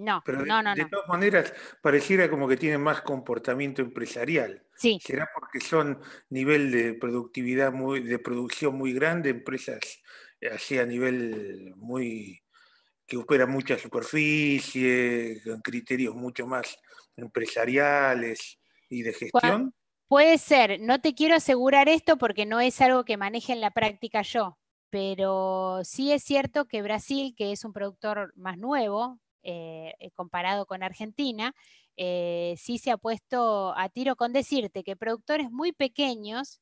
no, Pero no, no. De todas maneras, pareciera como que tienen más comportamiento empresarial. Sí. ¿Será porque son nivel de productividad, muy, de producción muy grande, empresas eh, así a nivel muy que opera mucha superficie, con criterios mucho más empresariales y de gestión? Puede ser, no te quiero asegurar esto porque no es algo que maneje en la práctica yo, pero sí es cierto que Brasil, que es un productor más nuevo, eh, eh, comparado con Argentina, eh, sí se ha puesto a tiro con decirte que productores muy pequeños,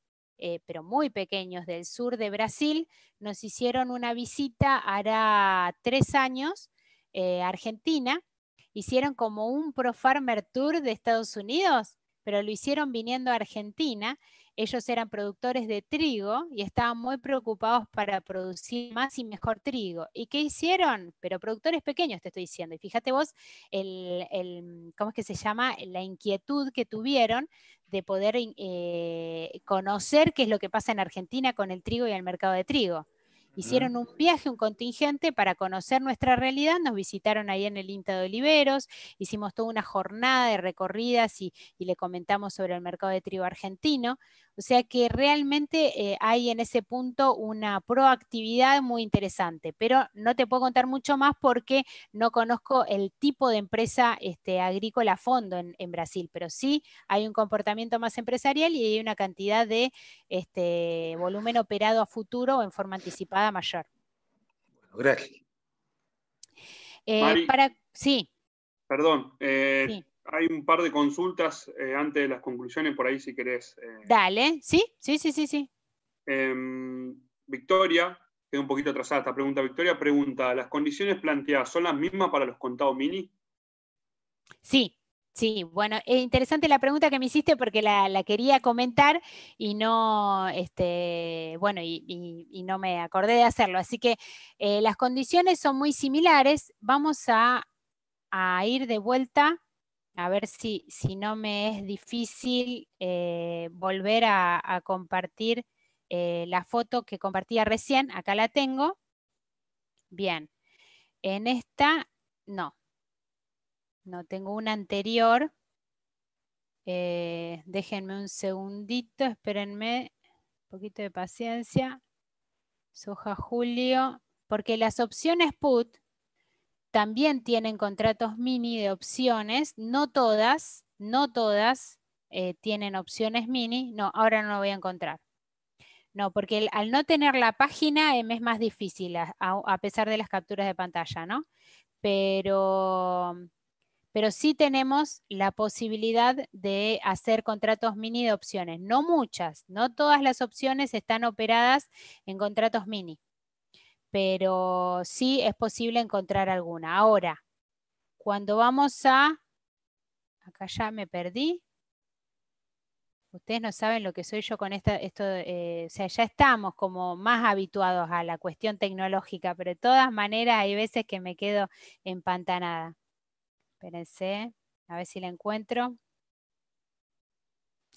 pero muy pequeños del sur de Brasil, nos hicieron una visita hará tres años a Argentina, hicieron como un Pro Farmer Tour de Estados Unidos, pero lo hicieron viniendo a Argentina ellos eran productores de trigo y estaban muy preocupados para producir más y mejor trigo. ¿Y qué hicieron? Pero productores pequeños, te estoy diciendo. Y fíjate vos, ¿cómo es que se llama? La inquietud que tuvieron de poder eh, conocer qué es lo que pasa en Argentina con el trigo y el mercado de trigo. Hicieron un viaje, un contingente para conocer nuestra realidad. Nos visitaron ahí en el INTA de Oliveros, hicimos toda una jornada de recorridas y le comentamos sobre el mercado de trigo argentino. O sea que realmente eh, hay en ese punto una proactividad muy interesante, pero no te puedo contar mucho más porque no conozco el tipo de empresa este, agrícola a fondo en, Brasil, pero sí hay un comportamiento más empresarial y hay una cantidad de este, volumen operado a futuro o en forma anticipada mayor. gracias. Eh, para, sí. Perdón, eh, hay un par de consultas eh, antes de las conclusiones, por ahí si querés. Eh. Dale, sí, sí, sí, sí, sí. Em, Victoria, quedó un poquito atrasada esta pregunta. Victoria pregunta, ¿las condiciones planteadas son las mismas para los contados mini? Sí, Sí, bueno, es interesante la pregunta que me hiciste porque la, quería comentar y no, este, bueno, y, no me acordé de hacerlo. Así que eh, las condiciones son muy similares. Vamos a, a ir de vuelta a ver si, si no me es difícil eh, volver a, compartir eh, la foto que compartía recién, acá la tengo. Bien, en esta no, no tengo una anterior. Eh, déjenme un segundito, espérenme un poquito de paciencia. Soja Julio, porque las opciones put también tienen contratos mini de opciones, no todas, no todas eh, tienen opciones mini, no, ahora no lo voy a encontrar. No, porque al no tener la página em, es más difícil, a, pesar de las capturas de pantalla, ¿no? Pero, pero sí tenemos la posibilidad de hacer contratos mini de opciones, no muchas, no todas las opciones están operadas en contratos mini pero sí es posible encontrar alguna. Ahora, cuando vamos a... Acá ya me perdí. Ustedes no saben lo que soy yo con esta, esto, eh, o sea, ya estamos como más habituados a la cuestión tecnológica, pero de todas maneras hay veces que me quedo empantanada. Espérense, a ver si la encuentro.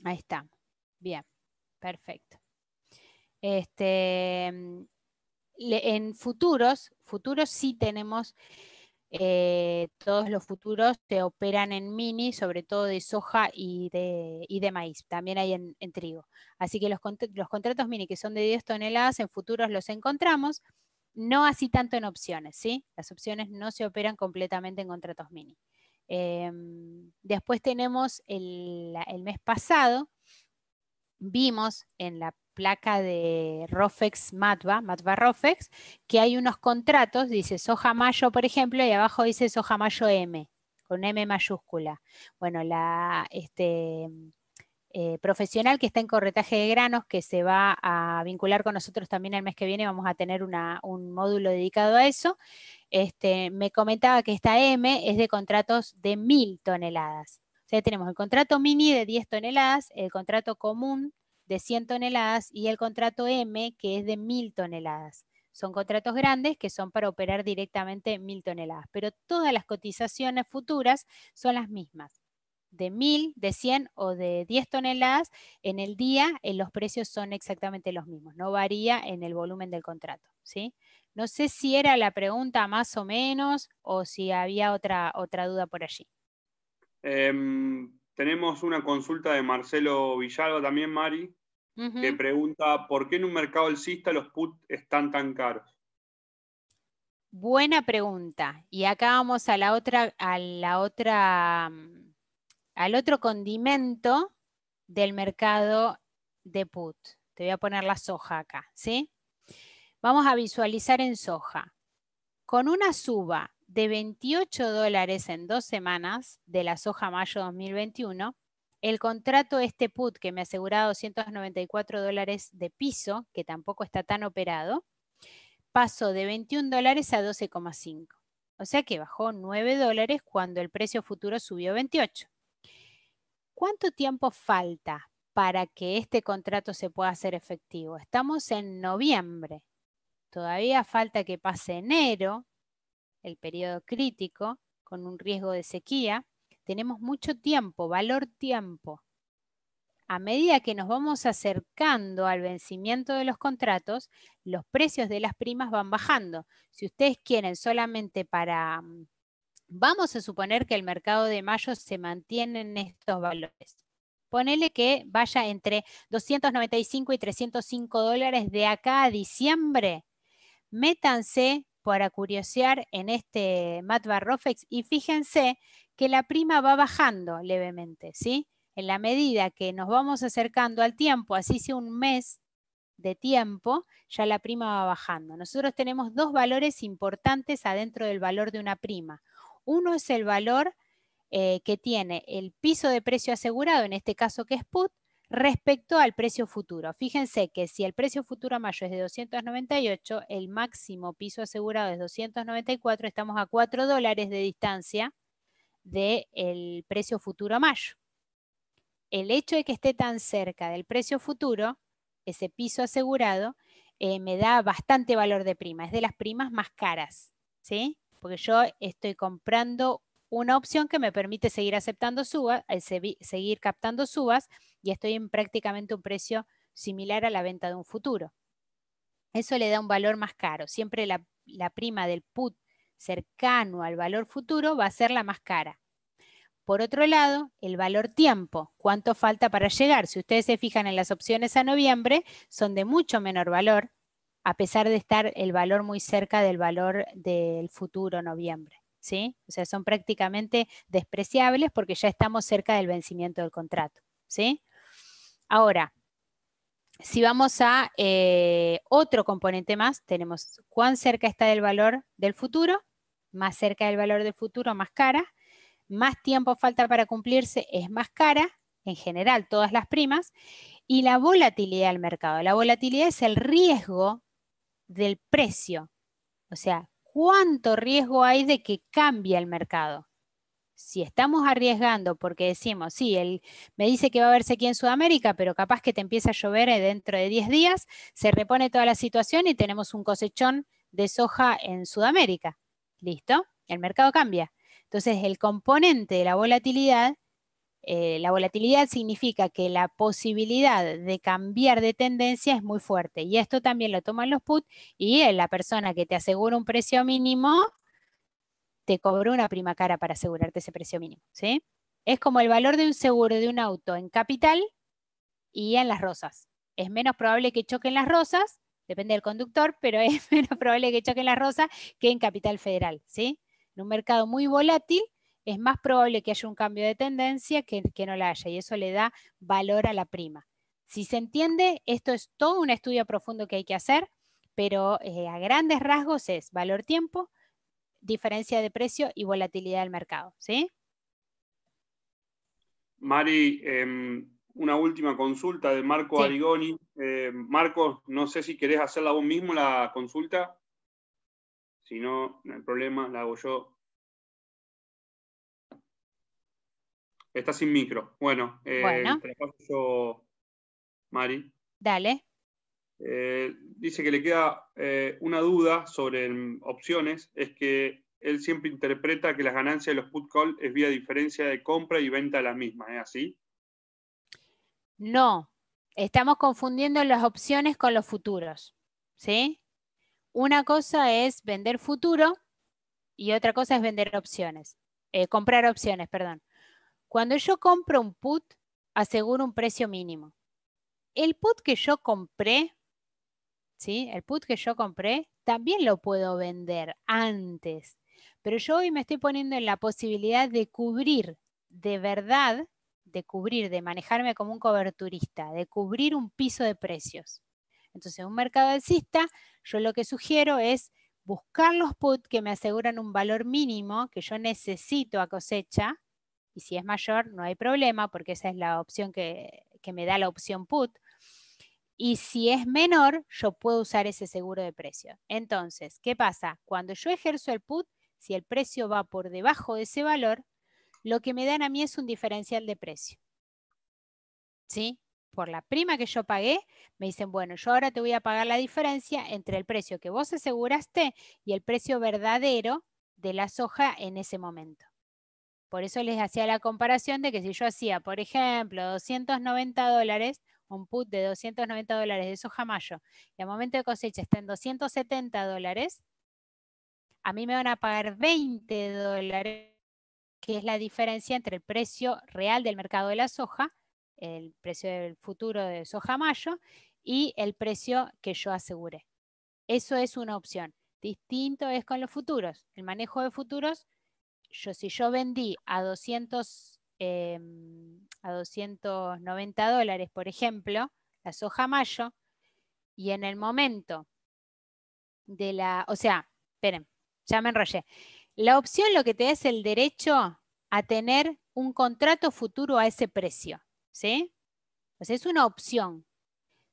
Ahí está. Bien, perfecto. Este, en futuros, futuros sí tenemos, eh, todos los futuros se operan en mini, sobre todo de soja y de, de maíz, también hay en, trigo. Así que los, contratos mini que son de 10 toneladas, en futuros los encontramos, no así tanto en opciones, ¿sí? Las opciones no se operan completamente en contratos mini. Em, después tenemos el, el, mes pasado, vimos en la placa de Rofex Matva, Matva Rofex, que hay unos contratos, dice soja mayo, por ejemplo, y abajo dice soja mayo M, con M mayúscula. Bueno, la este, eh, profesional que está en corretaje de granos, que se va a vincular con nosotros también el mes que viene, vamos a tener un módulo dedicado a eso. Este, me comentaba que esta M es de contratos de mil toneladas. O sea, tenemos el contrato mini de 10 toneladas, el contrato común de 100 toneladas y el contrato M, que es de 1000 toneladas. Son contratos grandes que son para operar directamente 1000 toneladas, pero todas las cotizaciones futuras son las mismas. De 1000, de 100 o de 10 toneladas en el día, en eh, los precios son exactamente los mismos, no varía en el volumen del contrato, ¿sí? No sé si era la pregunta más o menos o si había otra, otra duda por allí. Em, tenemos una consulta de Marcelo Villalba también, Mari, que pregunta, ¿por qué en un mercado alcista los put están tan caros? Buena pregunta. Y acá vamos a la otra, a la otra, al otro condimento del mercado de put. Te voy a poner la soja acá, ¿sí? Vamos a visualizar en soja. Con una suba de 28 dólares en dos semanas de la soja mayo 2021, el contrato este put que me aseguraba 294 dólares de piso, que tampoco está tan operado, pasó de 21 dólares a 12,5. O sea que bajó 9 dólares cuando el precio futuro subió 28. ¿Cuánto tiempo falta para que este contrato se pueda hacer efectivo? Estamos en noviembre. Todavía falta que pase enero, el periodo crítico, con un riesgo de sequía, tenemos mucho tiempo, valor tiempo. A medida que nos vamos acercando al vencimiento de los contratos, los precios de las primas van bajando. Si ustedes quieren solamente para... Vamos a suponer que el mercado de mayo se mantiene en estos valores. Ponele que vaya entre 295 y 305 dólares de acá a diciembre. Métanse para curiosear en este Matbar Rofex y fíjense que la prima va bajando levemente, ¿sí? En la medida que nos vamos acercando al tiempo, así sea un mes de tiempo, ya la prima va bajando. Nosotros tenemos dos valores importantes adentro del valor de una prima. Uno es el valor eh, que tiene el piso de precio asegurado, en este caso que es put, respecto al precio futuro. Fíjense que si el precio futuro mayo es de 298, el máximo piso asegurado es 294, estamos a 4 dólares de distancia del precio futuro a mayo. El hecho de que esté tan cerca del precio futuro, ese piso asegurado, eh, me da bastante valor de prima. Es de las primas más caras, ¿sí? Porque yo estoy comprando una opción que me permite seguir aceptando subas, eh, seguir captando subas y estoy en prácticamente un precio similar a la venta de un futuro. Eso le da un valor más caro. Siempre la, la prima del put cercano al valor futuro va a ser la más cara. Por otro lado, el valor tiempo, cuánto falta para llegar. Si ustedes se fijan en las opciones a noviembre, son de mucho menor valor, a pesar de estar el valor muy cerca del valor del futuro noviembre. ¿sí? O sea, son prácticamente despreciables porque ya estamos cerca del vencimiento del contrato, ¿sí? Ahora, si vamos a eh, otro componente más, tenemos cuán cerca está del valor del futuro, más cerca del valor del futuro, más cara, más tiempo falta para cumplirse, es más cara, en general todas las primas, y la volatilidad del mercado. La volatilidad es el riesgo del precio, o sea, cuánto riesgo hay de que cambie el mercado. Si estamos arriesgando porque decimos, sí, él me dice que va a verse aquí en Sudamérica, pero capaz que te empieza a llover dentro de 10 días, se repone toda la situación y tenemos un cosechón de soja en Sudamérica. ¿Listo? El mercado cambia. Entonces, el componente de la volatilidad eh, la volatilidad significa que la posibilidad de cambiar de tendencia es muy fuerte y esto también lo toman los put y eh, la persona que te asegura un precio mínimo te cobró una prima cara para asegurarte ese precio mínimo. Es como el valor de un seguro de un auto en capital y en las rosas. Es menos probable que choquen las rosas, depende del conductor, pero es menos probable que choquen las rosas que en capital federal. ¿sí? En un mercado muy volátil es más probable que haya un cambio de tendencia que, que no la haya y eso le da valor a la prima. Si se entiende, esto es todo un estudio profundo que hay que hacer, pero eh, a grandes rasgos es valor-tiempo, diferencia de precio y volatilidad del mercado. ¿sí? Mari, em, una última consulta de Marco Arigoni. Eh, Marco, no sé si querés hacerla vos mismo la consulta. Si no, el problema, la hago yo. Está sin micro. Bueno, eh, yo, Mari. Dale. Eh, dice que le queda eh, una duda sobre em, opciones, es que él siempre interpreta que las ganancias de los put call es vía diferencia de compra y venta de las mismas, ¿es así? No, estamos confundiendo las opciones con los futuros, ¿sí? Una cosa es vender futuro y otra cosa es vender opciones, comprar opciones, perdón. Cuando yo compro un put, aseguro un precio mínimo. El put que yo compré, ¿sí? El put que yo compré, también lo puedo vender antes. Pero yo hoy me estoy poniendo en la posibilidad de cubrir de verdad, de cubrir, de manejarme como un coberturista, de cubrir un piso de precios. Entonces, en un mercado alcista, yo lo que sugiero es buscar los put que me aseguran un valor mínimo que yo necesito a cosecha y si es mayor no hay problema porque esa es la opción que, me da la opción put. Y si es menor, yo puedo usar ese seguro de precio. Entonces, ¿qué pasa? Cuando yo ejerzo el put, si el precio va por debajo de ese valor, lo que me dan a mí es un diferencial de precio. ¿Sí? Por la prima que yo pagué, me dicen, bueno, yo ahora te voy a pagar la diferencia entre el precio que vos aseguraste y el precio verdadero de la soja en ese momento. Por eso les hacía la comparación de que si yo hacía, por ejemplo, 290 dólares, un put de 290 dólares de soja mayo, y al momento de cosecha está en 270 dólares, a mí me van a pagar 20 dólares, que es la diferencia entre el precio real del mercado de la soja, el precio del futuro de soja mayo, y el precio que yo aseguré. Eso es una opción. Distinto es con los futuros. El manejo de futuros yo, si yo vendí a em, a 290 dólares, por ejemplo, la soja mayo, y en el momento de la, o sea, esperen, ya me enrollé. La opción lo que te da es el derecho a tener un contrato futuro a ese precio, ¿sí? sea, es una opción.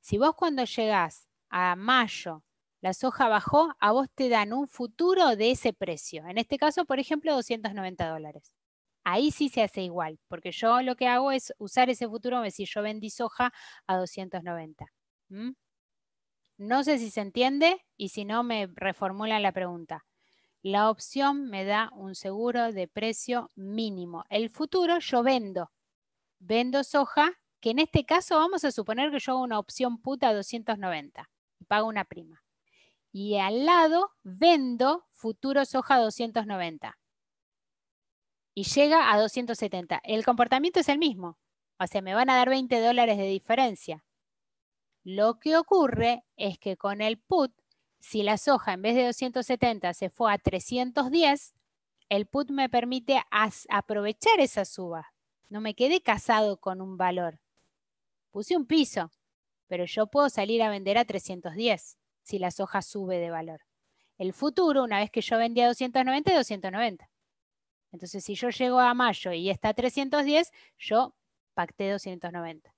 Si vos cuando llegás a mayo la soja bajó, a vos te dan un futuro de ese precio. En este caso, por ejemplo, 290 dólares. Ahí sí se hace igual, porque yo lo que hago es usar ese futuro, decir, yo vendí soja a 290. ¿Mm? No sé si se entiende y si no, me reformulan la pregunta. La opción me da un seguro de precio mínimo. El futuro yo vendo. Vendo soja, que en este caso vamos a suponer que yo hago una opción puta a 290 y pago una prima y al lado vendo futuro soja 290 y llega a 270. El comportamiento es el mismo, o sea, me van a dar 20 dólares de diferencia. Lo que ocurre es que con el put, si la soja en vez de 270 se fue a 310, el put me permite aprovechar esa suba. No me quedé casado con un valor. Puse un piso, pero yo puedo salir a vender a 310 si la soja sube de valor. El futuro, una vez que yo vendía 290, 290. Entonces, si yo llego a mayo y está 310, yo pacté 290.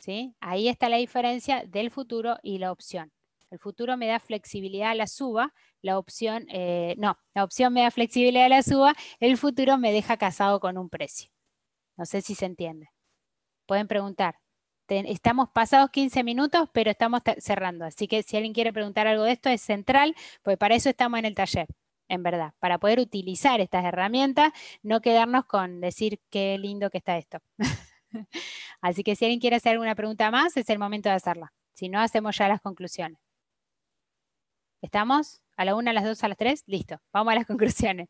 ¿Sí? Ahí está la diferencia del futuro y la opción. El futuro me da flexibilidad a la suba, la opción, eh, no, la opción me da flexibilidad a la suba, el futuro me deja casado con un precio. No sé si se entiende. Pueden preguntar estamos pasados 15 minutos, pero estamos cerrando. Así que si alguien quiere preguntar algo de esto, es central, porque para eso estamos en el taller, en verdad, para poder utilizar estas herramientas, no quedarnos con decir qué lindo que está esto. Así que si alguien quiere hacer alguna pregunta más, es el momento de hacerla. Si no, hacemos ya las conclusiones. ¿Estamos? ¿A la una, a las dos, a las tres? Listo, vamos a las conclusiones.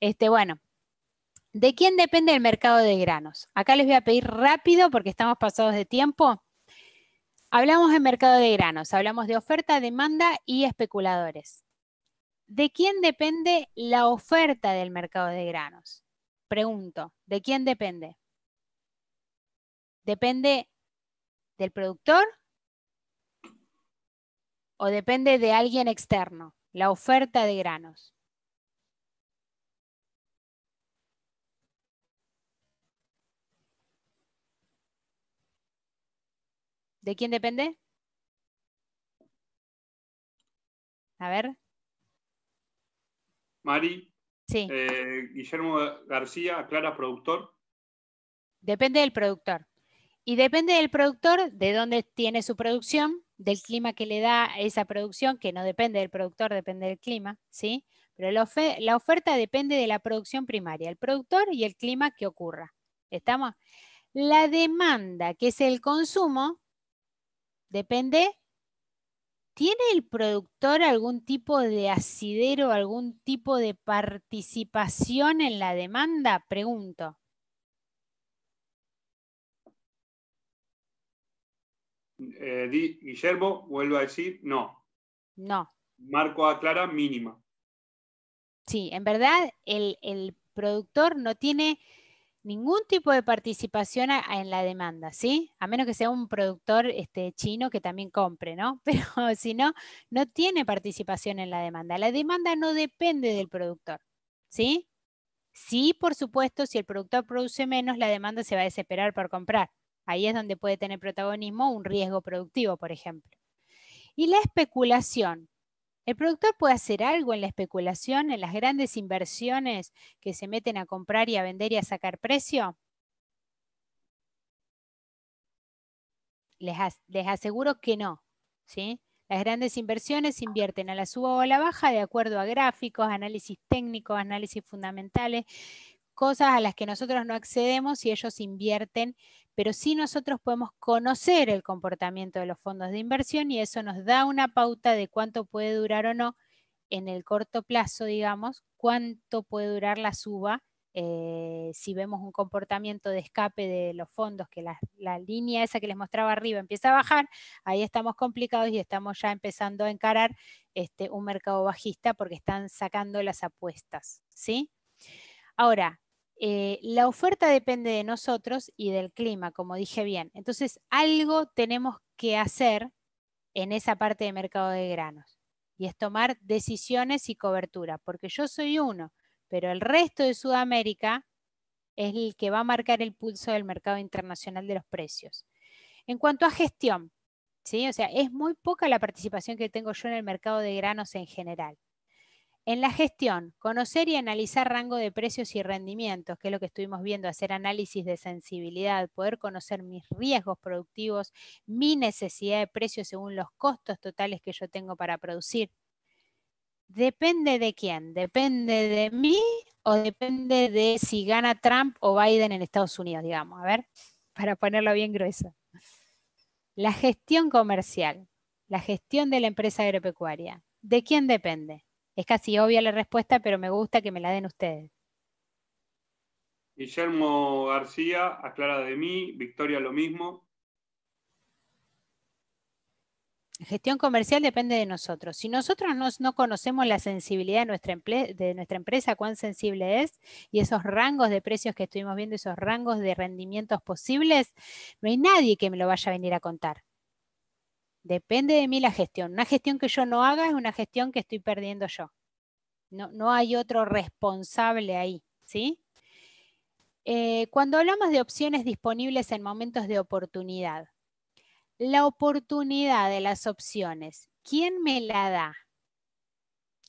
Este, bueno, ¿De quién depende el mercado de granos? Acá les voy a pedir rápido porque estamos pasados de tiempo. Hablamos de mercado de granos, hablamos de oferta, demanda y especuladores. ¿De quién depende la oferta del mercado de granos? Pregunto, ¿de quién depende? ¿Depende del productor o depende de alguien externo, la oferta de granos? ¿De quién depende? A ver. Mari. Sí. Eh, Guillermo García, Clara, productor. Depende del productor. Y depende del productor, de dónde tiene su producción, del clima que le da esa producción, que no depende del productor, depende del clima, ¿sí? Pero la oferta depende de la producción primaria, el productor y el clima que ocurra. ¿Estamos? La demanda, que es el consumo, Depende. ¿Tiene el productor algún tipo de asidero, algún tipo de participación en la demanda? Pregunto. Eh, Guillermo, vuelvo a decir, no. No. Marco aclara, mínima. Sí, en verdad el productor no tiene ningún tipo de participación en la demanda, ¿sí? A menos que sea un productor este, chino que también compre, ¿no? Pero si no, no tiene participación en la demanda. La demanda no depende del productor, ¿sí? Sí, por supuesto, si el productor produce menos, la demanda se va a desesperar por comprar. Ahí es donde puede tener protagonismo un riesgo productivo, por ejemplo. Y la especulación. El productor puede hacer algo en la especulación, en las grandes inversiones que se meten a comprar y a vender y a sacar precio. Les, aseguro que no. ¿sí? Las grandes inversiones invierten a la suba o a la baja de acuerdo a gráficos, análisis técnicos, análisis fundamentales cosas a las que nosotros no accedemos y ellos invierten, pero sí nosotros podemos conocer el comportamiento de los fondos de inversión y eso nos da una pauta de cuánto puede durar o no en el corto plazo, digamos, cuánto puede durar la suba. Eh, si vemos un comportamiento de escape de los fondos, que la, la, línea esa que les mostraba arriba empieza a bajar, ahí estamos complicados y estamos ya empezando a encarar este, un mercado bajista porque están sacando las apuestas. ¿sí? Ahora, eh, la oferta depende de nosotros y del clima, como dije bien. Entonces, algo tenemos que hacer en esa parte de mercado de granos y es tomar decisiones y cobertura, porque yo soy uno, pero el resto de Sudamérica es el que va a marcar el pulso del mercado internacional de los precios. En cuanto a gestión, ¿sí? o sea, es muy poca la participación que tengo yo en el mercado de granos en general. En la gestión, conocer y analizar rango de precios y rendimientos, que es lo que estuvimos viendo, hacer análisis de sensibilidad, poder conocer mis riesgos productivos, mi necesidad de precio según los costos totales que yo tengo para producir. Depende de quién, depende de mí o depende de si gana Trump o Biden en Estados Unidos, digamos, a ver, para ponerlo bien grueso. La gestión comercial, la gestión de la empresa agropecuaria, ¿de quién depende? Es casi obvia la respuesta, pero me gusta que me la den ustedes. Guillermo García, aclara de mí, Victoria lo mismo. Gestión comercial depende de nosotros. Si nosotros no, no conocemos la sensibilidad de nuestra, de nuestra, empresa, cuán sensible es, y esos rangos de precios que estuvimos viendo, esos rangos de rendimientos posibles, no hay nadie que me lo vaya a venir a contar. Depende de mí la gestión. Una gestión que yo no haga es una gestión que estoy perdiendo yo. No, hay otro responsable ahí, ¿sí? Eh, cuando hablamos de opciones disponibles en momentos de oportunidad, la oportunidad de las opciones, ¿quién me la da?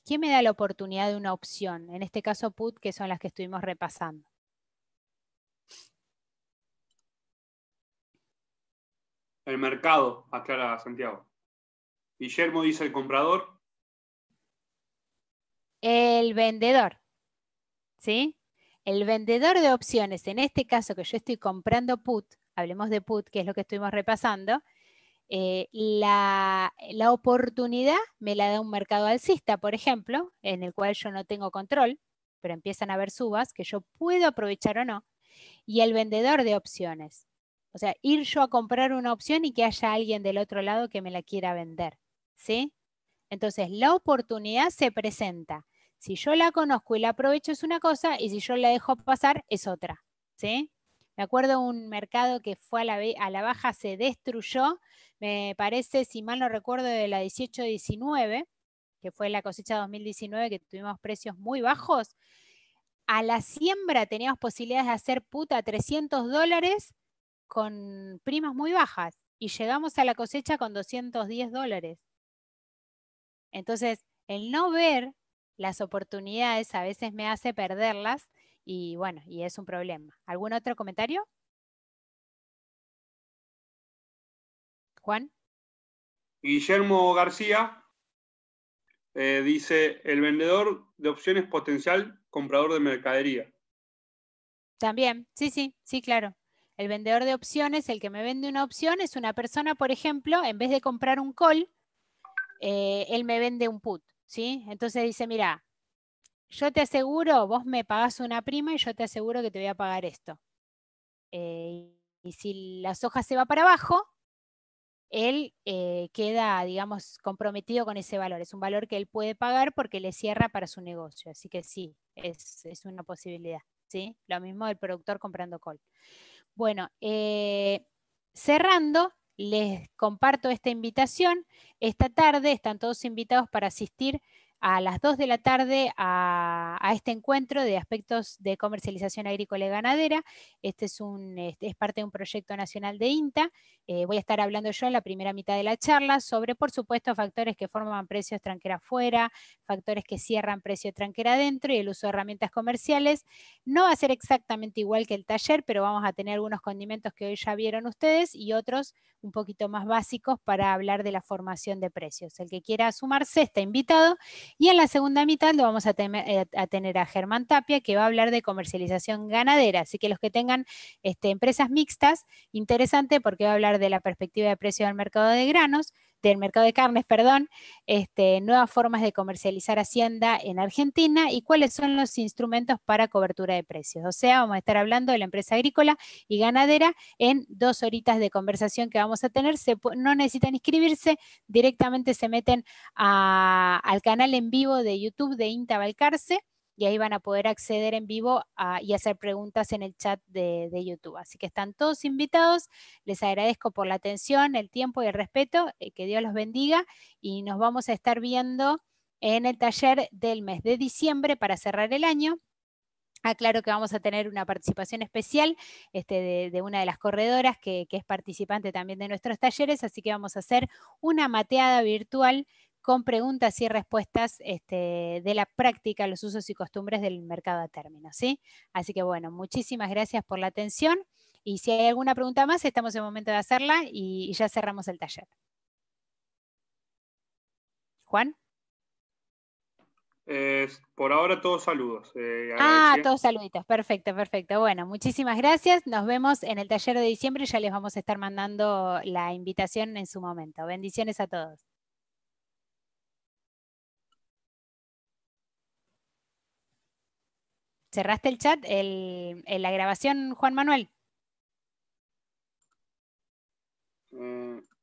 ¿Quién me da la oportunidad de una opción? En este caso, PUT, que son las que estuvimos repasando. El mercado, aclara Santiago. Guillermo dice el comprador. El vendedor. ¿Sí? El vendedor de opciones, en este caso que yo estoy comprando put, hablemos de put, que es lo que estuvimos repasando, eh, la, la, oportunidad me la da un mercado alcista, por ejemplo, en el cual yo no tengo control, pero empiezan a haber subas que yo puedo aprovechar o no. Y el vendedor de opciones o sea, ir yo a comprar una opción y que haya alguien del otro lado que me la quiera vender. ¿Sí? Entonces, la oportunidad se presenta. Si yo la conozco y la aprovecho es una cosa y si yo la dejo pasar es otra. ¿Sí? Me acuerdo un mercado que fue a la, a la baja, se destruyó, me parece, si mal no recuerdo, de la 18-19, que fue la cosecha 2019, que tuvimos precios muy bajos. A la siembra teníamos posibilidades de hacer puta 300 dólares con primas muy bajas y llegamos a la cosecha con 210 dólares. Entonces, el no ver las oportunidades a veces me hace perderlas y bueno, y es un problema. ¿Algún otro comentario? Juan. Guillermo García eh, dice, el vendedor de opciones potencial comprador de mercadería. También, sí, sí, sí, claro. El vendedor de opciones, el que me vende una opción, es una persona, por ejemplo, en vez de comprar un call, eh, él me vende un put. ¿sí? Entonces dice, mira, yo te aseguro, vos me pagás una prima y yo te aseguro que te voy a pagar esto. Eh, y si la soja se va para abajo, él eh, queda, digamos, comprometido con ese valor. Es un valor que él puede pagar porque le cierra para su negocio. Así que sí, es, una posibilidad. ¿sí? Lo mismo el productor comprando call. Bueno, eh, cerrando, les comparto esta invitación. Esta tarde están todos invitados para asistir a las 2 de la tarde a, este encuentro de aspectos de comercialización agrícola y ganadera. Este es, un, este, parte de un proyecto nacional de INTA. Eh, voy a estar hablando yo en la primera mitad de la charla sobre, por supuesto, factores que forman precios tranquera afuera, factores que cierran precio tranquera adentro y el uso de herramientas comerciales. No va a ser exactamente igual que el taller, pero vamos a tener algunos condimentos que hoy ya vieron ustedes y otros un poquito más básicos para hablar de la formación de precios. El que quiera sumarse está invitado y en la segunda mitad lo vamos eh, a, tener a Germán Tapia, que va a hablar de comercialización ganadera. Así que los que tengan este, empresas mixtas, interesante porque va a hablar de la perspectiva de precio del mercado de granos del mercado de carnes, perdón, este, nuevas formas de comercializar hacienda en Argentina y cuáles son los instrumentos para cobertura de precios. O sea, vamos a estar hablando de la empresa agrícola y ganadera en dos horitas de conversación que vamos a tener. no necesitan inscribirse, directamente se meten al canal en vivo de YouTube de Inta y ahí van a poder acceder en vivo ah, y hacer preguntas en el chat de, YouTube. Así que están todos invitados. Les agradezco por la atención, el tiempo y el respeto. Eh, que Dios los bendiga y nos vamos a estar viendo en el taller del mes de diciembre para cerrar el año. Aclaro que vamos a tener una participación especial este, de, una de las corredoras que es participante también de nuestros talleres, así que vamos a hacer una mateada virtual con preguntas y respuestas este, de la práctica, los usos y costumbres del mercado a términos. ¿sí? Así que bueno, muchísimas gracias por la atención y si hay alguna pregunta más, estamos en el momento de hacerla y, ya cerramos el taller. Juan. Eh, por ahora todos saludos. Eh, ah, todos saluditos. Perfecto, perfecto. Bueno, muchísimas gracias. Nos vemos en el taller de diciembre. Ya les vamos a estar mandando la invitación en su momento. Bendiciones a todos. ¿Cerraste el chat, el, la grabación, Juan Manuel? Mm,